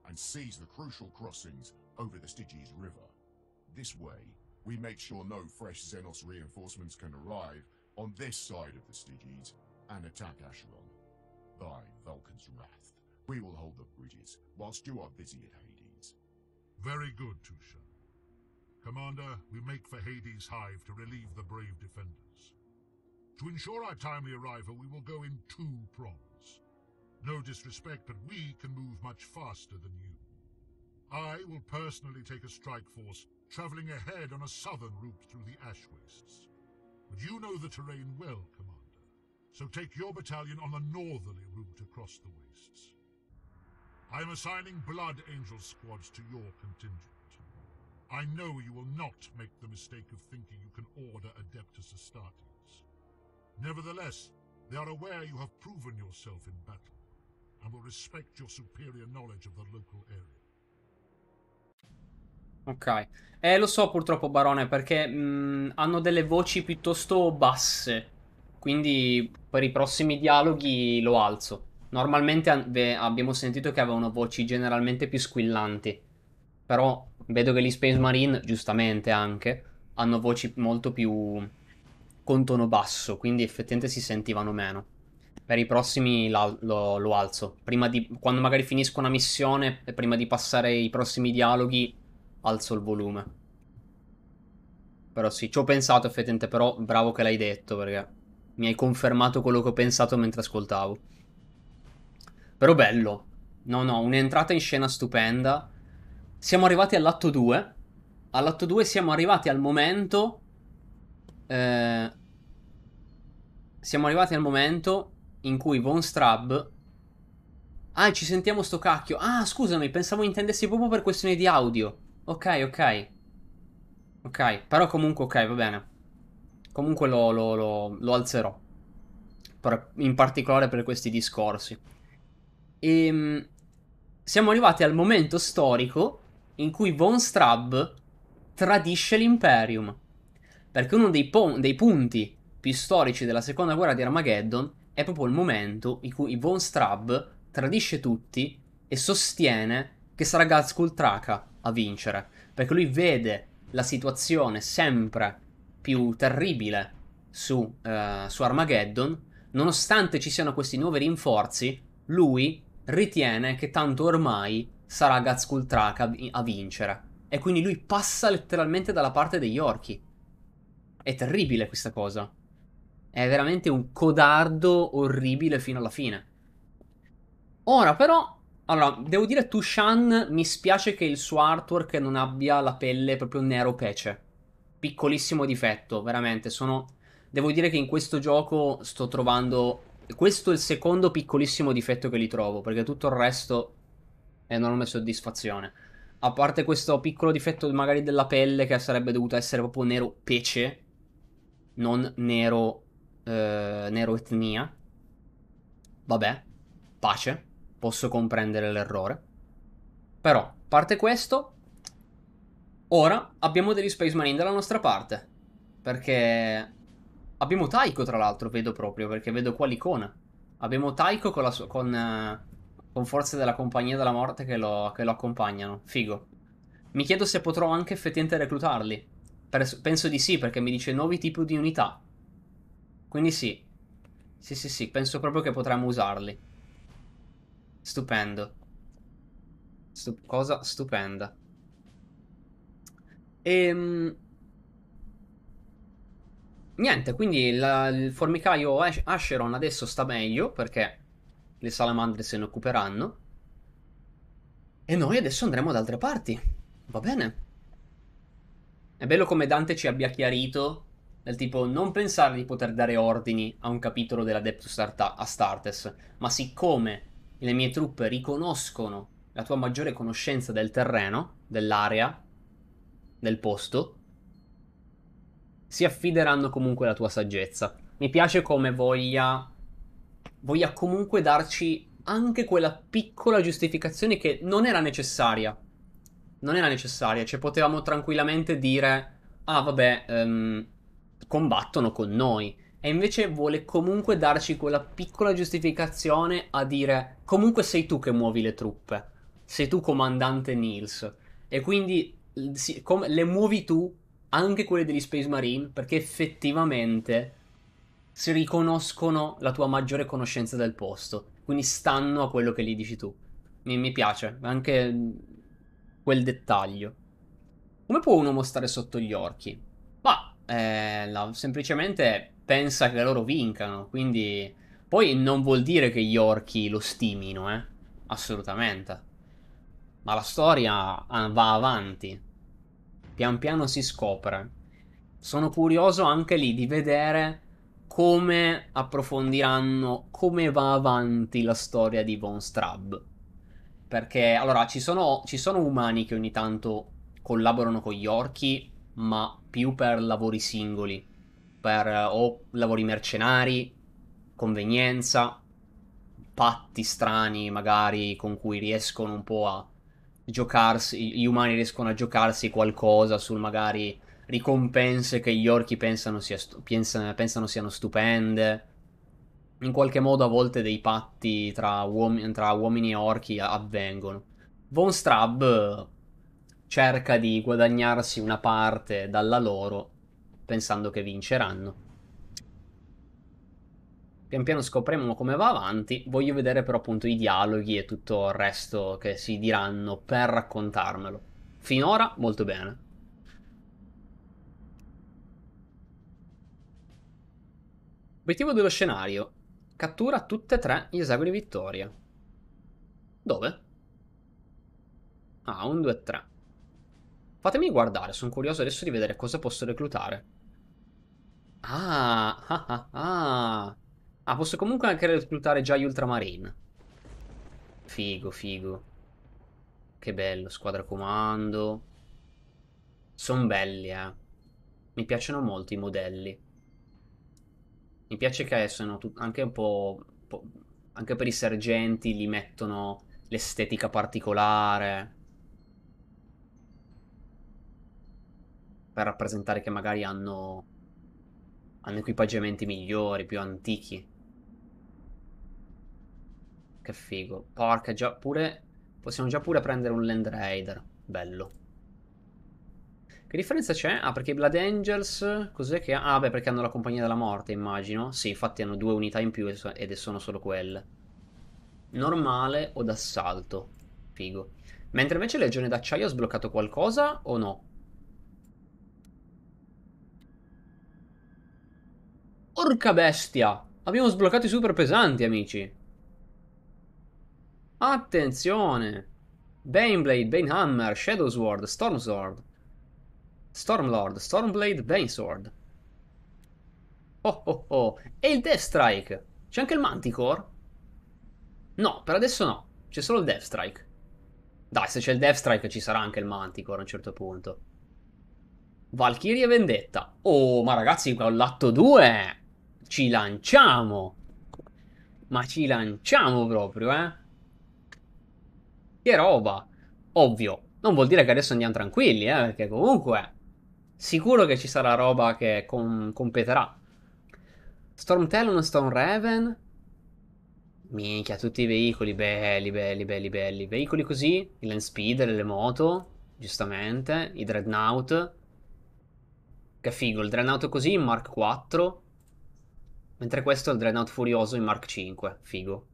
and seize the crucial crossings over the Stygies River. This way, we make sure no fresh Xenos reinforcements can arrive on this side of the Stygies and attack Asheron. By Vulcan's wrath. We will hold the bridges whilst you are busy at Hades. Very good, Tusha. Commander, we make for Hades' hive to relieve the brave defenders. To ensure our timely arrival, we will go in two prongs. No disrespect, but we can move much faster than you. I will personally take a strike force, traveling ahead on a southern route through the ash wastes. But you know the terrain well, Commander, so take your battalion on the northerly route across the wastes. I am assigning Blood Angel squads to your contingent. I know you will not make the mistake of thinking you can order Adeptus Astartes. Nevertheless, they are aware you have proven yourself in battle, and will respect your superior knowledge of the local area. Ok, eh, lo so purtroppo Barone perché mh, mm, hanno delle voci piuttosto basse, quindi per i prossimi dialoghi lo alzo. Normalmente abbiamo sentito che avevano voci generalmente più squillanti, però vedo che gli Space Marine, giustamente anche, hanno voci molto più con tono basso, quindi effettivamente si sentivano meno. Per i prossimi lo, lo, lo alzo. Di, quando magari finisco una missione e prima di passare i prossimi dialoghi, alzo il volume. Però sì, ci ho pensato effettivamente, però bravo che l'hai detto perché mi hai confermato quello che ho pensato mentre ascoltavo. Però bello. No, no, un'entrata in scena stupenda. Siamo arrivati all'atto 2. All'atto 2 siamo arrivati al momento eh, siamo arrivati al momento in cui Von Strab Ah, ci sentiamo sto cacchio. Ah, scusami, pensavo intendessi proprio per questione di audio. Ok, ok. Ok, però comunque ok, va bene. Comunque lo, lo, lo, lo alzerò. Per, in particolare per questi discorsi. E, ehm, siamo arrivati al momento storico in cui Von Strab tradisce l'Imperium. Perché uno dei, po- dei punti più storici della seconda guerra di Armageddon è proprio il momento in cui Von Straub tradisce tutti e sostiene che sarà Gazkul Traka a vincere. Perché lui vede la situazione sempre più terribile su, uh, su Armageddon. Nonostante ci siano questi nuovi rinforzi, lui ritiene che tanto ormai sarà Gazkul Traka a vincere. E quindi lui passa letteralmente dalla parte degli orchi. È terribile questa cosa. È veramente un codardo orribile fino alla fine. Ora però... Allora, devo dire Tushan mi spiace che il suo artwork non abbia la pelle proprio nero pece. Piccolissimo difetto, veramente. Sono... Devo dire che in questo gioco sto trovando... Questo è il secondo piccolissimo difetto che li trovo, perché tutto il resto è enorme soddisfazione. A parte questo piccolo difetto magari della pelle che sarebbe dovuto essere proprio nero pece, non nero, eh, nero etnia. Vabbè, pace, posso comprendere l'errore. Però, a parte questo, ora abbiamo degli Space Marine dalla nostra parte. Perché abbiamo Taiko, tra l'altro, vedo proprio, perché vedo qua l'icona. Abbiamo Taiko con, sua, con, eh, con forze della Compagnia della Morte che lo, che lo accompagnano. Figo. Mi chiedo se potrò anche effettivamente reclutarli penso di sì, perché mi dice nuovi tipi di unità. Quindi sì. Sì, sì, sì, penso proprio che potremmo usarli. Stupendo. Stup cosa stupenda. Ehm... Niente, quindi la, il formicaio Ash Asheron adesso sta meglio perché le salamandre se ne occuperanno. E noi adesso andremo da altre parti. Va bene. È bello come Dante ci abbia chiarito, del tipo non pensare di poter dare ordini a un capitolo della dell'Adeptus Astartes, ma siccome le mie truppe riconoscono la tua maggiore conoscenza del terreno, dell'area, del posto, si affideranno comunque alla tua saggezza. Mi piace come voglia, voglia comunque darci anche quella piccola giustificazione che non era necessaria non era necessaria, cioè potevamo tranquillamente dire, ah vabbè, um, combattono con noi. E invece vuole comunque darci quella piccola giustificazione a dire, comunque sei tu che muovi le truppe, sei tu comandante Nils. E quindi sì, com- le muovi tu, anche quelle degli Space Marine, perché effettivamente si riconoscono la tua maggiore conoscenza del posto, quindi stanno a quello che gli dici tu. Mi, mi piace, anche quel dettaglio. Come può uno mostrare sotto gli orchi? Ma eh, no, semplicemente pensa che loro vincano, quindi poi non vuol dire che gli orchi lo stimino, eh? Assolutamente. Ma la storia ah, va avanti. Pian piano si scopre. Sono curioso anche lì di vedere come approfondiranno, come va avanti la storia di Von Strab. Perché allora ci sono, ci sono umani che ogni tanto collaborano con gli orchi, ma più per lavori singoli, per eh, o lavori mercenari, convenienza, patti strani magari con cui riescono un po' a giocarsi, gli umani riescono a giocarsi qualcosa sul magari ricompense che gli orchi pensano, sia, pensano, pensano siano stupende in qualche modo a volte dei patti tra, uom- tra uomini e orchi avvengono. Von Strab eh, cerca di guadagnarsi una parte dalla loro pensando che vinceranno. Pian piano scopriamo come va avanti, voglio vedere però appunto i dialoghi e tutto il resto che si diranno per raccontarmelo. Finora molto bene. Obiettivo dello scenario Cattura tutte e tre gli esegui di vittoria. Dove? Ah, un due, tre. Fatemi guardare, sono curioso adesso di vedere cosa posso reclutare. Ah, ah, ah, ah. Ah, posso comunque anche reclutare già gli Ultramarine. Figo, figo. Che bello, squadra comando. Sono belli, eh. Mi piacciono molto i modelli. Mi piace che siano tut- anche un po', po', Anche per i sergenti li mettono l'estetica particolare. Per rappresentare che magari hanno. hanno equipaggiamenti migliori, più antichi. Che figo. Porca, già pure. Possiamo già pure prendere un Land Raider. Bello. Che differenza c'è? Ah, perché i Blood Angels. Cos'è che ha? Ah, beh, perché hanno la compagnia della morte, immagino. Sì, infatti hanno due unità in più ed sono solo quelle. Normale o d'assalto. Figo. Mentre invece Legione d'acciaio ha sbloccato qualcosa o no? Porca bestia! Abbiamo sbloccato i super pesanti, amici. Attenzione! Baneblade, Banehammer, Shadow Sword, Storm Sword. Stormlord, Stormblade, Bainsword. Oh oh oh, e il Deathstrike? C'è anche il Manticore? No, per adesso no, c'è solo il Deathstrike. Dai, se c'è il Deathstrike ci sarà anche il Manticore a un certo punto. Valkyrie e Vendetta. Oh, ma ragazzi, con l'atto 2 ci lanciamo. Ma ci lanciamo proprio, eh. Che roba. Ovvio. Non vuol dire che adesso andiamo tranquilli, eh, perché comunque sicuro che ci sarà roba che com- competerà. Stormtalon, una Raven. Minchia, tutti i veicoli belli, belli, belli, belli. Veicoli così, i Land Speeder, le moto, giustamente, i Dreadnought. Che figo, il Dreadnought così in Mark 4. Mentre questo è il Dreadnought Furioso in Mark 5, figo.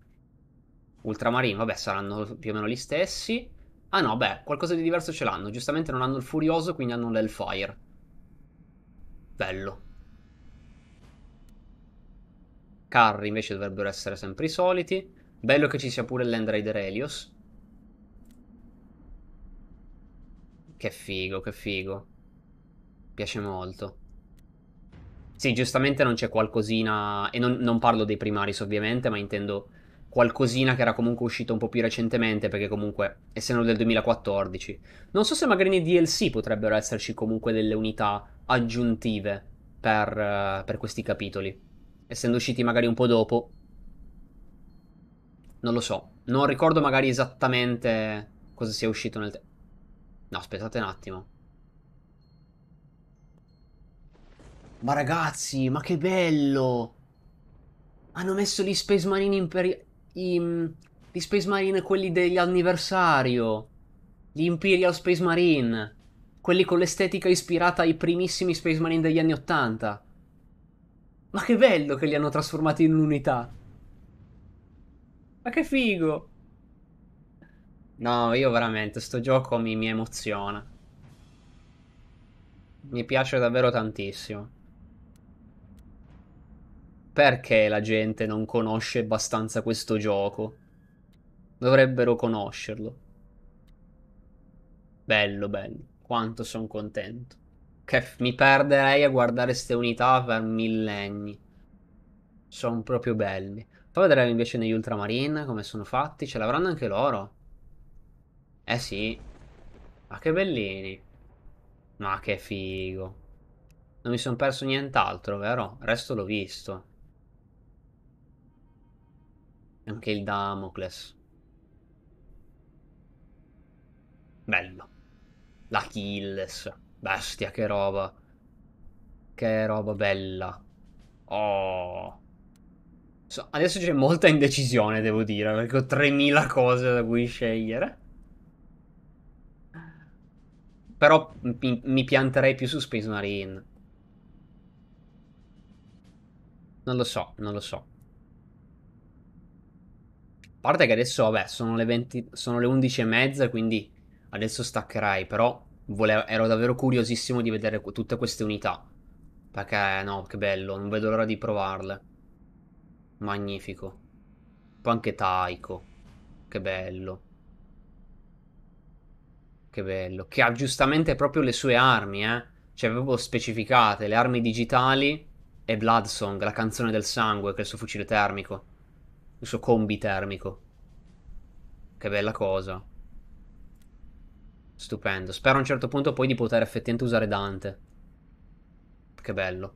Ultramarine, vabbè, saranno più o meno gli stessi. Ah no, beh, qualcosa di diverso ce l'hanno. Giustamente non hanno il Furioso, quindi hanno l'Hellfire. Bello. Carri invece dovrebbero essere sempre i soliti. Bello che ci sia pure il Rider Helios. Che figo, che figo. Piace molto. Sì, giustamente non c'è qualcosina... E non, non parlo dei primaris ovviamente, ma intendo qualcosina che era comunque uscito un po' più recentemente, perché comunque, essendo del 2014. Non so se magari nei DLC potrebbero esserci comunque delle unità aggiuntive per, eh, per questi capitoli. Essendo usciti magari un po' dopo, non lo so. Non ricordo magari esattamente cosa sia uscito nel tempo. No, aspettate un attimo. Ma ragazzi, ma che bello! Hanno messo gli Space Marine Imperiali... Gli Space Marine quelli degli anniversario. Gli Imperial Space Marine quelli con l'estetica ispirata ai primissimi Space Marine degli anni Ottanta. Ma che bello che li hanno trasformati in un'unità. Ma che figo. No, io veramente, sto gioco mi, mi emoziona. Mi piace davvero tantissimo. Perché la gente non conosce abbastanza questo gioco? Dovrebbero conoscerlo. Bello, bello quanto sono contento. Che mi perderei a guardare queste unità per millenni. Sono proprio belli. Poi vedremo invece negli Ultramarine come sono fatti. Ce l'avranno anche loro. Eh sì. Ma che bellini. Ma che figo. Non mi sono perso nient'altro, vero? Il resto l'ho visto. Anche il Damocles. Bello l'Achilles. Bestia, che roba. Che roba bella. Oh. So, adesso c'è molta indecisione, devo dire, perché ho 3000 cose da cui scegliere. Però mi, mi pianterei più su Space Marine. Non lo so, non lo so. A parte che adesso, vabbè, sono le, 20, sono le 11 e mezza, quindi Adesso staccherai, però volevo, ero davvero curiosissimo di vedere tutte queste unità. Perché, no, che bello, non vedo l'ora di provarle. Magnifico. Poi anche Taiko. Che bello. Che bello. Che ha giustamente proprio le sue armi, eh. Cioè, avevo specificate le armi digitali e Bloodsong, la canzone del sangue, che è il suo fucile termico. Il suo combi termico. Che bella cosa. Stupendo. Spero a un certo punto poi di poter effettivamente usare Dante. Che bello.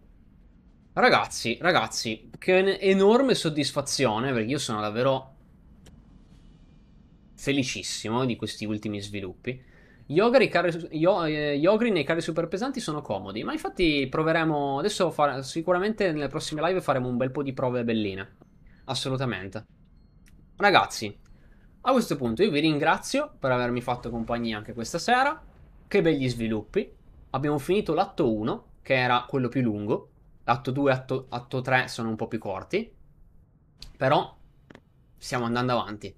Ragazzi, ragazzi, che enorme soddisfazione, perché io sono davvero felicissimo di questi ultimi sviluppi. Yogri, carri, yo, eh, Yogri nei carri super pesanti sono comodi, ma infatti proveremo, adesso far, sicuramente nelle prossime live faremo un bel po' di prove belline. Assolutamente. Ragazzi, a questo punto io vi ringrazio per avermi fatto compagnia anche questa sera. Che begli sviluppi. Abbiamo finito l'atto 1, che era quello più lungo. L'atto 2 e atto, atto 3 sono un po' più corti. Però stiamo andando avanti.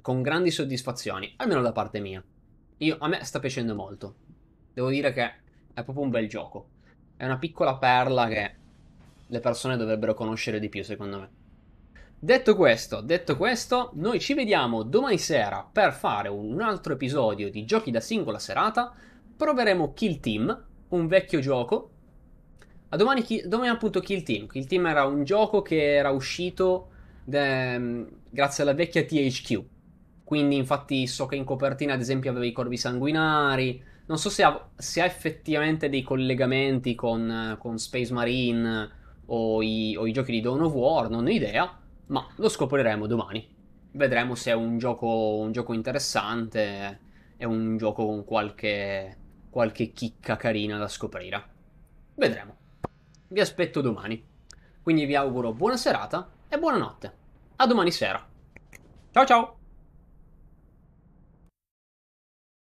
Con grandi soddisfazioni, almeno da parte mia. Io, a me sta piacendo molto. Devo dire che è proprio un bel gioco. È una piccola perla che le persone dovrebbero conoscere di più, secondo me. Detto questo, detto questo, noi ci vediamo domani sera per fare un altro episodio di giochi da singola serata. Proveremo Kill Team, un vecchio gioco. A domani, domani appunto Kill Team. Kill Team era un gioco che era uscito de, ehm, grazie alla vecchia THQ. Quindi infatti so che in copertina ad esempio aveva i corvi sanguinari. Non so se ha, se ha effettivamente dei collegamenti con, con Space Marine o i, o i giochi di Dawn of War, non ho idea ma lo scopriremo domani. Vedremo se è un gioco, un gioco interessante, è un gioco con qualche, qualche chicca carina da scoprire. Vedremo. Vi aspetto domani. Quindi vi auguro buona serata e buonanotte. A domani sera. Ciao ciao!